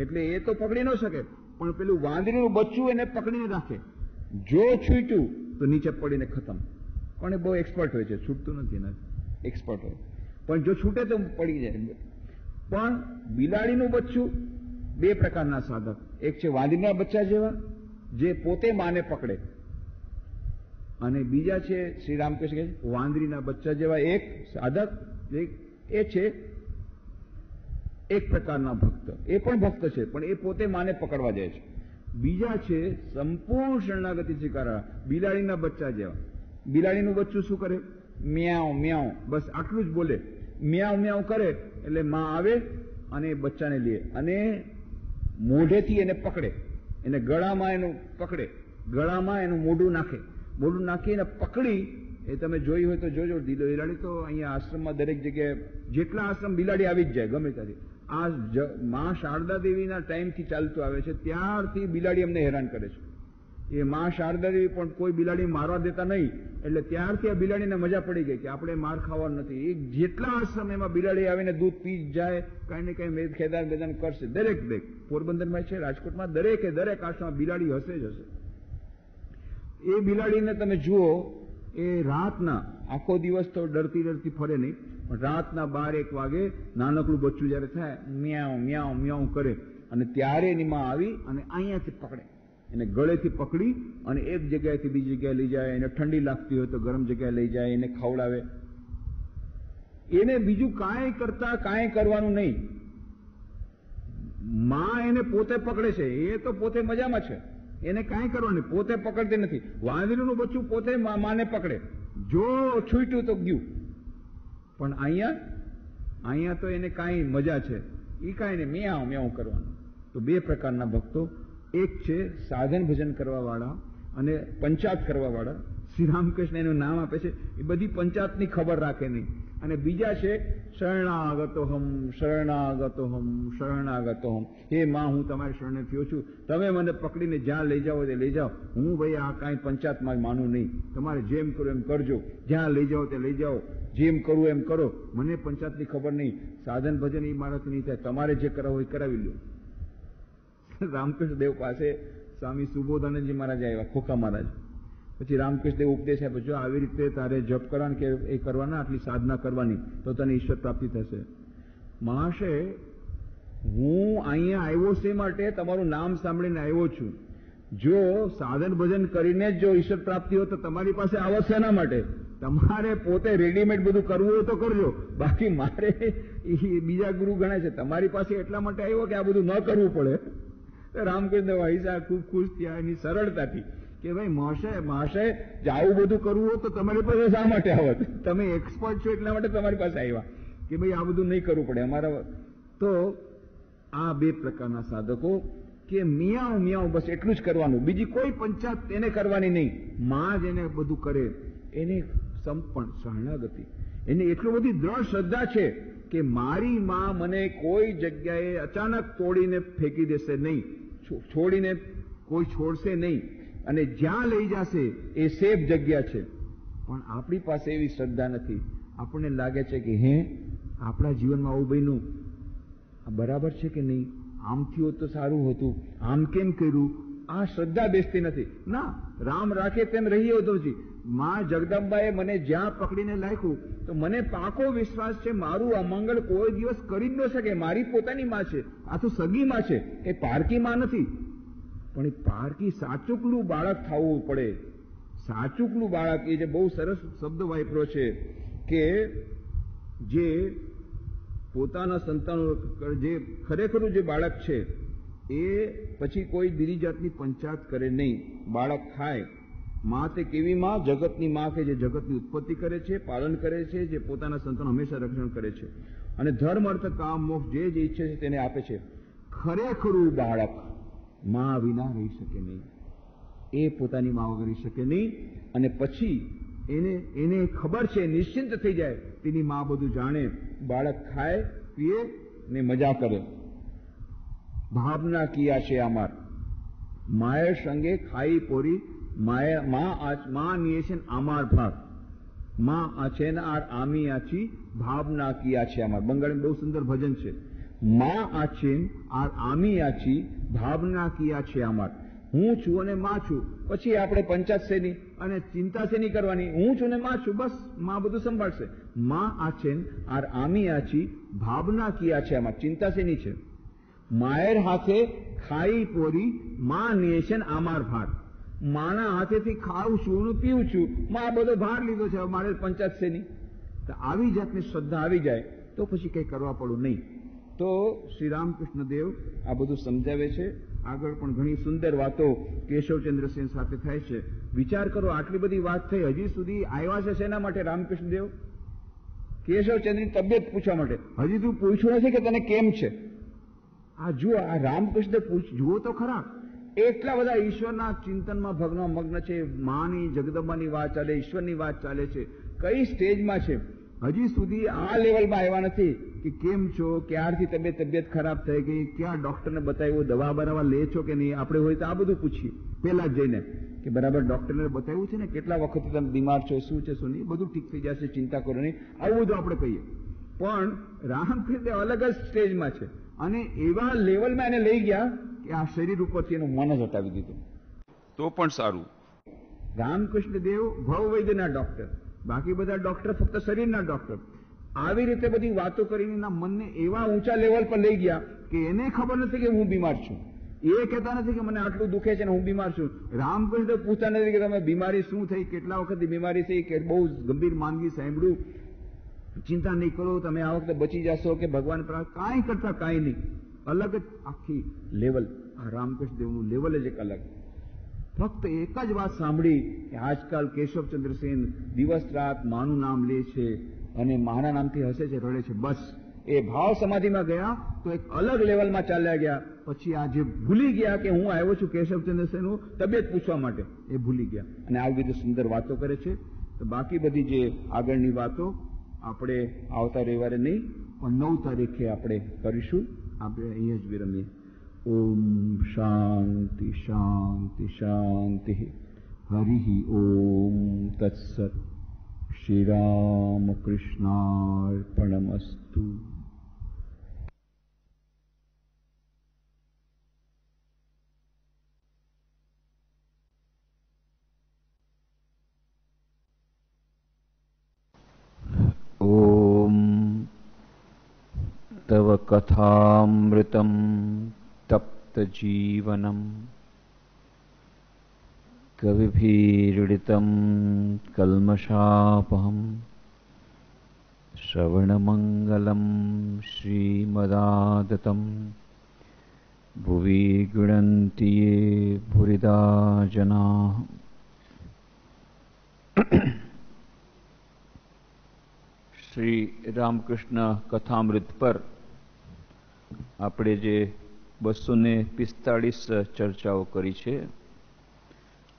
એટલે એ તો પકડી ન શકે પણ પેલું વાંદરીનું બચ્ચું એને પકડીને રાખે જો છૂટ્યું તો નીચે પડીને ખતમ પણ એ બહુ એક્સપર્ટ હોય છે છૂટતું નથી એના એક્સપર્ટ હોય પણ જો છૂટે તો પડી જાય પણ બિલાડીનું બચ્ચું બે પ્રકારના સાધક એક છે વાંદરીના બચ્ચા જેવા જે પોતે માને પકડે અને બીજા છે શ્રી રામકૃષ્ણ વાંદરીના બચ્ચા જેવા એક સાધક એ છે એક પ્રકારના ભક્ત એ પણ ભક્ત છે પણ એ પોતે માને પકડવા જાય છે બીજા છે સંપૂર્ણ શરણાગતિ સ્વીકારવા બિલાડીના બચ્ચા જેવા બિલાડીનું બચ્ચું શું કરે મ્યાઉ મ્યાઉ બસ આટલું જ બોલે મ્યાઉ મ્યાઉ કરે એટલે માં આવે અને બચ્ચાને લે અને મોઢેથી એને પકડે એને ગળામાં એનું પકડે ગળામાં એનું મોઢું નાખે મોઢું નાખીને પકડી એ તમે જોઈ હોય તો જોજો દીલો બિલાડી તો અહીંયા આશ્રમમાં દરેક જગ્યાએ જેટલા આશ્રમ બિલાડી આવી જ જાય ગમે ત્યાંથી આ મા શારદા દેવીના ટાઈમથી ચાલતું આવે છે ત્યારથી બિલાડી અમને હેરાન કરે છે એ મા શારદા દેવી પણ કોઈ બિલાડી મારવા દેતા નહીં એટલે ત્યારથી આ બિલાડીને મજા પડી ગઈ કે આપણે માર ખાવા નથી એ જેટલા આશ્રમ એમાં બિલાડી આવીને દૂધ પી જાય કાંઈ ને કાંઈ ખેદાન બેદાન કરશે દરેક દરેક પોરબંદરમાં છે રાજકોટમાં દરેકે દરેક આશ્રમમાં બિલાડી હશે જ હશે એ બિલાડીને તમે જુઓ એ રાતના આખો દિવસ તો ડરતી ડરતી ફરે નહીં પણ રાતના બાર એક વાગે નાનકડું બચ્ચું જ્યારે થાય મ્યાઉ મ્યાઉ મ્યાઉ કરે અને ત્યારે એની માં આવી અને અહીંયાથી પકડે એને ગળેથી પકડી અને એક જગ્યાએથી બીજી જગ્યાએ લઈ જાય એને ઠંડી લાગતી હોય તો ગરમ જગ્યાએ લઈ જાય એને ખવડાવે એને બીજું કાંઈ કરતા કાંઈ કરવાનું નહીં માં એને પોતે પકડે છે એ તો પોતે મજામાં છે એને કાંઈ કરવાનું પોતે પકડતી નથી વાંદરીનું બચ્ચું પોતે માને પકડે જો છૂટ્યું તો ગયું પણ અહીંયા અહીંયા તો એને કાંઈ મજા છે એ કાંઈ ને મ્યાઉ મ્યાઉ કરવાનું તો બે પ્રકારના ભક્તો એક છે સાધન ભજન કરવાવાળા અને પંચાત કરવાવાળા શ્રી રામકૃષ્ણ એનું નામ આપે છે એ બધી પંચાયતની ખબર રાખે નહીં અને બીજા છે શરણાગતોહમ શરણાગતોહમ શરણાગતોહમ હે માં હું તમારી શરણે થયો છું તમે મને પકડીને જ્યાં લઈ જાઓ તે લઈ જાઓ હું ભાઈ આ કાંઈ પંચાયતમાં માનું નહીં તમારે જેમ કરો એમ કરજો જ્યાં લઈ જાઓ તે લઈ જાઓ જેમ કરવું એમ કરો મને પંચાયતની ખબર નહીં સાધન ભજન એ મારાથી નહીં થાય તમારે જે કરાવો એ કરાવી લો રામકૃષ્ણ દેવ પાસે સ્વામી સુબોધાનંદજી મહારાજ આવ્યા ખોખા મહારાજ પછી રામકૃષ્ણ ઉપદેશ આપ્યો જો આવી રીતે તારે જપ કરવાની કે એ કરવાના આટલી સાધના કરવાની તો તને ઈશ્વર પ્રાપ્તિ થશે મહાશય હું અહીંયા આવ્યો છે માટે તમારું નામ સાંભળીને આવ્યો છું જો સાધન ભજન કરીને જ જો ઈશ્વર પ્રાપ્તિ હોય તો તમારી પાસે આવશે એના માટે તમારે પોતે રેડીમેડ બધું કરવું હોય તો કરજો બાકી મારે બીજા ગુરુ ગણાય છે તમારી પાસે એટલા માટે આવ્યો કે આ બધું ન કરવું પડે રામકૃષ્ણ ભાઈ સાહેબ ખૂબ ખુશ થયા એની સરળતાથી કે ભાઈ મહાશય મહાશય જાવું બધું કરવું હોત તો તમારી પાસે શા માટે આવત તમે એક્સપર્ટ છો એટલા માટે તમારી પાસે આવ્યા કે ભાઈ આ બધું નહીં કરવું પડે અમારા તો આ બે પ્રકારના સાધકો કે મિયાઓ મિયાઓ બસ એટલું જ કરવાનું બીજી કોઈ પંચાયત એને કરવાની નહીં માં જ એને બધું કરે એને સંપણ શરણાગતિ એની એટલી બધી દ્રઢ શ્રદ્ધા છે કે મારી માં મને કોઈ જગ્યાએ અચાનક તોડીને ફેંકી દેશે નહીં છોડીને કોઈ છોડશે નહીં અને જ્યાં લઈ જશે એ સેફ જગ્યા છે પણ આપણી પાસે એવી શ્રદ્ધા નથી આપણને લાગે છે કે હે આપણા જીવનમાં આવું બન્યું આ બરાબર છે કે નહીં આમ હોત તો સારું હતું આમ કેમ કર્યું આ શ્રદ્ધા બેસતી નથી ના રામ રાખે તેમ રહી હતો જી મા જગદંબાએ મને જ્યાં પકડીને લાખ્યું તો મને પાકો વિશ્વાસ છે મારું અમંગળ કોઈ દિવસ કરી જ ન શકે મારી પોતાની માં છે આ તો સગી માં છે એ પારકી માં નથી પણ એ પારકી સાચુકલું બાળક થવું પડે સાચુકલું બાળક એ જે બહુ સરસ શબ્દ વાપરો છે કે જે પોતાના સંતાનો જે ખરેખરનું જે બાળક છે એ પછી કોઈ બીજી જાતની પંચાયત કરે નહીં બાળક ખાય મા તે કેવી માં જગતની માં કે જે જગતની ઉત્પત્તિ કરે છે પાલન કરે છે જે પોતાના સંતાન હંમેશા રક્ષણ કરે છે અને ધર્મ અર્થ કામ મોક્ષ જે જે ઈચ્છે છે તેને આપે છે ખરેખરું બાળક મા વિના રહી શકે નહીં એ પોતાની મા વગર રહી શકે નહીં અને પછી એને એને ખબર છે નિશ્ચિંત થઈ જાય તેની મા બધું જાણે બાળક ખાય પીએ ને મજા કરે ભાવના કિયા છે અમાર માએ સંગે ખાઈ પોરી માએ મા આચ મા નિયેશન અમાર ભાગ મા આ ને આર આમી આછી ભાવના કિયા છે અમાર બંગાળમાં બહુ સુંદર ભજન છે মা আছেন আর আমি আছি ભાવના કિયા છે અમાર હું છું અને માં છું પછી આપણે પંચાયત શેની અને ચિંતા શેની કરવાની હું છું અને માં છું બસ માં બધું સંભાળશે માં આછેન આર આમી આછી ભાવના કિયા છે અમાર ચિંતા શેની છે માયર હાથે ખાઈ પોરી માં નિયેશન આમાર ભાર માના હાથેથી ખાઉં છું ને પીવું છું માં બધો ભાર લીધો છે મારે પંચાયત શેની તો આવી જાતની શ્રદ્ધા આવી જાય તો પછી કંઈ કરવા પડવું નહીં તો શ્રી રામકૃષ્ણ દેવ આ બધું સમજાવે છે આગળ પણ ઘણી સુંદર વાતો કેશવચંદ્રસેન સાથે થાય છે વિચાર કરો આટલી બધી વાત થઈ હજી સુધી આવ્યા છે શેના માટે રામકૃષ્ણ દેવ કેશવચંદ્રની તબિયત પૂછવા માટે હજી તું પૂછ્યું નથી કે તને કેમ છે આ જુઓ આ રામકૃષ્ણ પૂછ જુઓ તો ખરા એટલા બધા ઈશ્વરના ચિંતનમાં ભગવાન મગ્ન છે માની જગદંબાની વાત ચાલે ઈશ્વરની વાત ચાલે છે કઈ સ્ટેજમાં છે હજી સુધી આ લેવલમાં આવ્યા નથી કે કેમ છો ક્યારથી તમે તબિયત ખરાબ થઈ ગઈ ક્યાં ડોક્ટરને બતાવ્યું દવા બરાબર લે છો કે નહીં આપણે હોય તો આ બધું પૂછીએ પહેલા જઈને કે બરાબર ડોક્ટરને બતાવ્યું છે ને કેટલા વખત તમે બીમાર છો શું છે શું નહીં બધું ઠીક થઈ જશે ચિંતા કરો નહીં આવું બધું આપણે કહીએ પણ રામકૃષ્ણ અલગ જ સ્ટેજમાં છે અને એવા લેવલમાં એને લઈ ગયા કે આ શરીર ઉપરથી એનું મન જ હટાવી દીધું તો પણ સારું રામકૃષ્ણ દેવ ભવવૈદ્યના ડોક્ટર બાકી બધા ડોક્ટર ફક્ત શરીરના ડોક્ટર આવી રીતે બધી વાતો કરીને એના મનને એવા ઊંચા લેવલ પર લઈ ગયા કે એને ખબર નથી કે હું બીમાર છું એ કહેતા નથી કે મને આટલું દુખે છે ને હું બીમાર છું રામકૃષ્ણ પૂછતા નથી કે તમે બીમારી શું થઈ કેટલા વખત બીમારી થઈ કે બહુ ગંભીર માંદગી સાંભળ્યું ચિંતા નહીં કરો તમે આ વખતે બચી જશો કે ભગવાન કાંઈ કરતા કાંઈ નહીં અલગ જ આખી લેવલ આ રામકૃષ્ણ દેવનું લેવલ જ એક અલગ ફક્ત એક જ વાત સાંભળી કે આજકાલ કેશવચંદ્ર સેન દિવસ રાત માનું નામ લે છે અને મારા નામથી હસે છે રડે છે બસ એ ભાવ સમાધિમાં ગયા તો એક અલગ લેવલમાં ચાલ્યા ગયા પછી આજે ભૂલી ગયા કે હું આવ્યો છું કેશવચંદ્ર સેનું તબિયત પૂછવા માટે એ ભૂલી ગયા અને આવી રીતે સુંદર વાતો કરે છે તો બાકી બધી જે આગળની વાતો આપણે આવતા રવિવારે નહીં પણ નવ તારીખે આપણે કરીશું આપણે અહીંયા જ વિરમીએ शान्ति शान्ति शान्तिः हरिः ॐ तत्सत् श्रीरामकृष्णार्पणमस्तु ॐ तव कथामृतम् तप्तजीवनम् कविभिरुडितम् कल्मषापहम् श्रवणमङ्गलम् श्रीमदादतम् भुवि ये भुरिदा जनाः पर् आपणे जे બસો ને પિસ્તાળીસ ચર્ચાઓ કરી છે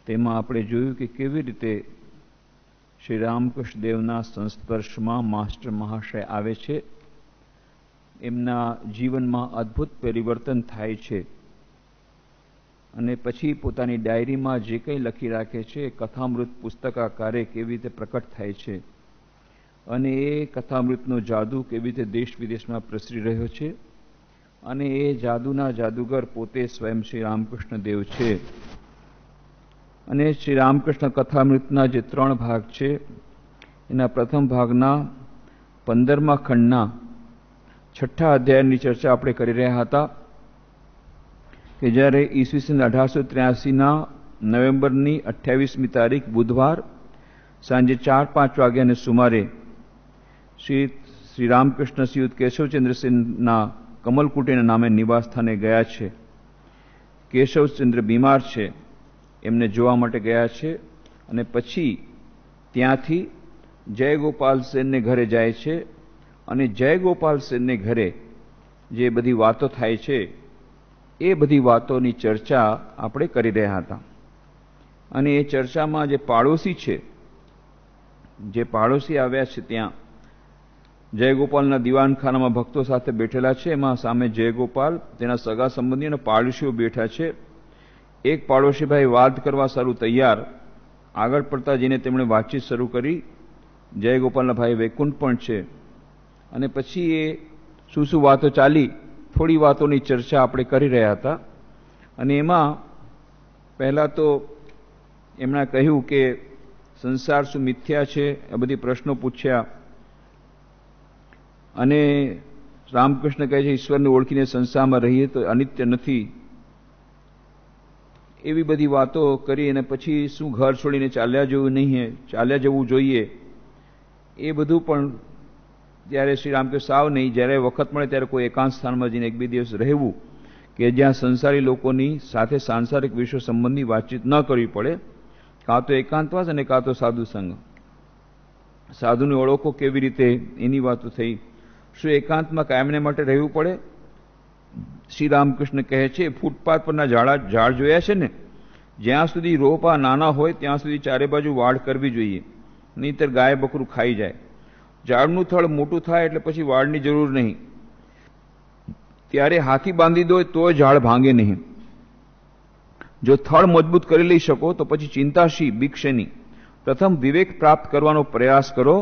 તેમાં આપણે જોયું કે કેવી રીતે શ્રી રામકૃષ્ણ દેવના સંસ્પર્શમાં માસ્ટર મહાશય આવે છે એમના જીવનમાં અદ્ભુત પરિવર્તન થાય છે અને પછી પોતાની ડાયરીમાં જે કંઈ લખી રાખે છે કથામૃત પુસ્તકાકારે કેવી રીતે પ્રકટ થાય છે અને એ કથામૃતનો જાદુ કેવી રીતે દેશ વિદેશમાં પ્રસરી રહ્યો છે અને એ જાદુના જાદુગર પોતે સ્વયં શ્રી રામકૃષ્ણ દેવ છે અને શ્રી રામકૃષ્ણ કથામૃતના જે ત્રણ ભાગ છે એના પ્રથમ ભાગના પંદરમા ખંડના છઠ્ઠા અધ્યાયની ચર્ચા આપણે કરી રહ્યા હતા કે જ્યારે ઈસવીસન અઢારસો ત્ર્યાસીના નવેમ્બરની અઠ્યાવીસમી તારીખ બુધવાર સાંજે ચાર પાંચ વાગ્યાને સુમારે શ્રી શ્રી રામકૃષ્ણ શ્રીયુત કેશવચંદ્રસિંહના કમલકુટીના નામે નિવાસસ્થાને ગયા છે કેશવચંદ્ર બીમાર છે એમને જોવા માટે ગયા છે અને પછી ત્યાંથી જયગોપાલ સેનને ઘરે જાય છે અને જયગોપાલ સેનને ઘરે જે બધી વાતો થાય છે એ બધી વાતોની ચર્ચા આપણે કરી રહ્યા હતા અને એ ચર્ચામાં જે પાડોશી છે જે પાડોશી આવ્યા છે ત્યાં જયગોપાલના દિવાનખાનામાં ભક્તો સાથે બેઠેલા છે એમાં સામે જયગોપાલ તેના સગા સંબંધી અને પાડોશીઓ બેઠા છે એક પાડોશીભાઈ વાત કરવા સારું તૈયાર આગળ પડતા જઈને તેમણે વાતચીત શરૂ કરી જયગોપાલના ભાઈ વૈકુંઠ પણ છે અને પછી એ શું શું વાતો ચાલી થોડી વાતોની ચર્ચા આપણે કરી રહ્યા હતા અને એમાં પહેલાં તો એમણે કહ્યું કે સંસાર શું મિથ્યા છે આ બધી પ્રશ્નો પૂછ્યા અને રામકૃષ્ણ કહે છે ઈશ્વરને ઓળખીને સંસ્થામાં રહીએ તો અનિત્ય નથી એવી બધી વાતો કરી અને પછી શું ઘર છોડીને ચાલ્યા જવું નહીં ચાલ્યા જવું જોઈએ એ બધું પણ જ્યારે શ્રી રામકૃષ્ણ સાવ નહીં જ્યારે વખત મળે ત્યારે કોઈ એકાંત સ્થાનમાં જઈને એક બે દિવસ રહેવું કે જ્યાં સંસારી લોકોની સાથે સાંસારિક વિશ્વ સંબંધની વાતચીત ન કરવી પડે કાં તો એકાંતવાસ અને કાં તો સાધુ સંઘ સાધુની ઓળખો કેવી રીતે એની વાતો થઈ શું એકાંતમાં કાયમને માટે રહેવું પડે શ્રી રામકૃષ્ણ કહે છે ફૂટપાથ પરના ઝાડા ઝાડ જોયા છે ને જ્યાં સુધી રોપા નાના હોય ત્યાં સુધી ચારે બાજુ વાડ કરવી જોઈએ નહીંતર ગાય બકરું ખાઈ જાય ઝાડનું થળ મોટું થાય એટલે પછી વાડની જરૂર નહીં ત્યારે હાથી બાંધી દો તો ઝાડ ભાંગે નહીં જો થળ મજબૂત કરી લઈ શકો તો પછી ચિંતાશી ભિક્ષેની પ્રથમ વિવેક પ્રાપ્ત કરવાનો પ્રયાસ કરો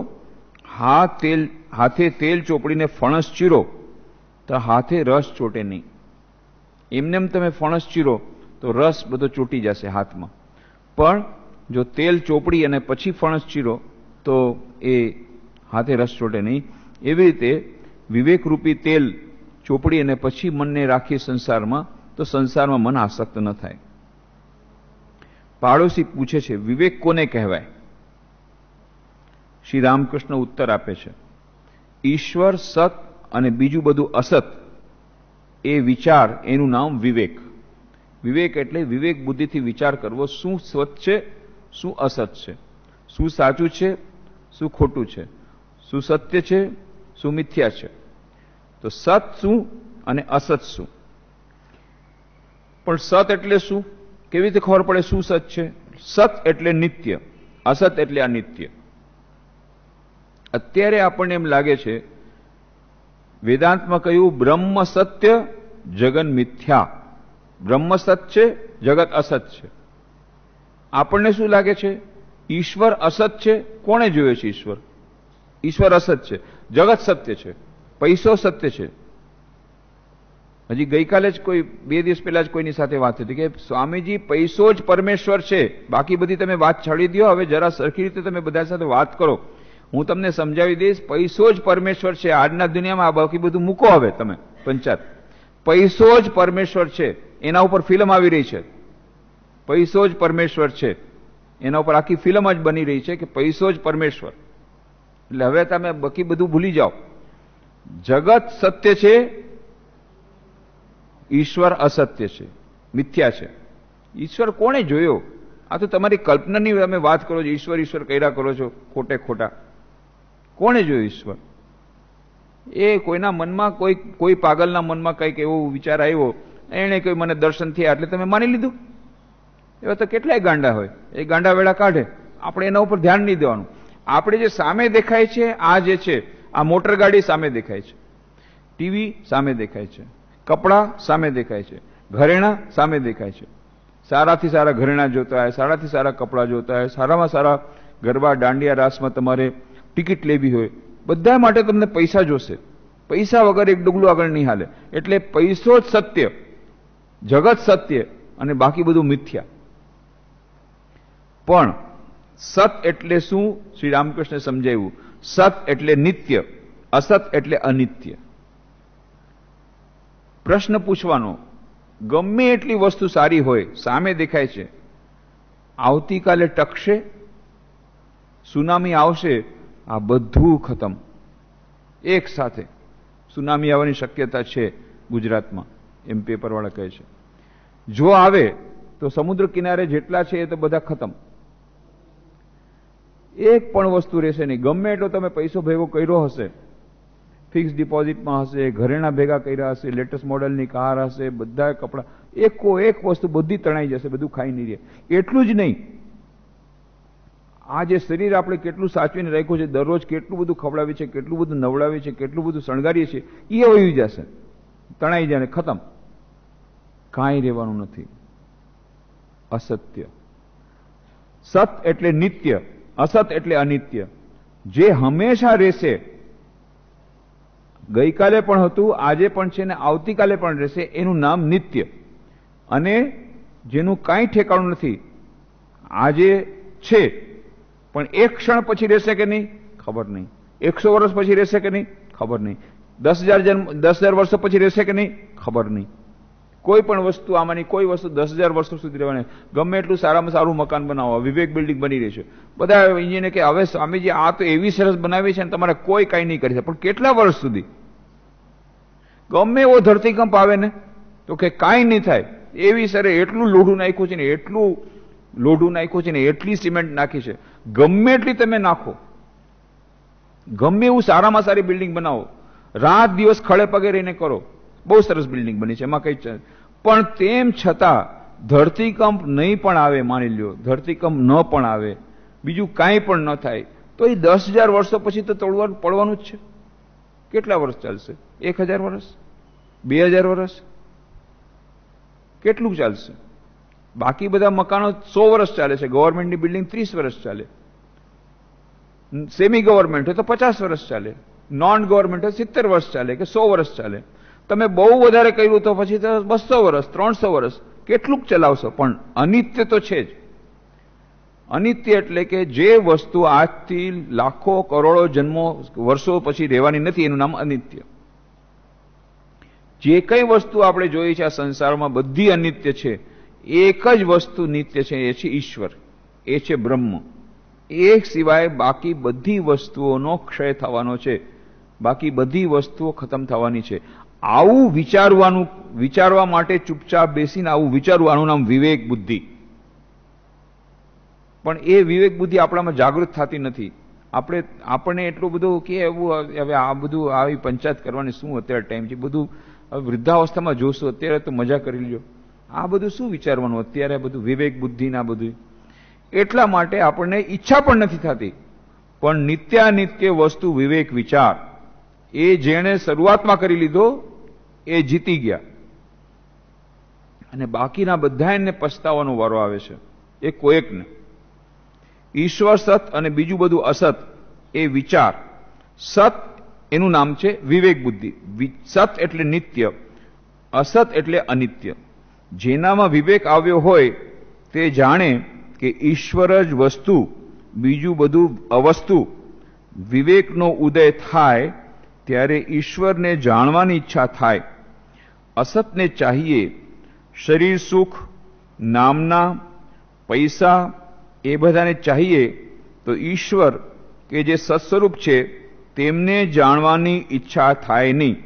હા તેલ હાથે તેલ ચોપડીને ફણસ ચીરો તો હાથે રસ ચોટે નહીં એમનેમ તમે ફણસ ચીરો તો રસ બધો ચોટી જશે હાથમાં પણ જો તેલ ચોપડી અને પછી ફણસ ચીરો તો એ હાથે રસ ચોટે નહીં એવી રીતે વિવેકરૂપી તેલ ચોપડી અને પછી મનને રાખીએ સંસારમાં તો સંસારમાં મન આસક્ત ન થાય પાડોશી પૂછે છે વિવેક કોને કહેવાય શ્રી રામકૃષ્ણ ઉત્તર આપે છે ઈશ્વર સત અને બીજું બધું અસત એ વિચાર એનું નામ વિવેક વિવેક એટલે વિવેક બુદ્ધિથી વિચાર કરવો શું સ્વચ્છ છે શું અસત છે શું સાચું છે શું ખોટું છે શું સત્ય છે શું મિથ્યા છે તો સત શું અને અસત શું પણ સત એટલે શું કેવી રીતે ખબર પડે શું સત છે સત એટલે નિત્ય અસત એટલે અનિત્ય અત્યારે આપણને એમ લાગે છે વેદાંતમાં કહ્યું બ્રહ્મ સત્ય જગન મિથ્યા બ્રહ્મ સત છે જગત અસત છે આપણને શું લાગે છે ઈશ્વર અસત છે કોણે જોયો છે ઈશ્વર ઈશ્વર અસત છે જગત સત્ય છે પૈસો સત્ય છે હજી ગઈકાલે જ કોઈ બે દિવસ પહેલા જ કોઈની સાથે વાત હતી કે સ્વામીજી પૈસો જ પરમેશ્વર છે બાકી બધી તમે વાત છાડી દો હવે જરા સરખી રીતે તમે બધા સાથે વાત કરો હું તમને સમજાવી દઈશ પૈસો જ પરમેશ્વર છે આજના દુનિયામાં આ બાકી બધું મૂકો હવે તમે પંચાયત પૈસો જ પરમેશ્વર છે એના ઉપર ફિલ્મ આવી રહી છે પૈસો જ પરમેશ્વર છે એના ઉપર આખી ફિલ્મ જ બની રહી છે કે પૈસો જ પરમેશ્વર એટલે હવે તમે બાકી બધું ભૂલી જાઓ જગત સત્ય છે ઈશ્વર અસત્ય છે મિથ્યા છે ઈશ્વર કોણે જોયો આ તો તમારી કલ્પનાની તમે વાત કરો છો ઈશ્વર ઈશ્વર કર્યા કરો છો ખોટે ખોટા કોણે જોયો ઈશ્વર એ કોઈના મનમાં કોઈ કોઈ પાગલના મનમાં કંઈક એવો વિચાર આવ્યો એણે કોઈ મને દર્શન થયા એટલે તમે માની લીધું એવા તો કેટલાય ગાંડા હોય એ ગાંડા વેળા કાઢે આપણે એના ઉપર ધ્યાન નહીં દેવાનું આપણે જે સામે દેખાય છે આ જે છે આ મોટર ગાડી સામે દેખાય છે ટીવી સામે દેખાય છે કપડાં સામે દેખાય છે ઘરેણાં સામે દેખાય છે સારાથી સારા ઘરેણાં જોતા હોય સારાથી સારા કપડાં જોતા હોય સારામાં સારા ગરબા દાંડિયા રાસમાં તમારે ટિકિટ લેવી હોય બધા માટે તમને પૈસા જોશે પૈસા વગર એક ડગલું આગળ નહીં હાલે એટલે પૈસો જ સત્ય જગત સત્ય અને બાકી બધું મિથ્યા પણ સત એટલે શું શ્રી રામકૃષ્ણે સમજાવ્યું સત એટલે નિત્ય અસત એટલે અનિત્ય પ્રશ્ન પૂછવાનો ગમે એટલી વસ્તુ સારી હોય સામે દેખાય છે આવતીકાલે ટકશે સુનામી આવશે આ બધું ખતમ એક સાથે સુનામી આવવાની શક્યતા છે ગુજરાતમાં એમ પેપરવાળા કહે છે જો આવે તો સમુદ્ર કિનારે જેટલા છે એ તો બધા ખતમ એક પણ વસ્તુ રહેશે નહીં ગમે એટલો તમે પૈસો ભેગો કર્યો હશે ફિક્સ ડિપોઝિટમાં હશે ઘરેણા ભેગા કર્યા હશે લેટેસ્ટ મોડલની કાર હશે બધા કપડાં એકો એક વસ્તુ બધી તણાઈ જશે બધું ખાઈ નહીં રહે એટલું જ નહીં આ જે શરીર આપણે કેટલું સાચવીને રાખ્યું છે દરરોજ કેટલું બધું ખવડાવીએ છીએ કેટલું બધું નવડાવીએ છીએ કેટલું બધું શણગારીએ છીએ એ વયું જશે તણાઈ જાય ખતમ કાંઈ રહેવાનું નથી અસત્ય સત એટલે નિત્ય અસત એટલે અનિત્ય જે હંમેશા રહેશે ગઈકાલે પણ હતું આજે પણ છે ને આવતીકાલે પણ રહેશે એનું નામ નિત્ય અને જેનું કાંઈ ઠેકાણું નથી આજે છે પણ એક ક્ષણ પછી રહેશે કે નહીં ખબર નહીં એકસો વર્ષ પછી રહેશે કે નહીં ખબર નહીં દસ હજાર જન્મ દસ હજાર વર્ષ પછી રહેશે કે નહીં ખબર નહીં કોઈ પણ વસ્તુ આમાંની કોઈ વસ્તુ દસ હજાર વર્ષો સુધી રહેવાની ગમે એટલું સારામાં સારું મકાન બનાવો વિવેક બિલ્ડિંગ બની રહેશે બધા ઇન્જિનિયર કે હવે સ્વામીજી આ તો એવી સરસ બનાવી છે ને તમારે કોઈ કાંઈ નહીં કરી શકે પણ કેટલા વર્ષ સુધી ગમે એવો ધરતીકંપ આવે ને તો કે કાંઈ નહીં થાય એવી સરે એટલું લોઢું નાખ્યું છે ને એટલું લોઢું નાખ્યું છે ને એટલી સિમેન્ટ નાખી છે ગમે એટલી તમે નાખો ગમે એવું સારામાં સારી બિલ્ડિંગ બનાવો રાત દિવસ ખડે પગે રહીને કરો બહુ સરસ બિલ્ડિંગ બની છે એમાં કંઈ પણ તેમ છતાં ધરતીકંપ નહીં પણ આવે માની લ્યો ધરતીકંપ ન પણ આવે બીજું કાંઈ પણ ન થાય તો એ દસ હજાર વર્ષો પછી તો તોડવાનું પડવાનું જ છે કેટલા વર્ષ ચાલશે એક હજાર વર્ષ બે હજાર વર્ષ કેટલું ચાલશે બાકી બધા મકાનો સો વર્ષ ચાલે છે ગવર્મેન્ટની બિલ્ડિંગ ત્રીસ વર્ષ ચાલે સેમી ગવર્મેન્ટ હોય તો પચાસ વર્ષ ચાલે નોન ગવર્મેન્ટ હોય સિત્તેર વર્ષ ચાલે કે સો વર્ષ ચાલે તમે બહુ વધારે કર્યું તો પછી બસો વર્ષ ત્રણસો વર્ષ કેટલુંક ચલાવશો પણ અનિત્ય તો છે જ અનિત્ય એટલે કે જે વસ્તુ આજથી લાખો કરોડો જન્મો વર્ષો પછી રહેવાની નથી એનું નામ અનિત્ય જે કઈ વસ્તુ આપણે જોઈએ છે આ સંસારમાં બધી અનિત્ય છે એક જ વસ્તુ નિત્ય છે એ છે ઈશ્વર એ છે બ્રહ્મ એ સિવાય બાકી બધી વસ્તુઓનો ક્ષય થવાનો છે બાકી બધી વસ્તુઓ ખતમ થવાની છે આવું વિચારવાનું વિચારવા માટે ચૂપચાપ બેસીને આવું વિચારવાનું નામ વિવેક બુદ્ધિ પણ એ વિવેક બુદ્ધિ આપણામાં જાગૃત થતી નથી આપણે આપણને એટલું બધું કે એવું હવે આ બધું આવી પંચાયત કરવાની શું અત્યારે ટાઈમ છે બધું વૃદ્ધાવસ્થામાં જોશું અત્યારે તો મજા કરી લ્યો આ બધું શું વિચારવાનું અત્યારે બધું વિવેક બુદ્ધિના બધું એટલા માટે આપણને ઈચ્છા પણ નથી થતી પણ નિત્યાનિત્ય વસ્તુ વિવેક વિચાર એ જેણે શરૂઆતમાં કરી લીધો એ જીતી ગયા અને બાકીના બધા એને પછતાવાનો વારો આવે છે એ કોઈકને ઈશ્વર સત અને બીજું બધું અસત એ વિચાર સત એનું નામ છે વિવેક બુદ્ધિ સત એટલે નિત્ય અસત એટલે અનિત્ય જેનામાં વિવેક આવ્યો હોય તે જાણે કે ઈશ્વર જ વસ્તુ બીજું બધું અવસ્તુ વિવેકનો ઉદય થાય ત્યારે ઈશ્વરને જાણવાની ઈચ્છા થાય અસતને ચાહીએ શરીર સુખ નામના પૈસા એ બધાને ચાહીએ તો ઈશ્વર કે જે સત્સ્વરૂપ છે તેમને જાણવાની ઈચ્છા થાય નહીં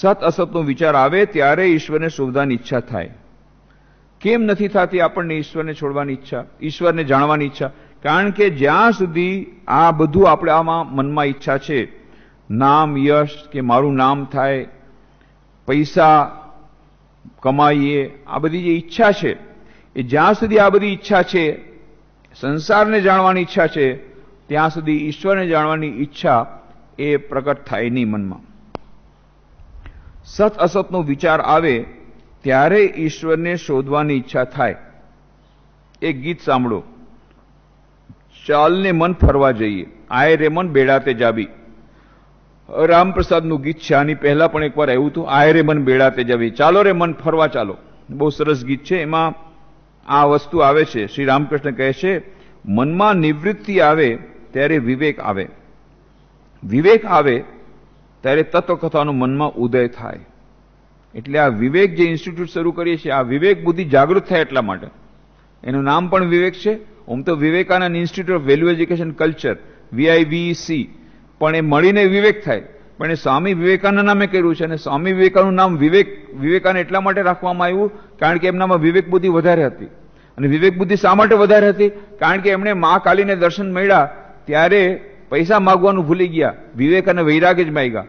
સત અસતનો વિચાર આવે ત્યારે ઈશ્વરને શોધવાની ઈચ્છા થાય કેમ નથી થતી આપણને ઈશ્વરને છોડવાની ઈચ્છા ઈશ્વરને જાણવાની ઈચ્છા કારણ કે જ્યાં સુધી આ બધું આપણે આમાં મનમાં ઈચ્છા છે નામ યશ કે મારું નામ થાય પૈસા કમાઈએ આ બધી જે ઈચ્છા છે એ જ્યાં સુધી આ બધી ઈચ્છા છે સંસારને જાણવાની ઈચ્છા છે ત્યાં સુધી ઈશ્વરને જાણવાની ઈચ્છા એ પ્રગટ થાય નહીં મનમાં સત અસતનો વિચાર આવે ત્યારે ઈશ્વરને શોધવાની ઈચ્છા થાય એક ગીત સાંભળો ચાલને મન ફરવા જઈએ આય રે મન બેડાતે જાબી રામપ્રસાદનું ગીત છે આની પહેલાં પણ એકવાર આવ્યું હતું આય રે મન બેડાતે જાવી ચાલો રે મન ફરવા ચાલો બહુ સરસ ગીત છે એમાં આ વસ્તુ આવે છે શ્રી રામકૃષ્ણ કહે છે મનમાં નિવૃત્તિ આવે ત્યારે વિવેક આવે વિવેક આવે ત્યારે તત્વકથાનો મનમાં ઉદય થાય એટલે આ વિવેક જે ઇન્સ્ટિટ્યૂટ શરૂ કરીએ છીએ આ વિવેક બુદ્ધિ જાગૃત થાય એટલા માટે એનું નામ પણ વિવેક છે ઓમ તો Vivekananda institute of value education culture VIVC પણ એ મળીને વિવેક થાય પણ એ સ્વામી વિવેકાનંદ નામે કર્યું છે અને સ્વામી વિવેકાનું નામ વિવેક વિવેકાનંદ એટલા માટે રાખવામાં આવ્યું કારણ કે એમનામાં વિવેક બુદ્ધિ વધારે હતી અને વિવેક બુદ્ધિ શા માટે વધારે હતી કારણ કે એમણે મા કાલીને દર્શન મળ્યા ત્યારે પૈસા માગવાનું ભૂલી ગયા વિવેક અને વૈરાગ જ માગ્યા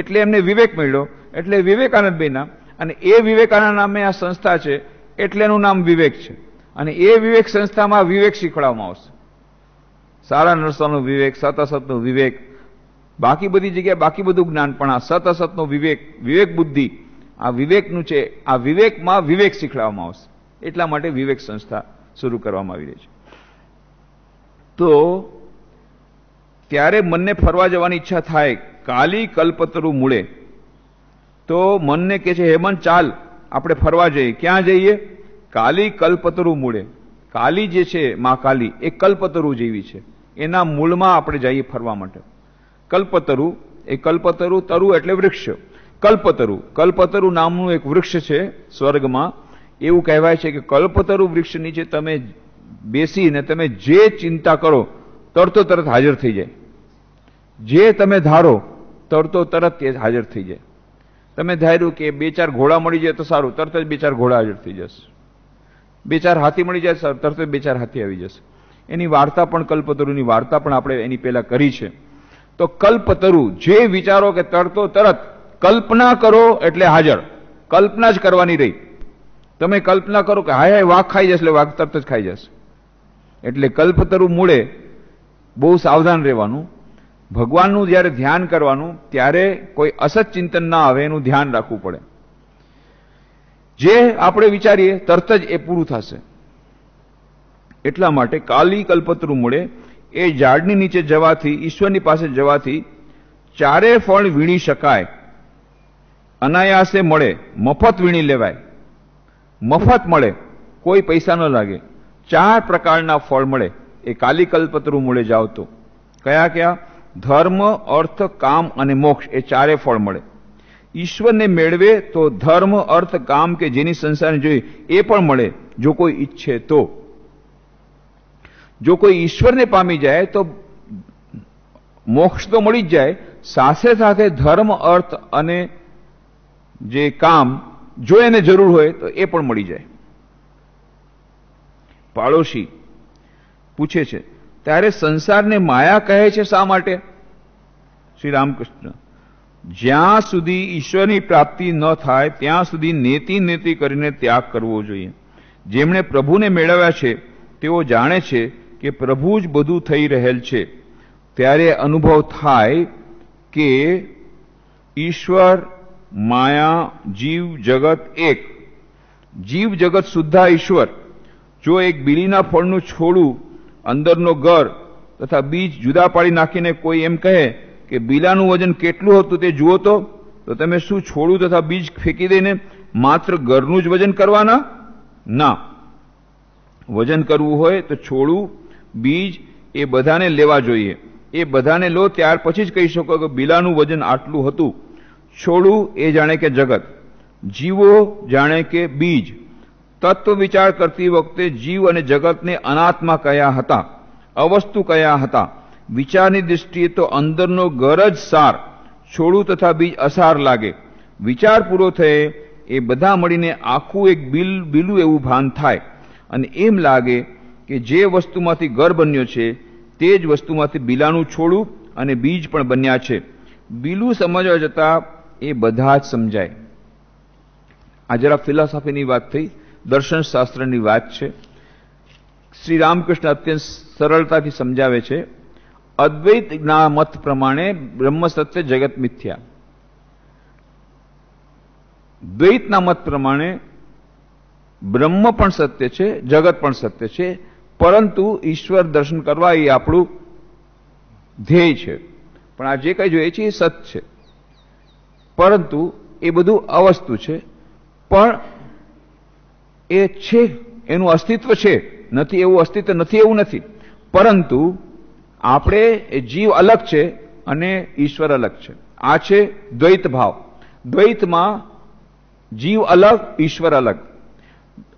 એટલે એમને વિવેક મળ્યો એટલે વિવેકાનંદ બેના અને એ વિવેકાનંદ નામે આ સંસ્થા છે એટલે એનું નામ વિવેક છે અને એ વિવેક સંસ્થામાં વિવેક શીખવાડવામાં આવશે સારા નરસાનો વિવેક સત અસતનો વિવેક બાકી બધી જગ્યાએ બાકી બધું જ્ઞાન પણ આ સત અસતનો વિવેક વિવેક બુદ્ધિ આ વિવેકનું છે આ વિવેકમાં વિવેક શીખવાડવામાં આવશે એટલા માટે વિવેક સંસ્થા શરૂ કરવામાં આવી રહી છે તો ત્યારે મનને ફરવા જવાની ઈચ્છા થાય કાલી કલ્પતરુ મૂળે તો મનને કહે છે હેમંત ચાલ આપણે ફરવા જઈએ ક્યાં જઈએ કાલી કલ્પતરુ મૂળે કાલી જે છે મા કાલી એ કલ્પતરુ જેવી છે એના મૂળમાં આપણે જઈએ ફરવા માટે કલ્પતરુ એ કલ્પતરુ તરુ એટલે વૃક્ષ કલ્પતરુ કલ્પતરુ નામનું એક વૃક્ષ છે સ્વર્ગમાં એવું કહેવાય છે કે કલ્પતરુ વૃક્ષ નીચે તમે બેસીને તમે જે ચિંતા કરો તરતો તરત હાજર થઈ જાય જે તમે ધારો તરતો તરત તે હાજર થઈ જાય તમે ધાર્યું કે બે ચાર ઘોડા મળી જાય તો સારું તરત જ બે ચાર ઘોડા હાજર થઈ જશે બે ચાર હાથી મળી જાય સર તરત જ બે ચાર હાથી આવી જશે એની વાર્તા પણ કલ્પતરુની વાર્તા પણ આપણે એની પહેલાં કરી છે તો કલ્પતરુ જે વિચારો કે તરતો તરત કલ્પના કરો એટલે હાજર કલ્પના જ કરવાની રહી તમે કલ્પના કરો કે હાય હાય વાઘ ખાઈ જશે એટલે વાઘ તરત જ ખાઈ જશે એટલે કલ્પતરુ મૂળે બહુ સાવધાન રહેવાનું ભગવાનનું જ્યારે ધ્યાન કરવાનું ત્યારે કોઈ અસત ચિંતન ના આવે એનું ધ્યાન રાખવું પડે જે આપણે વિચારીએ તરત જ એ પૂરું થશે એટલા માટે કાલી કલ્પતરુ મૂળે એ ઝાડની નીચે જવાથી ઈશ્વરની પાસે જવાથી ચારે ફળ વીણી શકાય અનાયાસે મળે મફત વીણી લેવાય મફત મળે કોઈ પૈસા ન લાગે ચાર પ્રકારના ફળ મળે એ કાલી કલ્પતરુ મૂળે જાવ તો કયા કયા ધર્મ અર્થ કામ અને મોક્ષ એ ચારે ફળ મળે ઈશ્વરને મેળવે તો ધર્મ અર્થ કામ કે જેની સંસારને જોઈએ એ પણ મળે જો કોઈ ઈચ્છે તો જો કોઈ ઈશ્વરને પામી જાય તો મોક્ષ તો મળી જ જાય સાથે સાથે ધર્મ અર્થ અને જે કામ જો એને જરૂર હોય તો એ પણ મળી જાય પાડોશી પૂછે છે ત્યારે સંસારને માયા કહે છે શા માટે શ્રી રામકૃષ્ણ જ્યાં સુધી ઈશ્વરની પ્રાપ્તિ ન થાય ત્યાં સુધી નેતિ નેતિ કરીને ત્યાગ કરવો જોઈએ જેમણે પ્રભુને મેળવ્યા છે તેઓ જાણે છે કે પ્રભુ જ બધું થઈ રહેલ છે ત્યારે અનુભવ થાય કે ઈશ્વર માયા જીવ જગત એક જીવ જગત સુદ્ધા ઈશ્વર જો એક બીલીના ફળનું છોડું અંદરનો ઘર તથા બીજ જુદા પાડી નાખીને કોઈ એમ કહે કે બીલાનું વજન કેટલું હતું તે જુઓ તો તો તમે શું છોડું તથા બીજ ફેંકી દઈને માત્ર ઘરનું જ વજન કરવાના ના વજન કરવું હોય તો છોડું બીજ એ બધાને લેવા જોઈએ એ બધાને લો ત્યાર પછી જ કહી શકો કે બીલાનું વજન આટલું હતું છોડું એ જાણે કે જગત જીવો જાણે કે બીજ તત્વ વિચાર કરતી વખતે જીવ અને જગતને અનાત્મા કયા હતા અવસ્તુ કયા હતા વિચારની દૃષ્ટિએ તો અંદરનો ઘર જ સાર છોડું તથા બીજ અસાર લાગે વિચાર પૂરો થયે એ બધા મળીને આખું એક બિલ બિલું એવું ભાન થાય અને એમ લાગે કે જે વસ્તુમાંથી ઘર બન્યો છે તે જ વસ્તુમાંથી બિલાનું છોડું અને બીજ પણ બન્યા છે બિલું સમજવા જતા એ બધા જ સમજાય આ જરા ફિલોસોફીની વાત થઈ દર્શનશાસ્ત્રની વાત છે શ્રી રામકૃષ્ણ અત્યંત સરળતાથી સમજાવે છે અદ્વૈત મત પ્રમાણે બ્રહ્મ સત્ય જગત મિથ્યા દ્વૈતના મત પ્રમાણે બ્રહ્મ પણ સત્ય છે જગત પણ સત્ય છે પરંતુ ઈશ્વર દર્શન કરવા એ આપણું ધ્યેય છે પણ આ જે કંઈ જોઈએ છે એ સત છે પરંતુ એ બધું અવસ્તુ છે પણ એ છે એનું અસ્તિત્વ છે નથી એવું અસ્તિત્વ નથી એવું નથી પરંતુ આપણે જીવ અલગ છે અને ઈશ્વર અલગ છે આ છે દ્વૈત ભાવ દ્વૈતમાં જીવ અલગ ઈશ્વર અલગ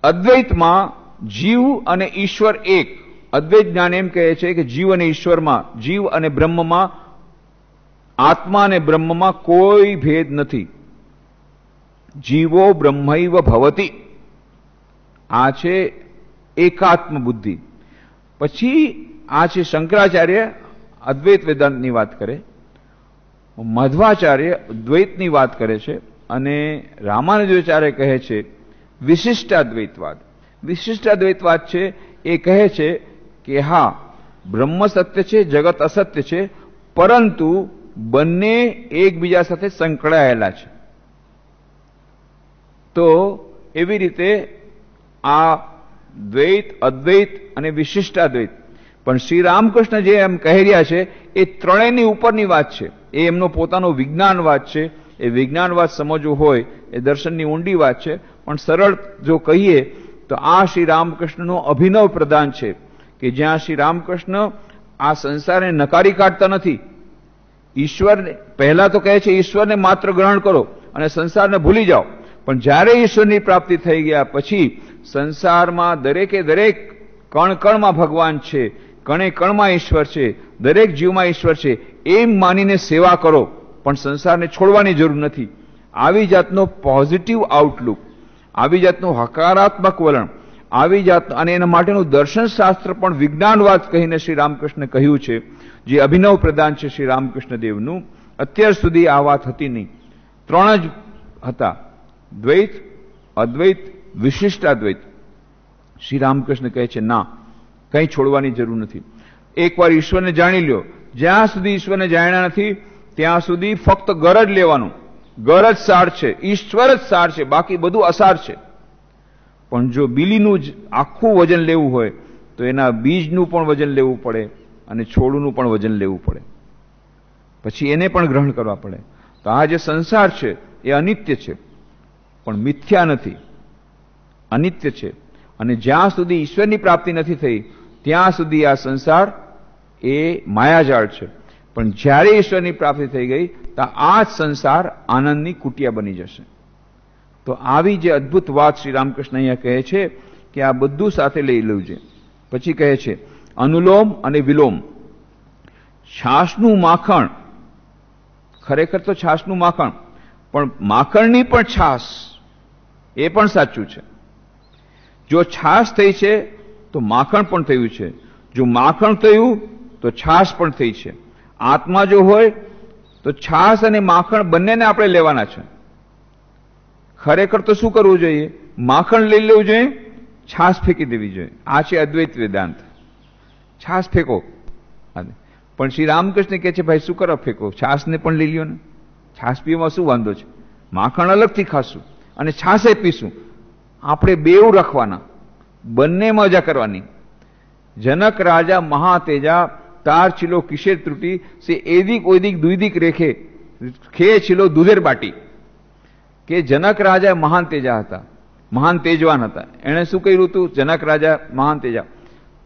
અદ્વૈતમાં જીવ અને ઈશ્વર એક અદ્વૈત જ્ઞાન એમ કહે છે કે જીવ અને ઈશ્વરમાં જીવ અને બ્રહ્મમાં આત્મા અને બ્રહ્મમાં કોઈ ભેદ નથી જીવો બ્રહ્મૈવ ભવતી આ છે એકાત્મ બુદ્ધિ પછી આ છે શંકરાચાર્ય અદ્વૈત વેદાંતની વાત કરે મધ્વાચાર્ય દ્વૈતની વાત કરે છે અને રામાનુજાચાર્ય કહે છે વિશિષ્ટાદ્વૈતવાદ વિશિષ્ટાદ્વૈતવાદ છે એ કહે છે કે હા બ્રહ્મ સત્ય છે જગત અસત્ય છે પરંતુ બંને એકબીજા સાથે સંકળાયેલા છે તો એવી રીતે આ દ્વૈત અદ્વૈત અને વિશિષ્ટાદ્વૈત પણ શ્રી રામકૃષ્ણ જે એમ કહી રહ્યા છે એ ત્રણેયની ઉપરની વાત છે એ એમનો પોતાનો વિજ્ઞાનવાદ છે એ વિજ્ઞાનવાદ સમજવું હોય એ દર્શનની ઊંડી વાત છે પણ સરળ જો કહીએ તો આ શ્રી રામકૃષ્ણનો અભિનવ પ્રદાન છે કે જ્યાં શ્રી રામકૃષ્ણ આ સંસારને નકારી કાઢતા નથી ઈશ્વરને પહેલા તો કહે છે ઈશ્વરને માત્ર ગ્રહણ કરો અને સંસારને ભૂલી જાઓ પણ જ્યારે ઈશ્વરની પ્રાપ્તિ થઈ ગયા પછી સંસારમાં દરેકે દરેક કણ કણમાં ભગવાન છે કણે કણમાં ઈશ્વર છે દરેક જીવમાં ઈશ્વર છે એમ માનીને સેવા કરો પણ સંસારને છોડવાની જરૂર નથી આવી જાતનો પોઝિટિવ આઉટલુક આવી જાતનું હકારાત્મક વલણ આવી જાત અને એના માટેનું દર્શનશાસ્ત્ર પણ વિજ્ઞાનવાદ કહીને શ્રી રામકૃષ્ણ કહ્યું છે જે અભિનવ પ્રદાન છે શ્રી રામકૃષ્ણ દેવનું અત્યાર સુધી આ વાત હતી નહીં ત્રણ જ હતા દ્વૈત અદ્વૈત વિશિષ્ટાદ્વૈત શ્રી રામકૃષ્ણ કહે છે ના કંઈ છોડવાની જરૂર નથી એકવાર ઈશ્વરને જાણી લ્યો જ્યાં સુધી ઈશ્વરને જાણ્યા નથી ત્યાં સુધી ફક્ત ગર જ લેવાનું ગર જ સાર છે ઈશ્વર જ સાર છે બાકી બધું અસાર છે પણ જો બીલીનું જ આખું વજન લેવું હોય તો એના બીજનું પણ વજન લેવું પડે અને છોડનું પણ વજન લેવું પડે પછી એને પણ ગ્રહણ કરવા પડે તો આ જે સંસાર છે એ અનિત્ય છે પણ મિથ્યા નથી અનિત્ય છે અને જ્યાં સુધી ઈશ્વરની પ્રાપ્તિ નથી થઈ ત્યાં સુધી આ સંસાર એ માયાજાળ છે પણ જ્યારે ઈશ્વરની પ્રાપ્તિ થઈ ગઈ તો આ જ સંસાર આનંદની કુટિયા બની જશે તો આવી જે અદ્ભુત વાત શ્રી રામકૃષ્ણ અહીંયા કહે છે કે આ બધું સાથે લઈ લેવું પછી કહે છે અનુલોમ અને વિલોમ છાશનું માખણ ખરેખર તો છાશનું માખણ પણ માખણની પણ છાશ એ પણ સાચું છે જો છાશ થઈ છે તો માખણ પણ થયું છે જો માખણ થયું તો છાશ પણ થઈ છે આત્મા જો હોય તો છાશ અને માખણ બંનેને આપણે લેવાના છે ખરેખર તો શું કરવું જોઈએ માખણ લઈ લેવું જોઈએ છાશ ફેંકી દેવી જોઈએ આ છે અદ્વૈત વેદાંત છાશ ફેંકો પણ શ્રી રામકૃષ્ણ કહે છે ભાઈ શું કરો ફેંકો છાશને પણ લઈ લ્યો ને છાશ પીવામાં શું વાંધો છે માખણ અલગથી ખાશું અને છાશે પીશું આપણે બેવ રાખવાના બંને મજા કરવાની જનક રાજા મહાતેજા તાર છિલો કિશેર ત્રુટી સે એદિક ઓદિક દુઈદિક રેખે ખે છિલો દુધેર બાટી કે જનક રાજા મહાન તેજા હતા મહાન તેજવાન હતા એણે શું કર્યું હતું જનક રાજા મહાન તેજા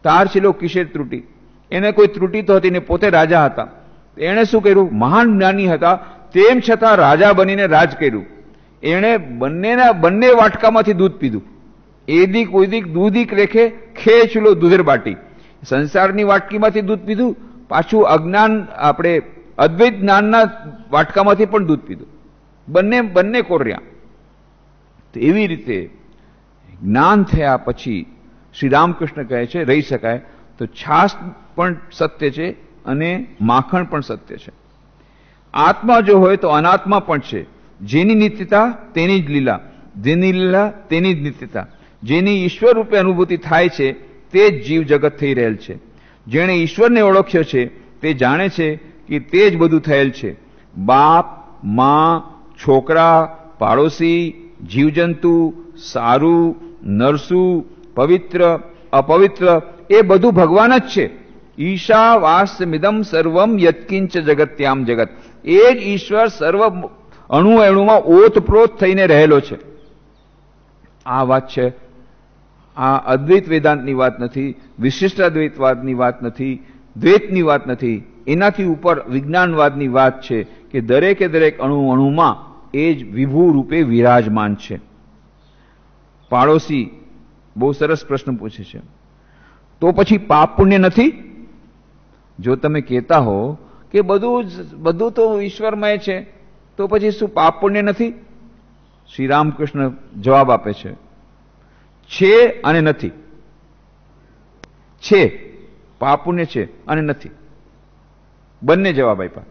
તાર છિલો કિશેર ત્રુટી એને કોઈ ત્રુટી તો હતી ને પોતે રાજા હતા એણે શું કર્યું મહાન જ્ઞાની હતા તેમ છતાં રાજા બનીને રાજ કર્યું એણે બંનેના બંને વાટકામાંથી દૂધ પીધું એદી કોઈદીક દૂધીક રેખે ખેંચલો દૂધેર બાટી સંસારની વાટકીમાંથી દૂધ પીધું પાછું અજ્ઞાન આપણે અદ્વૈત જ્ઞાનના વાટકામાંથી પણ દૂધ પીધું બંને બંને કોર્યા તો એવી રીતે જ્ઞાન થયા પછી શ્રી રામકૃષ્ણ કહે છે રહી શકાય તો છાસ પણ સત્ય છે અને માખણ પણ સત્ય છે આત્મા જો હોય તો અનાત્મા પણ છે જેની નિત્યતા તેની જ લીલા જેની લીલા તેની જ નિત્યતા જેની ઈશ્વર રૂપે અનુભૂતિ થાય છે તે જ જીવ જગત થઈ રહેલ છે જેણે ઈશ્વરને ઓળખ્યો છે તે જાણે છે કે તે જ બધું થયેલ છે બાપ મા છોકરા પાડોશી જીવજંતુ સારું નરસું પવિત્ર અપવિત્ર એ બધું ભગવાન જ છે ઈશા વાસ મિદમ સર્વમ યત્કિંચ જગત્યામ જગત એ જ ઈશ્વર સર્વ અણુ અણુમાં ઓતપ્રોત થઈને રહેલો છે આ વાત છે આ અદ્વૈત વેદાંતની વાત નથી વિશિષ્ટ અદ્વૈતવાદની વાત નથી દ્વૈતની વાત નથી એનાથી ઉપર વિજ્ઞાનવાદની વાત છે કે દરેકે દરેક અણુ અણુમાં એ જ વિભુ રૂપે વિરાજમાન છે પાડોશી બહુ સરસ પ્રશ્ન પૂછે છે તો પછી પાપ પુણ્ય નથી જો તમે કહેતા હો કે બધું જ બધું તો ઈશ્વરમય છે તો પછી શું પાપ પુણ્ય નથી શ્રી રામકૃષ્ણ જવાબ આપે છે છે અને નથી છે પાપ પુણ્ય છે અને નથી બંને જવાબ આપ્યા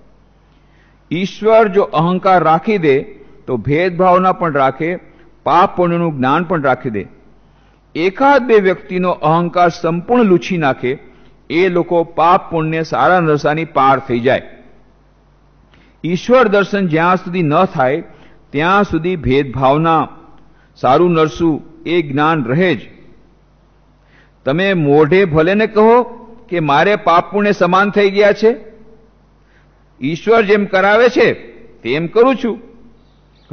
ઈશ્વર જો અહંકાર રાખી દે તો ભેદભાવના પણ રાખે પાપ પુણ્યનું જ્ઞાન પણ રાખી દે એકાદ બે વ્યક્તિનો અહંકાર સંપૂર્ણ લૂછી નાખે એ લોકો પાપ પુણ્ય સારા નરસાની પાર થઈ જાય ઈશ્વર દર્શન જ્યાં સુધી ન થાય ત્યાં સુધી ભેદભાવના સારું નરસું એ જ્ઞાન રહે જ તમે મોઢે ભલેને કહો કે મારે પાપ પુણ્ય સમાન થઈ ગયા છે ઈશ્વર જેમ કરાવે છે તેમ કરું છું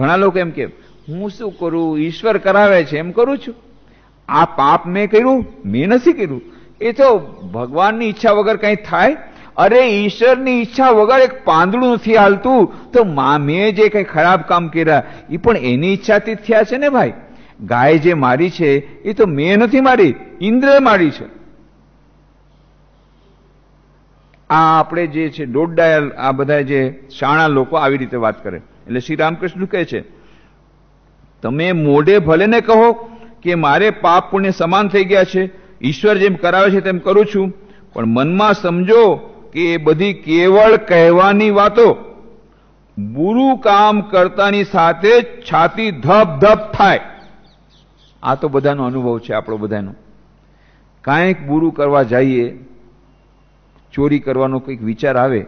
ઘણા લોકો એમ કે હું શું કરું ઈશ્વર કરાવે છે એમ કરું છું આ પાપ મેં કર્યું મેં નથી કર્યું એ તો ભગવાનની ઈચ્છા વગર કંઈ થાય અરે ઈશ્વરની ઈચ્છા વગર એક પાંદડું નથી હાલતું તો મેં જે કંઈ ખરાબ કામ કર્યા એ પણ એની ઈચ્છાથી થયા છે ને ભાઈ ગાય જે મારી છે એ તો મેં નથી મારી ઇન્દ્રે મારી છે આ આપણે જે છે દોડડાયલ આ બધા જે શાણા લોકો આવી રીતે વાત કરે એટલે શ્રી રામકૃષ્ણ કહે છે તમે મોઢે ભલે ને કહો કે મારે પાપ પુણ્ય સમાન થઈ ગયા છે ઈશ્વર જેમ કરાવે છે તેમ કરું છું પણ મનમાં સમજો કે એ બધી કેવળ કહેવાની વાતો બુરું કામ કરતાની સાથે છાતી ધપ ધપ થાય આ તો બધાનો અનુભવ છે આપણો બધાનો કાંઈક બુરું કરવા જઈએ ચોરી કરવાનો કંઈક વિચાર આવે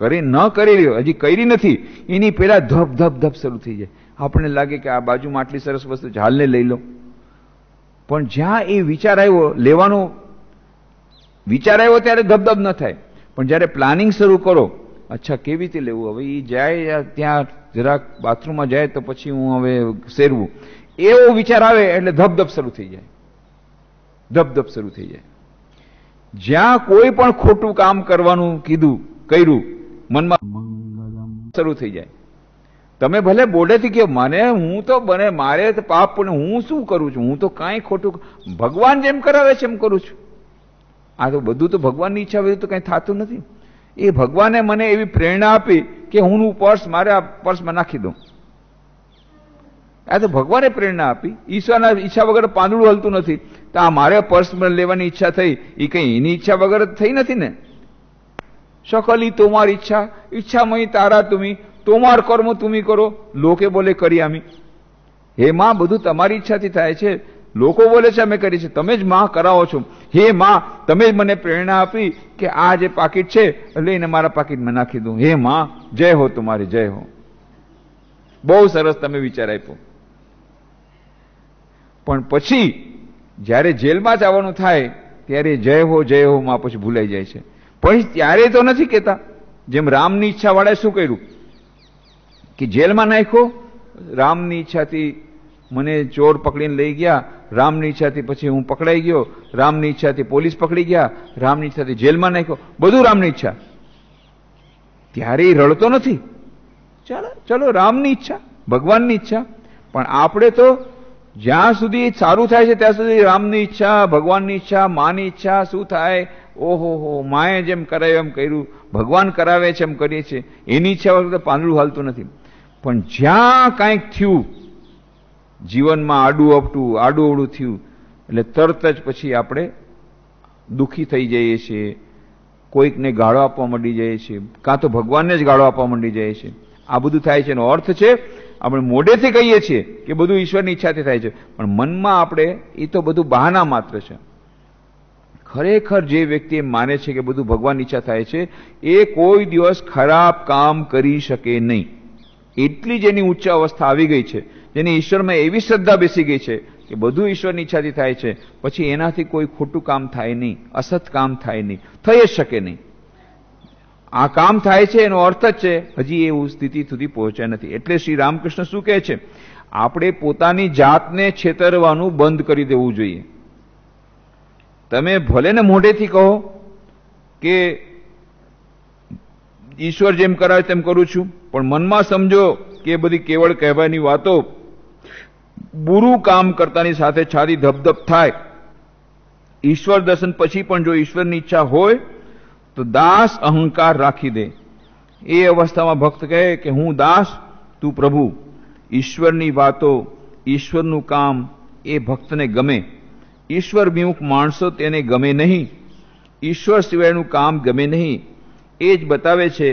કરે ન કરી રહ્યો હજી કરી નથી એની પહેલાં ધપ ધપ ધપ શરૂ થઈ જાય આપણને લાગે કે આ બાજુમાં આટલી સરસ વસ્તુ છે લઈ લો પણ જ્યાં એ વિચાર આવ્યો લેવાનો વિચાર આવ્યો ત્યારે ધબધબ ન થાય પણ જ્યારે પ્લાનિંગ શરૂ કરો અચ્છા કેવી રીતે લેવું હવે એ જાય ત્યાં જરાક બાથરૂમમાં જાય તો પછી હું હવે શેરવું એવો વિચાર આવે એટલે ધબધબ શરૂ થઈ જાય ધબધબ શરૂ થઈ જાય જ્યાં કોઈ પણ ખોટું કામ કરવાનું કીધું કર્યું મનમાં શરૂ થઈ જાય તમે ભલે બોલેથી કહો મને હું તો બને મારે પાપ પણ હું શું કરું છું હું તો કાંઈ ખોટું ભગવાન જેમ કરાવે છે એમ કરું છું આ તો બધું તો ભગવાનની ઈચ્છા બધું તો કંઈ થતું નથી એ ભગવાને મને એવી પ્રેરણા આપી કે હું પર્સ મારે આ પર્સમાં નાખી દઉં આ તો ભગવાને પ્રેરણા આપી ઈશ્વરના ઈચ્છા વગર પાંદડું હલતું નથી તો આ મારે પર્સ લેવાની ઈચ્છા થઈ એ કંઈ એની ઈચ્છા વગર થઈ નથી ને સકલી તોમાર ઈચ્છા ઈચ્છામય તારા તુમી તોમાર કર્મ તુમી કરો લોકે બોલે કરી આમી હે માં બધું તમારી ઈચ્છાથી થાય છે લોકો બોલે છે અમે કરી છે તમે જ માં કરાવો છો હે માં તમે જ મને પ્રેરણા આપી કે આ જે પાકીટ છે લઈને મારા પાકીટમાં નાખી દઉં હે માં જય હો તમારી જય હો બહુ સરસ તમે વિચાર આપ્યો પણ પછી જ્યારે જેલમાં જવાનું થાય ત્યારે જય હો જય હો માં પછી ભૂલાઈ જાય છે પણ ત્યારે તો નથી કહેતા જેમ રામની ઈચ્છાવાળાએ શું કર્યું કે જેલમાં નાખ્યો રામની ઈચ્છાથી મને ચોર પકડીને લઈ ગયા રામની ઈચ્છાથી પછી હું પકડાઈ ગયો રામની ઈચ્છાથી પોલીસ પકડી ગયા રામની ઈચ્છાથી જેલમાં નાખ્યો બધું રામની ઈચ્છા ત્યારે રડતો નથી ચાલો ચલો રામની ઈચ્છા ભગવાનની ઈચ્છા પણ આપણે તો જ્યાં સુધી સારું થાય છે ત્યાં સુધી રામની ઈચ્છા ભગવાનની ઈચ્છા માની ઈચ્છા શું થાય ઓહો હો માએ જેમ કરાવ્યું એમ કર્યું ભગવાન કરાવે છે એમ કરીએ છીએ એની ઈચ્છા વખતે પાંદડું હાલતું નથી પણ જ્યાં કાંઈક થયું જીવનમાં આડું અપટું આડું અવડું થયું એટલે તરત જ પછી આપણે દુઃખી થઈ જઈએ છીએ કોઈકને ગાળો આપવા માંડી જઈએ છીએ કાં તો ભગવાનને જ ગાળો આપવા માંડી જઈએ છીએ આ બધું થાય છે એનો અર્થ છે આપણે મોઢેથી કહીએ છીએ કે બધું ઈશ્વરની ઈચ્છાથી થાય છે પણ મનમાં આપણે એ તો બધું બહાના માત્ર છે ખરેખર જે વ્યક્તિ માને છે કે બધું ભગવાન ઈચ્છા થાય છે એ કોઈ દિવસ ખરાબ કામ કરી શકે નહીં એટલી જ એની ઉચ્ચ અવસ્થા આવી ગઈ છે જેની ઈશ્વરમાં એવી શ્રદ્ધા બેસી ગઈ છે કે બધું ઈશ્વરની ઈચ્છાથી થાય છે પછી એનાથી કોઈ ખોટું કામ થાય નહીં અસત કામ થાય નહીં થઈ જ શકે નહીં આ કામ થાય છે એનો અર્થ જ છે હજી એ સ્થિતિ સુધી પહોંચ્યા નથી એટલે શ્રી રામકૃષ્ણ શું કહે છે આપણે પોતાની જાતને છેતરવાનું બંધ કરી દેવું જોઈએ તમે ભલે ને મોઢેથી કહો કે ઈશ્વર જેમ કરાય તેમ કરું છું પણ મનમાં સમજો કે બધી કેવળ કહેવાની વાતો બુરું કામ કરતાની સાથે છાતી ધબધબ થાય ઈશ્વર દર્શન પછી પણ જો ઈશ્વરની ઈચ્છા હોય તો દાસ અહંકાર રાખી દે એ અવસ્થામાં ભક્ત કહે કે હું દાસ તું પ્રભુ ઈશ્વરની વાતો ઈશ્વરનું કામ એ ભક્તને ગમે ઈશ્વર વિમુખ માણસો તેને ગમે નહીં ઈશ્વર સિવાયનું કામ ગમે નહીં એ જ બતાવે છે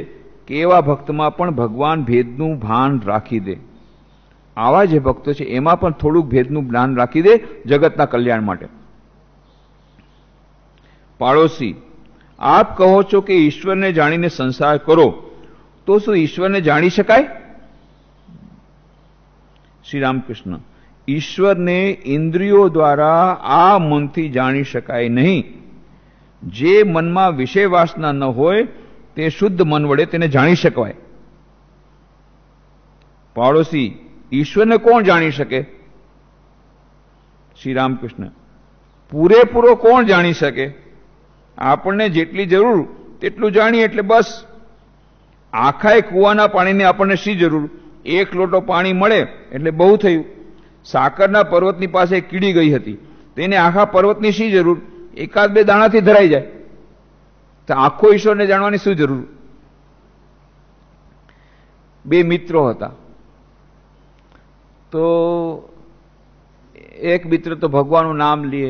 કે એવા ભક્તમાં પણ ભગવાન ભેદનું ભાન રાખી દે આવા જે ભક્તો છે એમાં પણ થોડુંક ભેદનું જ્ઞાન રાખી દે જગતના કલ્યાણ માટે પાડોશી આપ કહો છો કે ઈશ્વરને જાણીને સંસાર કરો તો શું ઈશ્વરને જાણી શકાય શ્રી રામકૃષ્ણ ઈશ્વરને ઇન્દ્રિયો દ્વારા આ મનથી જાણી શકાય નહીં જે મનમાં વિષય વાસના ન હોય તે શુદ્ધ મન વડે તેને જાણી શકાય પાડોશી ઈશ્વરને કોણ જાણી શકે શ્રી રામકૃષ્ણ પૂરેપૂરો કોણ જાણી શકે આપણને જેટલી જરૂર તેટલું જાણીએ એટલે બસ આખા એ કૂવાના પાણીની આપણને શી જરૂર એક લોટો પાણી મળે એટલે બહુ થયું સાકરના પર્વતની પાસે કીડી ગઈ હતી તેને આખા પર્વતની શી જરૂર એકાદ બે દાણાથી ધરાઈ જાય તો આખો ઈશ્વરને જાણવાની શું જરૂર બે મિત્રો હતા તો એક મિત્ર તો ભગવાનનું નામ લે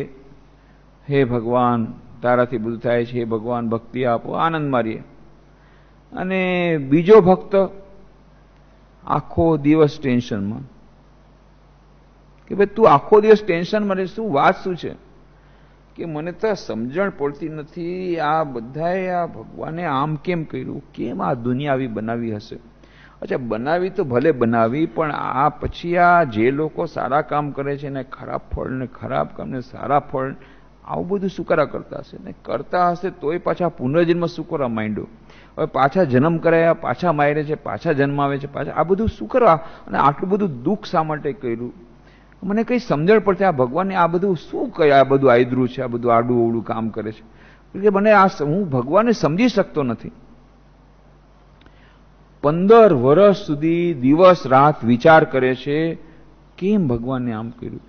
હે ભગવાન તારાથી બધું થાય છે હે ભગવાન ભક્તિ આપો આનંદ મારીએ અને બીજો ભક્ત આખો દિવસ ટેન્શનમાં કે ભાઈ તું આખો દિવસ ટેન્શનમાં રહે શું વાત શું છે કે મને તો સમજણ પડતી નથી આ બધાએ આ ભગવાને આમ કેમ કર્યું કેમ આ દુનિયા આવી બનાવી હશે અચ્છા બનાવી તો ભલે બનાવી પણ આ પછી આ જે લોકો સારા કામ કરે છે ને ખરાબ ફળ ને ખરાબ ને સારા ફળ આવું બધું સુકારા કરતા હશે ને કરતા હશે તોય પાછા પુનર્જન્મ સુકરા માંડ્યો હવે પાછા જન્મ કરાયા પાછા મારે છે પાછા જન્મ આવે છે પાછા આ બધું શું કરવા અને આટલું બધું દુઃખ શા માટે કર્યું મને કંઈ સમજણ પડશે આ ભગવાને આ બધું શું કહે આ બધું આયદરું છે આ બધું આડું ઓવડું કામ કરે છે એટલે મને આ હું ભગવાનને સમજી શકતો નથી પંદર વર્ષ સુધી દિવસ રાત વિચાર કરે છે કેમ ભગવાનને આમ કર્યું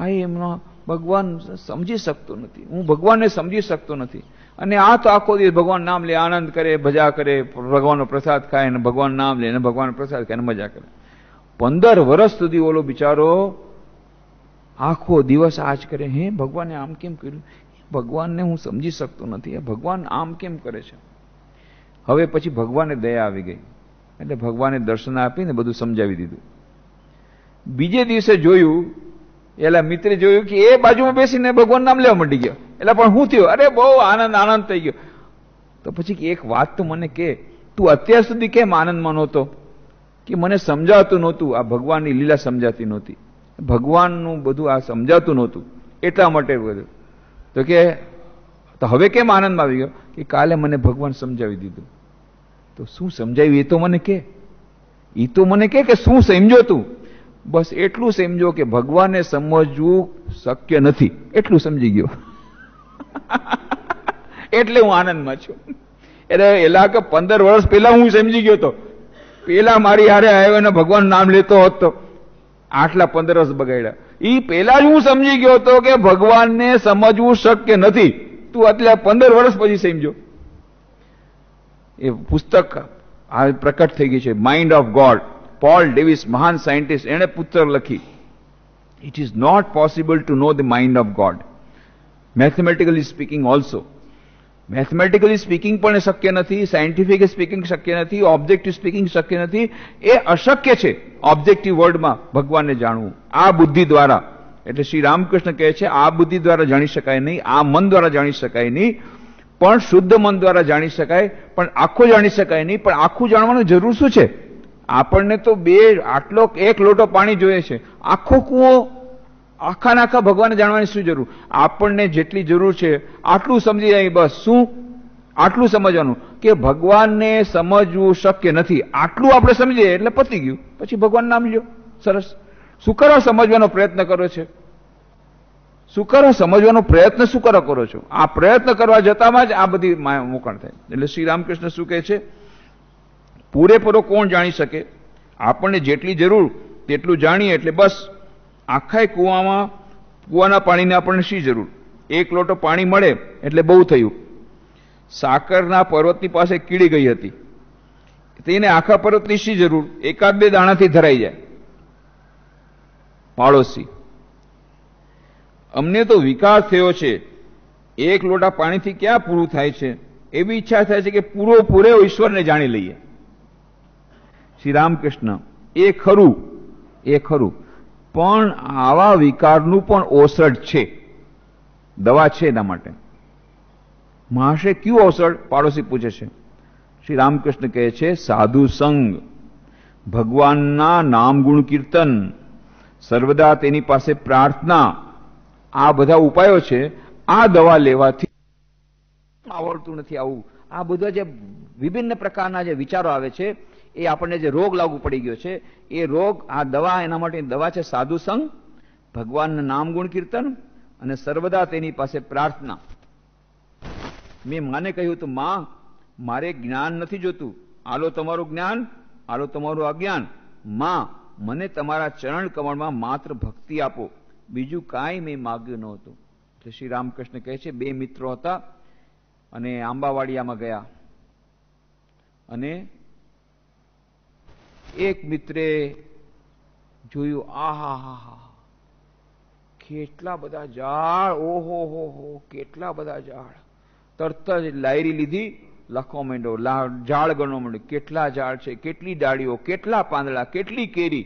આ એમનો ભગવાન સમજી શકતો નથી હું ભગવાનને સમજી શકતો નથી અને આ તો આખો દિવસ ભગવાન નામ લે આનંદ કરે ભજા કરે ભગવાનનો પ્રસાદ ખાય અને ભગવાન નામ લે અને ભગવાન પ્રસાદ ખાય અને મજા કરે પંદર વર્ષ સુધી ઓલો બિચારો આખો દિવસ આ જ કરે હે ભગવાને આમ કેમ કર્યું ભગવાનને હું સમજી શકતો નથી ભગવાન આમ કેમ કરે છે હવે પછી ભગવાને દયા આવી ગઈ એટલે ભગવાને દર્શન આપીને બધું સમજાવી દીધું બીજે દિવસે જોયું એટલે મિત્રે જોયું કે એ બાજુમાં બેસીને ભગવાન નામ લેવા મંડી ગયો એટલે પણ હું થયો અરે બહુ આનંદ આનંદ થઈ ગયો તો પછી એક વાત તો મને કે તું અત્યાર સુધી કેમ આનંદમાં નહોતો કે મને સમજાવતું નહોતું આ ભગવાનની લીલા સમજાતી નહોતી ભગવાનનું બધું આ સમજાતું નહોતું એટલા માટે બધું તો કે તો હવે કેમ આનંદમાં આવી ગયો કે કાલે મને ભગવાન સમજાવી દીધું તો શું સમજાયું એ તો મને કે એ તો મને કે કે શું સમજો તું બસ એટલું સમજો કે ભગવાનને સમજવું શક્ય નથી એટલું સમજી ગયો એટલે હું આનંદમાં છું એટલે એલા કે પંદર વર્ષ પહેલા હું સમજી ગયો હતો પેલા મારી હારે આવ્યો અને ભગવાન નામ લેતો હતો આટલા પંદર વર્ષ બગાડ્યા એ પેલા જ હું સમજી ગયો હતો કે ભગવાનને સમજવું શક્ય નથી તું અત્યારે પંદર વર્ષ પછી સમજો એ પુસ્તક આ પ્રકટ થઈ ગઈ છે mind of God Paul Davies મહાન સાયન્ટિસ્ટ એણે પુત્ર લખી it is not possible to know the mind of God mathematically speaking also mathematically speaking પણ શક્ય નથી સાયન્ટિફિક સ્પીકિંગ શક્ય નથી ઓબ્જેક્ટિવ સ્પીકિંગ શક્ય નથી એ અશક્ય છે ઓબ્જેક્ટિવ વર્ડમાં ભગવાનને જાણવું આ બુદ્ધિ દ્વારા એટલે શ્રી રામકૃષ્ણ કહે છે આ બુદ્ધિ દ્વારા જાણી શકાય નહીં આ મન દ્વારા જાણી શકાય નહીં પણ શુદ્ધ મન દ્વારા જાણી શકાય પણ આખું જાણી શકાય નહીં પણ આખું જાણવાનું જરૂર શું છે આપણને તો બે આટલો એક લોટો પાણી જોઈએ છે આખો કૂવો આખા નાખા ભગવાન જાણવાની શું જરૂર આપણને જેટલી જરૂર છે આટલું સમજી જાય બસ શું આટલું સમજવાનું કે ભગવાનને સમજવું શક્ય નથી આટલું આપણે સમજીએ એટલે પતી ગયું પછી ભગવાન નામ લ્યો સરસ શું કરો સમજવાનો પ્રયત્ન કરો છે શું કરો સમજવાનો પ્રયત્ન શું કરો કરો છો આ પ્રયત્ન કરવા જતામાં જ આ બધી મૂકણ થાય એટલે શ્રી રામકૃષ્ણ શું કહે છે પૂરેપૂરો કોણ જાણી શકે આપણને જેટલી જરૂર તેટલું જાણીએ એટલે બસ આખાય કૂવામાં કૂવાના પાણીને આપણને શી જરૂર એક લોટો પાણી મળે એટલે બહુ થયું સાકરના પર્વતની પાસે કીડી ગઈ હતી તેને આખા પર્વતની શી જરૂર એકાદ બે દાણાથી ધરાઈ જાય પાડોશી અમને તો વિકાસ થયો છે એક લોટા પાણીથી ક્યાં પૂરું થાય છે એવી ઈચ્છા થાય છે કે પૂરો પૂરો ઈશ્વરને જાણી લઈએ શ્રી રામકૃષ્ણ એ ખરું એ ખરું પણ આવા વિકારનું પણ ઓસડ છે દવા છે એના માટે મહાશય ક્યુ ઓસડ પાડોશી પૂછે છે શ્રી રામકૃષ્ણ કહે છે સાધુ સંગ ભગવાનના નામ ગુણ કીર્તન સર્વદા તેની પાસે પ્રાર્થના આ બધા ઉપાયો છે આ દવા લેવાથી આવડતું નથી આવું આ બધા જે વિભિન્ન પ્રકારના જે વિચારો આવે છે એ આપણને જે રોગ લાગુ પડી ગયો છે એ રોગ આ દવા એના માટે દવા છે સાધુ સંઘ ભગવાનના નામ ગુણ કીર્તન અને સર્વદા તેની પાસે પ્રાર્થના મેં માને કહ્યું તો માં મારે જ્ઞાન નથી જોતું આલો તમારું જ્ઞાન આલો તમારું અજ્ઞાન માં મને તમારા ચરણ કમળમાં માત્ર ભક્તિ આપો બીજું કાંઈ મેં માગ્યું નહોતું એટલે શ્રી રામકૃષ્ણ કહે છે બે મિત્રો હતા અને આંબાવાડિયામાં ગયા અને એક મિત્રે જોયું આ હા હા હા કેટલા બધા ઝાડ ઓહો હો હો કેટલા બધા ઝાડ તરત જ લાયરી લીધી લખો માંડો ઝાડ ગણો માંડ્યો કેટલા ઝાડ છે કેટલી ડાળીઓ કેટલા પાંદડા કેટલી કેરી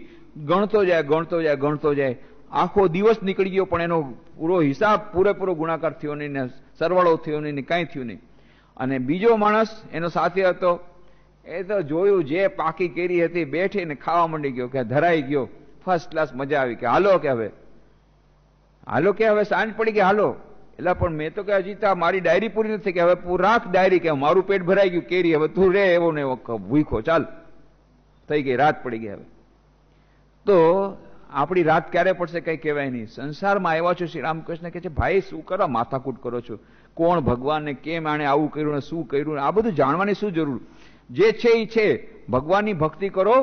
ગણતો જાય ગણતો જાય ગણતો જાય આખો દિવસ નીકળી ગયો પણ એનો પૂરો હિસાબ પૂરેપૂરો ગુણાકાર થયો નહીં ને સરવાળો થયો નહીં ને કાંઈ થયું નહીં અને બીજો માણસ એનો સાથે હતો એ તો જોયું જે પાકી કેરી હતી બેઠીને ખાવા માંડી ગયો કે ધરાઈ ગયો ફર્સ્ટ ક્લાસ મજા આવી કે હાલો કે હવે હાલો કે હવે સાંજ પડી કે હાલો એટલે પણ મેં તો કે હજી તો મારી ડાયરી પૂરી નથી કે હવે તું રાખ ડાયરી કે મારું પેટ ભરાઈ ગયું કેરી હવે તું રે એવો ને એવો ભૂખો ચાલ થઈ ગઈ રાત પડી ગઈ હવે તો આપણી રાત ક્યારે પડશે કંઈ કહેવાય નહીં સંસારમાં આવ્યા છો શ્રી રામકૃષ્ણ કહે છે ભાઈ શું કરવા માથાકૂટ કરો છો કોણ ભગવાનને કેમ આણે આવું કર્યું ને શું કર્યું આ બધું જાણવાની શું જરૂર જે છે એ છે ભગવાનની ભક્તિ કરો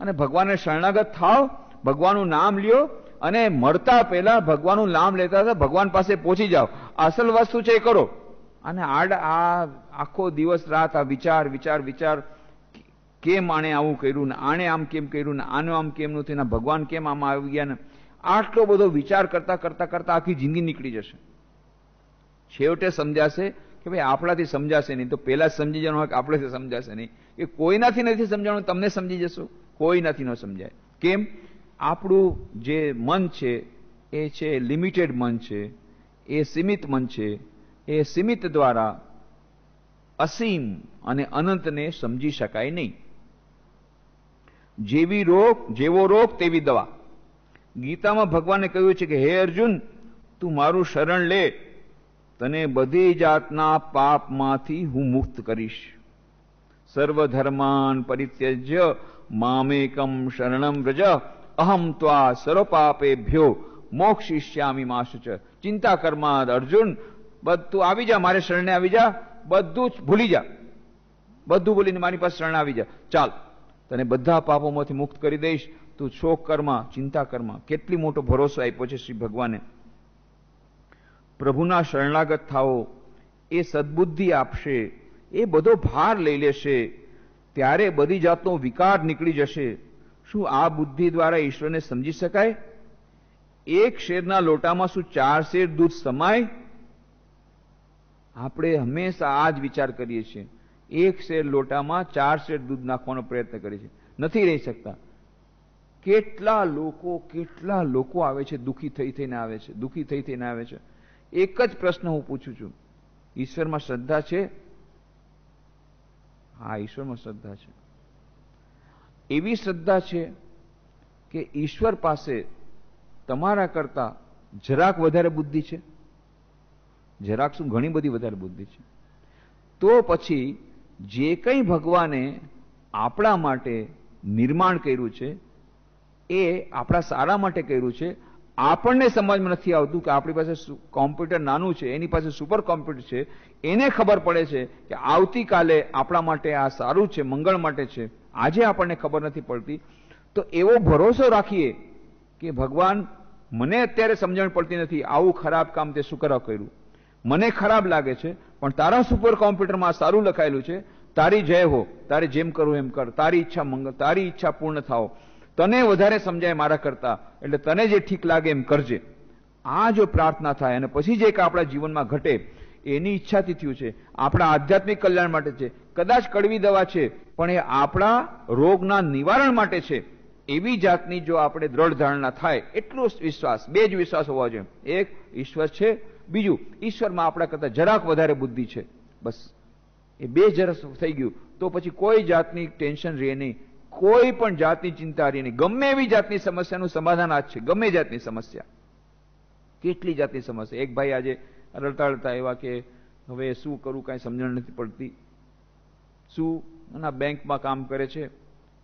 અને ભગવાનને શરણાગત થાવ ભગવાનનું નામ લ્યો અને મળતા પહેલા ભગવાનનું નામ લેતા હતા ભગવાન પાસે પહોંચી જાઓ અસલ વસ્તુ છે એ કરો અને આડ આ આખો દિવસ રાત આ વિચાર વિચાર વિચાર કેમ આણે આવું કર્યું ને આણે આમ કેમ કર્યું ને આને આમ કેમ નથી ને ભગવાન કેમ આમ આવી ગયા ને આટલો બધો વિચાર કરતા કરતા કરતા આખી જિંદગી નીકળી જશે છેવટે સમજાશે કે ભાઈ આપણાથી સમજાશે નહીં તો પહેલાં સમજી જવાનું હોય કે આપણેથી સમજાશે નહીં કે કોઈનાથી નથી સમજાણું તમને સમજી જશો કોઈનાથી ન સમજાય કેમ આપણું જે મન છે એ છે લિમિટેડ મન છે એ સીમિત મન છે એ સીમિત દ્વારા અસીમ અને અનંતને સમજી શકાય નહીં જેવી રોગ જેવો રોગ તેવી દવા ગીતામાં ભગવાને કહ્યું છે કે હે અર્જુન તું મારું શરણ લે તને બધી જાતના પાપમાંથી હું મુક્ત કરીશ સર્વધર્માન પરિત્યજ્ય મામેકમ શરણમ વ્રજ અહમ ત્વા સર્વપાપેભ્યો મોક્ષિષ્યામી માશુચ ચિંતા કરમાદ અર્જુન બધું આવી જા મારે શરણે આવી જા બધું જ ભૂલી જા બધું ભૂલીને મારી પાસે શરણ આવી જા ચાલ તને બધા પાપોમાંથી મુક્ત કરી દઈશ તું શોક કર્મા ચિંતા કર્મા કેટલી મોટો ભરોસો આપ્યો છે શ્રી ભગવાને પ્રભુના શરણાગત થાઓ એ સદબુદ્ધિ આપશે એ બધો ભાર લઈ લેશે ત્યારે બધી જાતનો વિકાર નીકળી જશે શું આ બુદ્ધિ દ્વારા ઈશ્વરને સમજી શકાય એક શેરના લોટામાં શું ચાર શેર દૂધ સમાય આપણે હંમેશા આ જ વિચાર કરીએ છીએ એક શેર લોટામાં ચાર શેર દૂધ નાખવાનો પ્રયત્ન કરે છે નથી રહી શકતા કેટલા લોકો કેટલા લોકો આવે છે દુઃખી થઈ થઈને આવે છે દુઃખી થઈ થઈને આવે છે એક જ પ્રશ્ન હું પૂછું છું ઈશ્વરમાં શ્રદ્ધા છે હા ઈશ્વરમાં શ્રદ્ધા છે એવી શ્રદ્ધા છે કે ઈશ્વર પાસે તમારા કરતા જરાક વધારે બુદ્ધિ છે જરાક શું ઘણી બધી વધારે બુદ્ધિ છે તો પછી જે કંઈ ભગવાને આપણા માટે નિર્માણ કર્યું છે એ આપણા સારા માટે કર્યું છે આપણને સમજમાં નથી આવતું કે આપણી પાસે કોમ્પ્યુટર નાનું છે એની પાસે સુપર કોમ્પ્યુટર છે એને ખબર પડે છે કે આવતીકાલે આપણા માટે આ સારું છે મંગળ માટે છે આજે આપણને ખબર નથી પડતી તો એવો ભરોસો રાખીએ કે ભગવાન મને અત્યારે સમજણ પડતી નથી આવું ખરાબ કામ તે શું કરવા કર્યું મને ખરાબ લાગે છે પણ તારા સુપર કોમ્પ્યુટરમાં સારું લખાયેલું છે તારી જય હો તારે જેમ કરવું એમ કર તારી ઈચ્છા મંગ તારી ઈચ્છા પૂર્ણ થાઓ તને વધારે સમજાય મારા કરતા એટલે તને જે ઠીક લાગે એમ કરજે આ જો પ્રાર્થના થાય અને પછી જે આપણા જીવનમાં ઘટે એની ઈચ્છાથી થયું છે આપણા આધ્યાત્મિક કલ્યાણ માટે છે કદાચ કડવી દવા છે પણ એ આપણા રોગના નિવારણ માટે છે એવી જાતની જો આપણે દ્રઢ ધારણા થાય એટલો વિશ્વાસ બે જ વિશ્વાસ હોવા જોઈએ એક ઈશ્વર છે બીજું ઈશ્વરમાં આપણા કરતાં જરાક વધારે બુદ્ધિ છે બસ એ બે જરસ થઈ ગયું તો પછી કોઈ જાતની ટેન્શન રહે નહીં કોઈ પણ જાતની ચિંતા રહે નહીં ગમે એવી જાતની સમસ્યાનું સમાધાન આ છે ગમે જાતની સમસ્યા કેટલી જાતની સમસ્યા એક ભાઈ આજે રડતા રડતા એવા કે હવે શું કરું કાંઈ સમજણ નથી પડતી શું ના બેંકમાં કામ કરે છે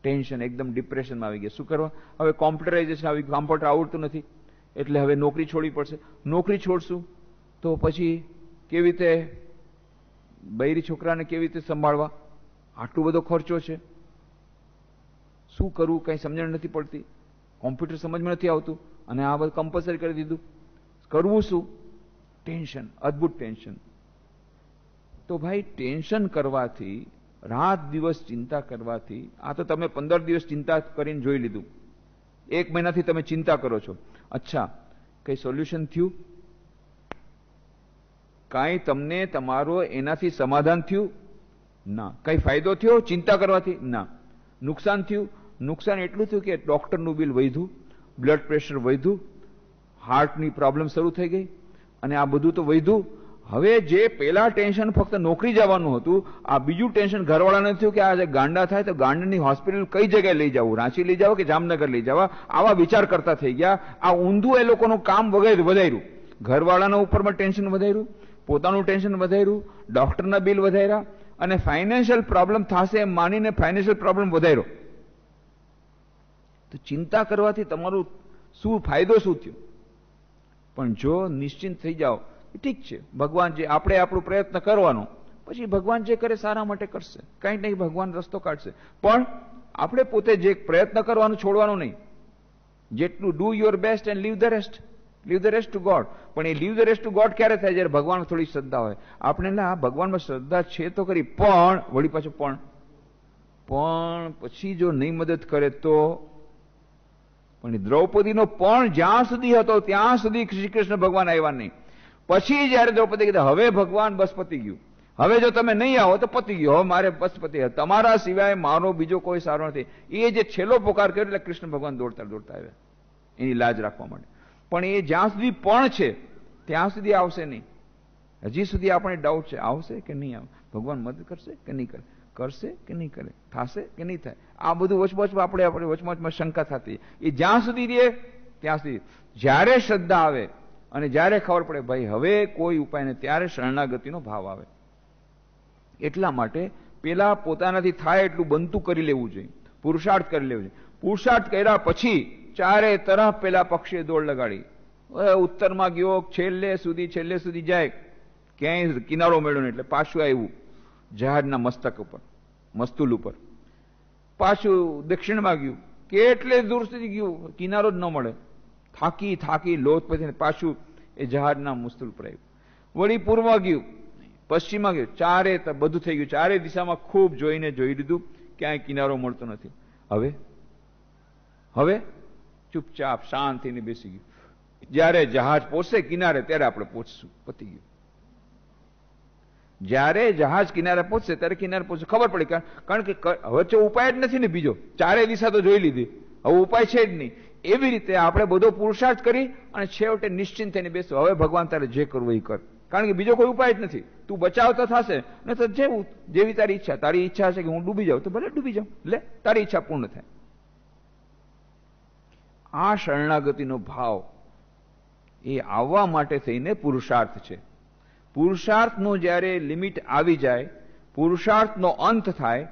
ટેન્શન એકદમ ડિપ્રેશનમાં આવી ગયા શું કરવા હવે કોમ્પ્યુટરાઇઝેશન આવી કોમ્પ્યુટર આવડતું નથી એટલે હવે નોકરી છોડવી પડશે નોકરી છોડશું તો પછી કેવી રીતે બૈરી છોકરાને કેવી રીતે સંભાળવા આટલો બધો ખર્ચો છે શું કરવું કંઈ સમજણ નથી પડતી કોમ્પ્યુટર સમજમાં નથી આવતું અને આ બધું કમ્પલસરી કરી દીધું કરવું શું ટેન્શન અદ્ભુત ટેન્શન તો ભાઈ ટેન્શન કરવાથી રાત દિવસ ચિંતા કરવાથી આ તો તમે પંદર દિવસ ચિંતા કરીને જોઈ લીધું એક મહિનાથી તમે ચિંતા કરો છો અચ્છા કંઈ સોલ્યુશન થયું કાંઈ તમને તમારો એનાથી સમાધાન થયું ના કંઈ ફાયદો થયો ચિંતા કરવાથી ના નુકસાન થયું નુકસાન એટલું થયું કે ડૉક્ટરનું બિલ વધ્યું બ્લડ પ્રેશર વધ્યું હાર્ટની પ્રોબ્લેમ શરૂ થઈ ગઈ અને આ બધું તો વધ્યું હવે જે પેલા ટેન્શન ફક્ત નોકરી જવાનું હતું આ બીજું ટેન્શન ઘરવાળાને થયું કે આજે ગાંડા થાય તો ગાંડાની હોસ્પિટલ કઈ જગ્યાએ લઈ જવું રાંચી લઈ જવા કે જામનગર લઈ જવા આવા વિચાર કરતા થઈ ગયા આ ઊંધું એ લોકોનું કામ વગેરે વધાર્યું ઘરવાળાના ઉપરમાં ટેન્શન વધાર્યું પોતાનું ટેન્શન વધાર્યું ડૉક્ટરના બિલ વધાર્યા અને ફાઇનાન્શિયલ પ્રોબ્લેમ થશે એમ માનીને ફાઇનાન્શિયલ પ્રોબ્લેમ વધાર્યો તો ચિંતા કરવાથી તમારું શું ફાયદો શું થયો પણ જો નિશ્ચિંત થઈ જાઓ ઠીક છે ભગવાન જે આપણે આપણો પ્રયત્ન કરવાનો પછી ભગવાન જે કરે સારા માટે કરશે કંઈ નહીં ભગવાન રસ્તો કાઢશે પણ આપણે પોતે જે પ્રયત્ન કરવાનો છોડવાનો નહીં જેટલું do your best and leave the rest leave the rest to God પણ એ leave the rest to God ક્યારે થાય જયારે ભગવાન થોડી શ્રદ્ધા હોય આપણે ના ભગવાનમાં શ્રદ્ધા છે તો કરી પણ વળી પાછું પણ પણ પછી જો નહીં મદદ કરે તો પણ દ્રૌપદીનો પણ જ્યાં સુધી હતો ત્યાં સુધી શ્રી કૃષ્ણ ભગવાન આવ્યા નહીં પછી જયારે દ્રૌપદી કીધા હવે ભગવાન બસ પતી ગયું હવે જો તમે નહીં આવો તો પતી ગયો હવે મારે બસ પતી તમારા સિવાય મારો બીજો કોઈ સારો નથી એ જે છેલ્લો પોકાર કર્યો એટલે કૃષ્ણ ભગવાન દોડતા દોડતા આવ્યા એની લાજ રાખવા માટે પણ એ જ્યાં સુધી પણ છે ત્યાં સુધી આવશે નહીં હજી સુધી આપણે ડાઉટ છે આવશે કે નહીં આવે ભગવાન મદદ કરશે કે નહીં કરે કરશે કે નહીં કરે થશે કે નહીં થાય આ બધું વચમચમાં આપણે આપણે વચમચમાં શંકા થતી એ જ્યાં સુધી રહે ત્યાં સુધી જ્યારે શ્રદ્ધા આવે અને જ્યારે ખબર પડે ભાઈ હવે કોઈ ઉપાય નહીં ત્યારે શરણાગતિનો ભાવ આવે એટલા માટે પેલા પોતાનાથી થાય એટલું બનતું કરી લેવું જોઈએ પુરુષાર્થ કરી લેવું જોઈએ પુરુષાર્થ કર્યા પછી ચારે તરફ પેલા પક્ષીએ દોડ લગાડી ઉત્તરમાં ગયો છેલ્લે સુધી છેલ્લે સુધી જાય ક્યાંય કિનારો મેળવ્યો એટલે પાછું આવ્યું જહાજના મસ્તક ઉપર મસ્તુલ ઉપર પાછું દક્ષિણમાં ગયું કેટલે દૂર સુધી ગયું કિનારો જ ન મળે થાકી થાકી લોથ પછી પાછું એ જહાજના મુસ્તુલ પર આવ્યું વળી પૂર્વમાં ગયું પશ્ચિમમાં ગયું ચારે બધું થઈ ગયું ચારે દિશામાં ખૂબ જોઈને જોઈ લીધું ક્યાંય કિનારો મળતો નથી હવે હવે ચૂપચાપ શાંતિને બેસી ગયું જ્યારે જહાજ પહોંચશે કિનારે ત્યારે આપણે પહોંચશું પતી ગયું જ્યારે જહાજ કિનારે પહોંચશે ત્યારે કિનારે પહોંચશે ખબર પડી કારણ કે વચ્ચે ઉપાય જ નથી ને બીજો ચારે દિશા તો જોઈ લીધી હવે ઉપાય છે જ નહીં એવી રીતે આપણે બધો પુરુષાર્થ કરી અને છેવટે નિશ્ચિંત થઈને બેસો હવે ભગવાન તારે જે કરવું એ કર કારણ કે બીજો કોઈ ઉપાય જ નથી તું બચાવ તો થશે ને તો જેવું જેવી તારી ઈચ્છા તારી ઈચ્છા છે કે હું ડૂબી જાઉં તો ભલે ડૂબી જાઉં લે તારી ઈચ્છા પૂર્ણ થાય આ શરણાગતિનો ભાવ એ આવવા માટે થઈને પુરુષાર્થ છે પુરુષાર્થનો જ્યારે લિમિટ આવી જાય પુરુષાર્થનો અંત થાય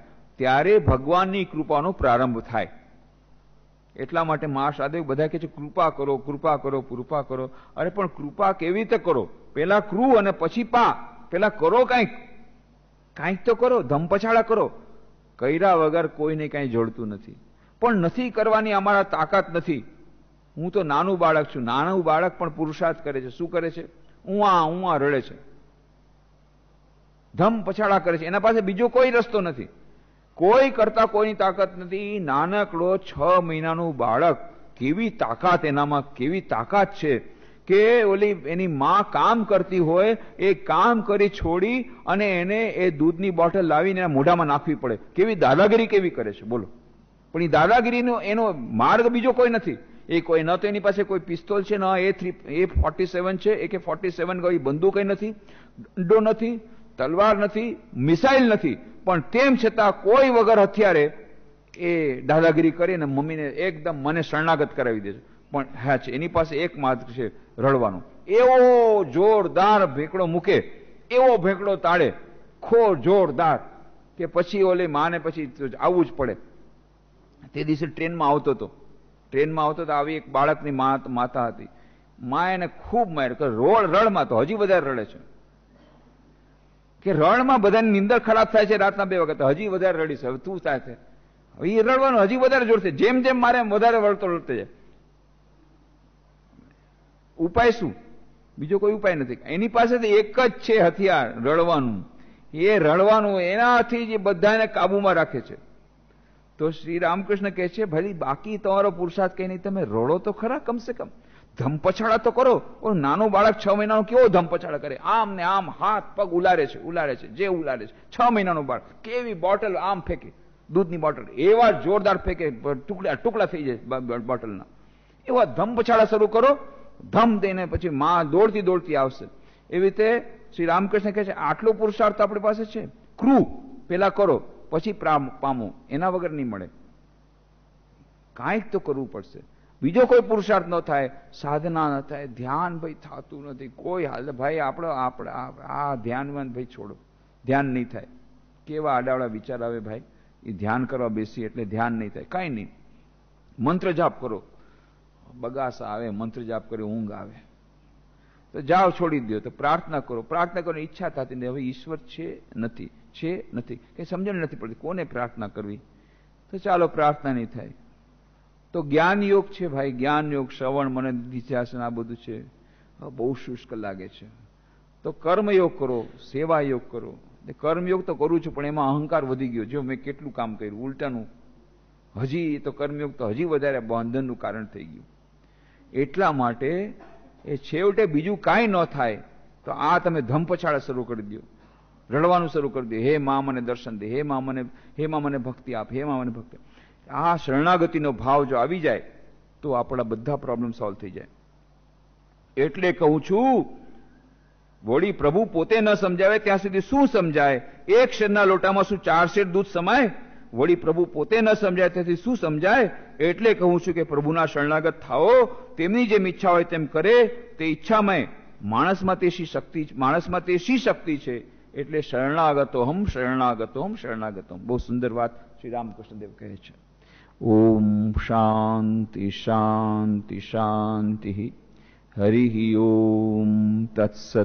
ત્યારે ભગવાનની કૃપાનો પ્રારંભ થાય એટલા માટે મહાસાદેવ બધા કહે છે કૃપા કરો કૃપા કરો કૃપા કરો અરે પણ કૃપા કેવી રીતે કરો પેલા ક્રુ અને પછી પા પેલા કરો કાંઈક કાંઈક તો કરો ધમપછાડા કરો કર્યા વગર કોઈને કાંઈ જોડતું નથી પણ નથી કરવાની અમારા તાકાત નથી હું તો નાનું બાળક છું નાનું બાળક પણ પુરુષાર્થ કરે છે શું કરે છે ઉઆ ઉઆ રડે છે ધમ પછાડા કરે છે એના પાસે બીજો કોઈ રસ્તો નથી કોઈ કરતા કોઈની તાકાત નથી નાનકડો છ મહિનાનું બાળક કેવી તાકાત એનામાં કેવી તાકાત છે કે ઓલી એની મા કામ કરતી હોય એ કામ કરી છોડી અને એને એ દૂધની બોટલ લાવીને મોઢામાં નાખવી પડે કેવી દાદાગીરી કેવી કરે છે બોલો પણ એ દાદાગીરીનો એનો માર્ગ બીજો કોઈ નથી એ કોઈ ન તો એની પાસે કોઈ પિસ્તોલ છે ન એ થ્રી એ ફોર્ટી સેવન છે એ કે ફોર્ટી સેવન કોઈ બંદૂકય નથી ડંડો નથી તલવાર નથી મિસાઇલ નથી પણ તેમ છતાં કોઈ વગર હથિયારે એ દાદાગીરી કરીને મમ્મીને એકદમ મને શરણાગત કરાવી દે છે પણ હા છે એની પાસે એક માત્ર છે રડવાનો એવો જોરદાર ભેંકડો મૂકે એવો ભેંકડો તાળે ખો જોરદાર કે પછી ઓલે માને પછી આવવું જ પડે તે દિવસે ટ્રેનમાં આવતો હતો ટ્રેનમાં આવતો તો આવી એક બાળકની માતા હતી મા એને ખૂબ માર કે રોડ રડમાં તો હજી વધારે રડે છે કે રડમાં બધાની નિંદર ખરાબ થાય છે રાતના બે વખત હજી વધારે રડીશ હવે તું સાથે હવે એ રડવાનું હજી વધારે જોડશે જેમ જેમ મારે વધારે વળતો રડતો જાય ઉપાય શું બીજો કોઈ ઉપાય નથી એની પાસે એક જ છે હથિયાર રડવાનું એ રડવાનું એનાથી જ બધાને કાબુમાં રાખે છે તો શ્રી રામકૃષ્ણ કહે છે ભલી બાકી તમારો પુરુષાર્થ કઈ નહીં તમે રોડો તો ખરા કમસે કમ ધમપછાડા તો કરો નાનો બાળક છ મહિનાનો કેવો ધમપછાડા કરે આમ ને આમ હાથ પગ ઉલારે છે ઉલારે છે જે ઉલારે છે છ મહિનાનો બાળક કેવી બોટલ આમ ફેંકે દૂધની બોટલ એવા જોરદાર ફેંકે ટુકડા ટુકડા થઈ જાય બોટલના એવા ધમપછાડા શરૂ કરો ધમ દઈને પછી મા દોડતી દોડતી આવશે એવી રીતે શ્રી રામકૃષ્ણ કહે છે આટલો પુરુષાર્થ આપણી પાસે છે ક્રુ પેલા કરો પછી પામો એના વગર નહીં મળે કાંઈક તો કરવું પડશે બીજો કોઈ પુરુષાર્થ ન થાય સાધના ન થાય ધ્યાન ભાઈ થતું નથી કોઈ હાલ ભાઈ આપણે આપણે આ ધ્યાનમાં ભાઈ છોડો ધ્યાન નહીં થાય કેવા આડાવડા વિચાર આવે ભાઈ એ ધ્યાન કરવા બેસી એટલે ધ્યાન નહીં થાય કાંઈ નહીં મંત્ર જાપ કરો બગાસ આવે મંત્ર જાપ કરે ઊંઘ આવે તો જાઓ છોડી દો તો પ્રાર્થના કરો પ્રાર્થના કરવાની ઈચ્છા થતી ને હવે ઈશ્વર છે નથી છે નથી કંઈ સમજણ નથી પડતી કોને પ્રાર્થના કરવી તો ચાલો પ્રાર્થના નહીં થાય તો જ્ઞાન યોગ છે ભાઈ જ્ઞાન યોગ શ્રવણ મને દિધ્યાસન આ બધું છે બહુ શુષ્ક લાગે છે તો કર્મયોગ કરો સેવા યોગ કરો કર્મયોગ તો કરું છું પણ એમાં અહંકાર વધી ગયો જો મેં કેટલું કામ કર્યું ઉલટાનું હજી તો કર્મયોગ તો હજી વધારે બંધનનું કારણ થઈ ગયું એટલા માટે એ છેવટે બીજું કાંઈ ન થાય તો આ તમે ધમપછાડા શરૂ કરી દો રડવાનું શરૂ કરી દે હે મા મને દર્શન દે હે મા મને હે મા મને ભક્તિ આપ હે મા મને ભક્તિ આ શરણાગતિનો ભાવ જો આવી જાય તો આપણા બધા પ્રોબ્લેમ સોલ્વ થઈ જાય એટલે કહું છું વળી પ્રભુ પોતે ન સમજાવે ત્યાં સુધી શું સમજાય એક શેરના લોટામાં શું ચાર શેર દૂધ સમાય વળી પ્રભુ પોતે ન સમજાય તેથી શું સમજાય એટલે કહું છું કે પ્રભુના શરણાગત થાઓ તેમની જેમ ઈચ્છા હોય તેમ કરે તે ઈચ્છામય માણસમાં તે શી શક્તિ માણસમાં તે શી શક્તિ છે એટલે શરણાગતોહમ શરણાગતોહમ શરણાગતોહમ બહુ સુંદર વાત શ્રી રામકૃષ્ણદેવ કહે છે ઓમ શાંતિ શાંતિ શાંતિ હરિ ઓમ તત્સત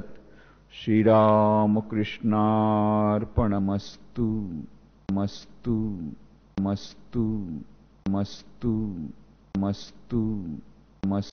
શ્રીરામકૃષ્ણાર્પણમસ્તુ મસ્તુ મસ્તુ મસ્તુ મસ્તુ મસ્તુ